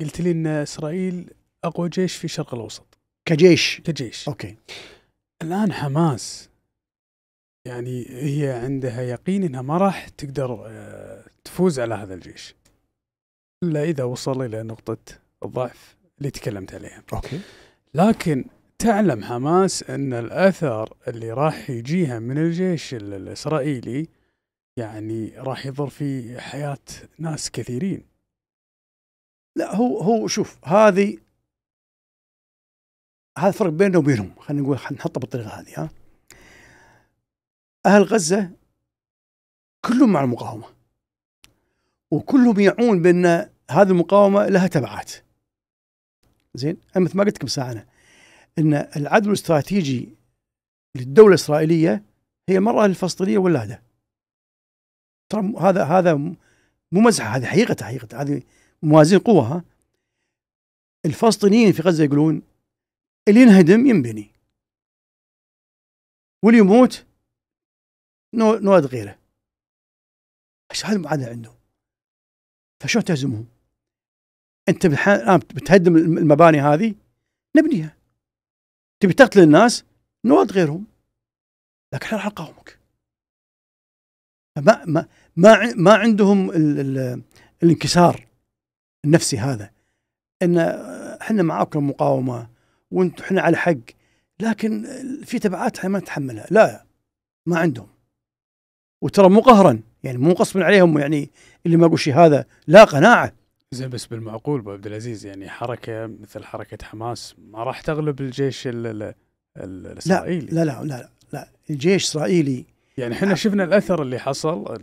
قلت لي ان اسرائيل اقوى جيش في الشرق الاوسط كجيش كجيش اوكي الان حماس يعني هي عندها يقين انها ما راح تقدر آه، تفوز على هذا الجيش الا اذا وصل الى نقطه الضعف اللي تكلمت عليها. اوكي. لكن تعلم حماس ان الاثر اللي راح يجيها من الجيش الاسرائيلي يعني راح يضر في حياه ناس كثيرين. لا هو هو شوف هذه هذا فرق بيننا وبينهم خلينا نقول نحطه بالطريقه هذه ها. أهل غزة كلهم مع المقاومة وكلهم يعون بأن هذه المقاومة لها تبعات زين أنا مثل ما قلت لكم ساعة أن العدل الاستراتيجي للدولة الإسرائيلية هي المرأة الفلسطينية ولادة ترى هذا هذا مو مزحة هذه حقيقة حقيقة هذه موازين قوة ها الفلسطينيين في غزة يقولون اللي ينهدم ينبني واللي يموت نواد غيره بس هذا المعادله عندهم فشلون تهزمهم؟ انت الان بتهدم المباني هذه نبنيها تبي تقتل الناس نواد غيرهم لكن احنا راح نقاومك فما ما ما, ما عندهم الـ الـ الانكسار النفسي هذا ان احنا معاكم مقاومه وانتم احنا على حق لكن في تبعات احنا ما نتحملها لا ما عندهم وترى مو قهرا يعني مو غصبا عليهم يعني اللي ما يقول شيء هذا لا قناعه زين بس بالمعقول ابو عبد العزيز يعني حركه مثل حركه حماس ما راح تغلب الجيش الـ الـ الاسرائيلي لا لا لا لا, لا الجيش الاسرائيلي يعني احنا شفنا الاثر اللي حصل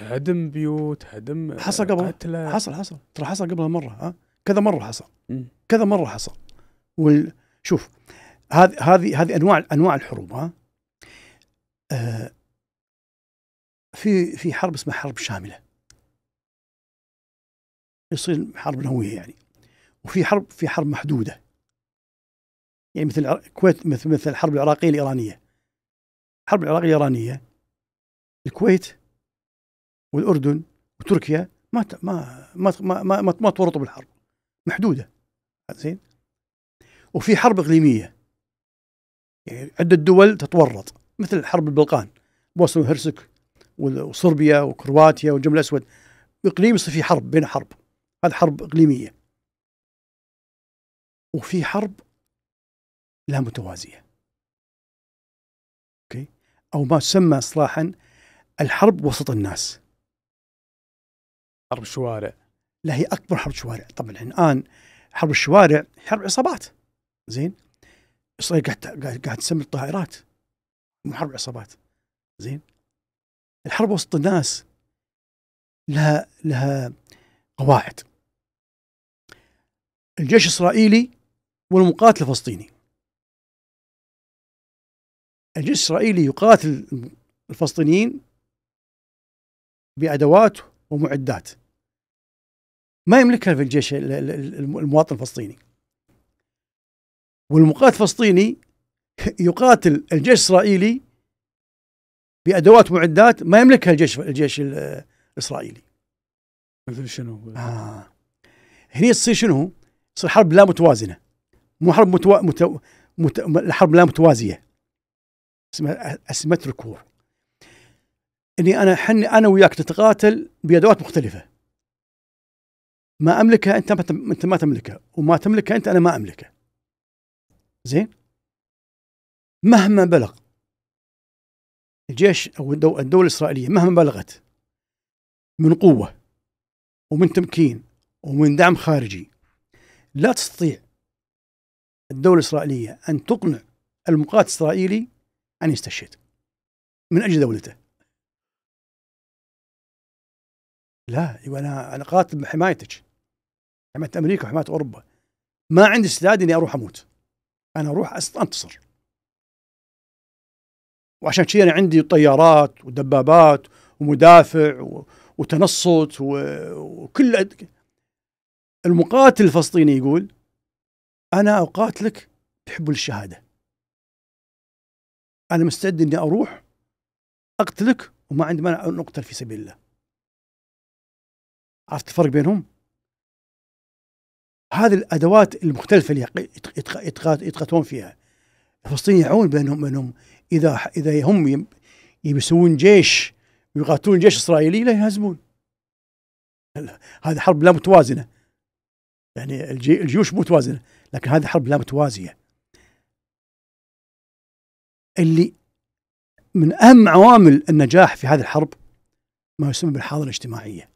هدم بيوت هدم حصل قبل قتلة. حصل حصل ترى حصل قبلها مره ها كذا مره حصل كذا مره حصل وال شوف هذه هذه هذه انواع انواع الحروب ها آه في في حرب اسمها حرب شامله يصير حرب نوويه يعني وفي حرب في حرب محدوده يعني مثل الكويت مثل مثل الحرب العراقيه الايرانيه الحرب العراقيه الايرانيه الكويت والاردن وتركيا ما ما ما ما ما, ما تورطوا بالحرب محدوده زين وفي حرب اقليميه يعني عده دول تتورط مثل حرب البلقان بوسنا وهرسك وصربيا وكرواتيا والجمل الاسود اقليم يصير في حرب بين حرب هذه حرب اقليميه وفي حرب لا متوازيه اوكي او ما تسمى اصلاحا الحرب وسط الناس حرب الشوارع لا هي اكبر حرب شوارع طبعا الان حرب الشوارع حرب عصابات زين اسرائيل قاعد قاعد تسمي الطائرات مو حرب عصابات زين الحرب وسط الناس لها لها قواعد الجيش الاسرائيلي والمقاتل الفلسطيني الجيش الاسرائيلي يقاتل الفلسطينيين بادوات ومعدات ما يملكها في الجيش المواطن الفلسطيني والمقاتل الفلسطيني يقاتل الجيش الاسرائيلي بادوات معدات ما يملكها الجيش الجيش الاسرائيلي. مثل شنو؟ آه. هني تصير شنو؟ تصير حرب لا متوازنه. مو حرب متو... مت... مت... الحرب لا متوازيه. اسمها اسيمتريك وور. اني انا حن انا وياك نتقاتل بادوات مختلفه. ما املكها انت ما انت ما تملكها وما تملكها انت انا ما املكه. زين؟ مهما بلغ الجيش أو الدولة الإسرائيلية مهما بلغت من قوة ومن تمكين ومن دعم خارجي لا تستطيع الدولة الإسرائيلية أن تقنع المقاتل الإسرائيلي أن يستشهد من أجل دولته لا يقول أنا أنا قاتل بحمايتك حماية أمريكا وحماية أوروبا ما عندي استعداد إني أروح أموت أنا أروح أنتصر وعشان كذي انا عندي طيارات ودبابات ومدافع وتنصت وكل المقاتل الفلسطيني يقول انا اقاتلك بحب الشهاده انا مستعد اني اروح اقتلك وما عندي مانع ان اقتل في سبيل الله عرفت الفرق بينهم؟ هذه الادوات المختلفه اللي يتقاتلون فيها الفلسطينيين يعون بانهم بانهم اذا اذا هم يسوون جيش ويقاتلون جيش اسرائيلي لا يهزمون هذه حرب لا متوازنه يعني الجيوش متوازنه لكن هذه حرب لا متوازيه اللي من اهم عوامل النجاح في هذه الحرب ما يسمى بالحاضنه الاجتماعيه.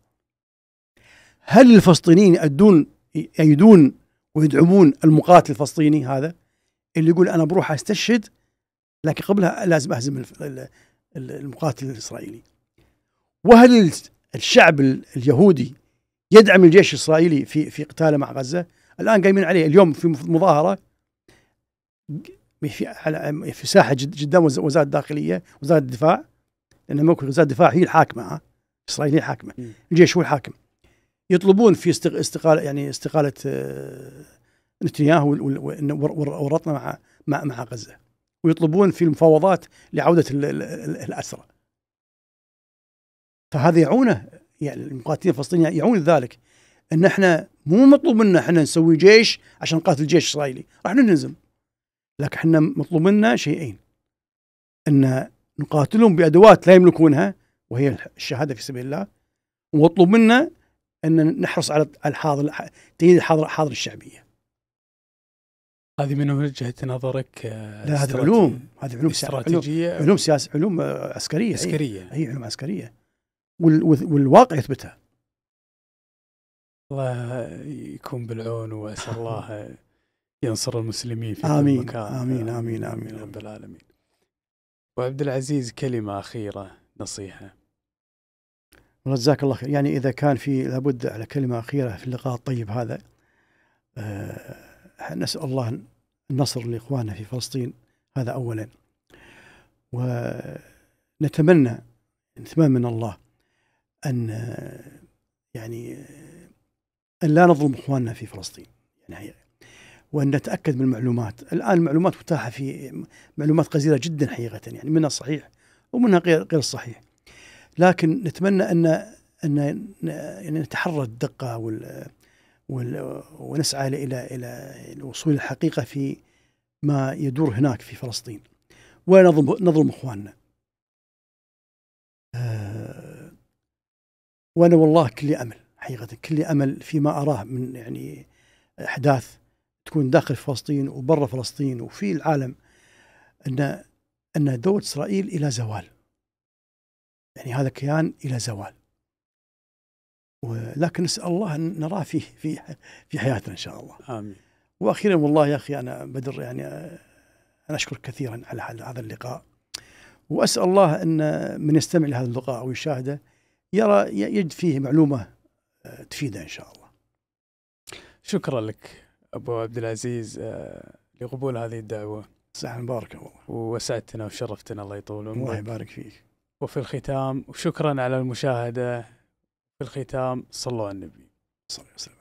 هل الفلسطينيين يؤدون يؤيدون ويدعمون المقاتل الفلسطيني هذا اللي يقول انا بروح استشهد لكن قبلها لازم اهزم المقاتل الاسرائيلي وهل الشعب اليهودي يدعم الجيش الاسرائيلي في في قتاله مع غزه الان قايمين عليه اليوم في مظاهره في على في ساحه جدا وزاره الداخليه وزاره الدفاع لان ممكن وزاره الدفاع هي الحاكمه اسرائيل هي الحاكمه الجيش هو الحاكم يطلبون في استقاله يعني استقاله آه، نتنياهو ورطنا مع مع غزه ويطلبون في المفاوضات لعوده الاسرى. فهذا يعونه يعني المقاتلين الفلسطينيين يعون ذلك ان احنا مو مطلوب منا احنا نسوي جيش عشان نقاتل الجيش الاسرائيلي، راح ننهزم. لكن احنا مطلوب منا شيئين. ان نقاتلهم بادوات لا يملكونها وهي الشهاده في سبيل الله. ومطلوب منا ان نحرص على الحاضر تأييد الحاضر الحاضر الشعبيه. هذه من وجهه نظرك آه، لا هذه علوم هذه علوم استراتيجيه علوم, سياسه علوم آه، عسكريه عسكريه اي علوم عسكريه وال والواقع يثبتها الله يكون بالعون واسال الله ينصر المسلمين في آمين كل مكان امين امين امين رب العالمين وعبد العزيز كلمه اخيره نصيحه والله جزاك الله خير يعني اذا كان في لابد على كلمه اخيره في اللقاء الطيب هذا آه نسأل الله النصر لإخواننا في فلسطين هذا أولا ونتمنى نتمنى من الله أن يعني أن لا نظلم إخواننا في فلسطين يعني وأن نتأكد من المعلومات الآن المعلومات متاحة في معلومات قزيرة جدا حقيقة يعني منها صحيح ومنها غير غير صحيح لكن نتمنى أن أن يعني نتحرى الدقة وال ونسعى إلى إلى الوصول الحقيقه في ما يدور هناك في فلسطين ونظلم نظلم إخواننا آه، وأنا والله كل أمل حقيقة كل أمل فيما أراه من يعني أحداث تكون داخل فلسطين وبرا فلسطين وفي العالم أن أن دولة إسرائيل إلى زوال يعني هذا كيان إلى زوال ولكن نسال الله ان نراه في في في حياتنا ان شاء الله. امين. واخيرا والله يا اخي انا بدر يعني انا اشكرك كثيرا على هذا اللقاء. واسال الله ان من يستمع لهذا اللقاء او يشاهده يرى يجد فيه معلومه آه، تفيده ان شاء الله. شكرا لك ابو عبد العزيز آه، لقبول هذه الدعوه. ساعة مباركة والله. وسعدتنا وشرفتنا الله يطول عمرك. الله يبارك فيك. وفي الختام شكرا على المشاهده في الختام صلوا على النبي صلى الله عليه وسلم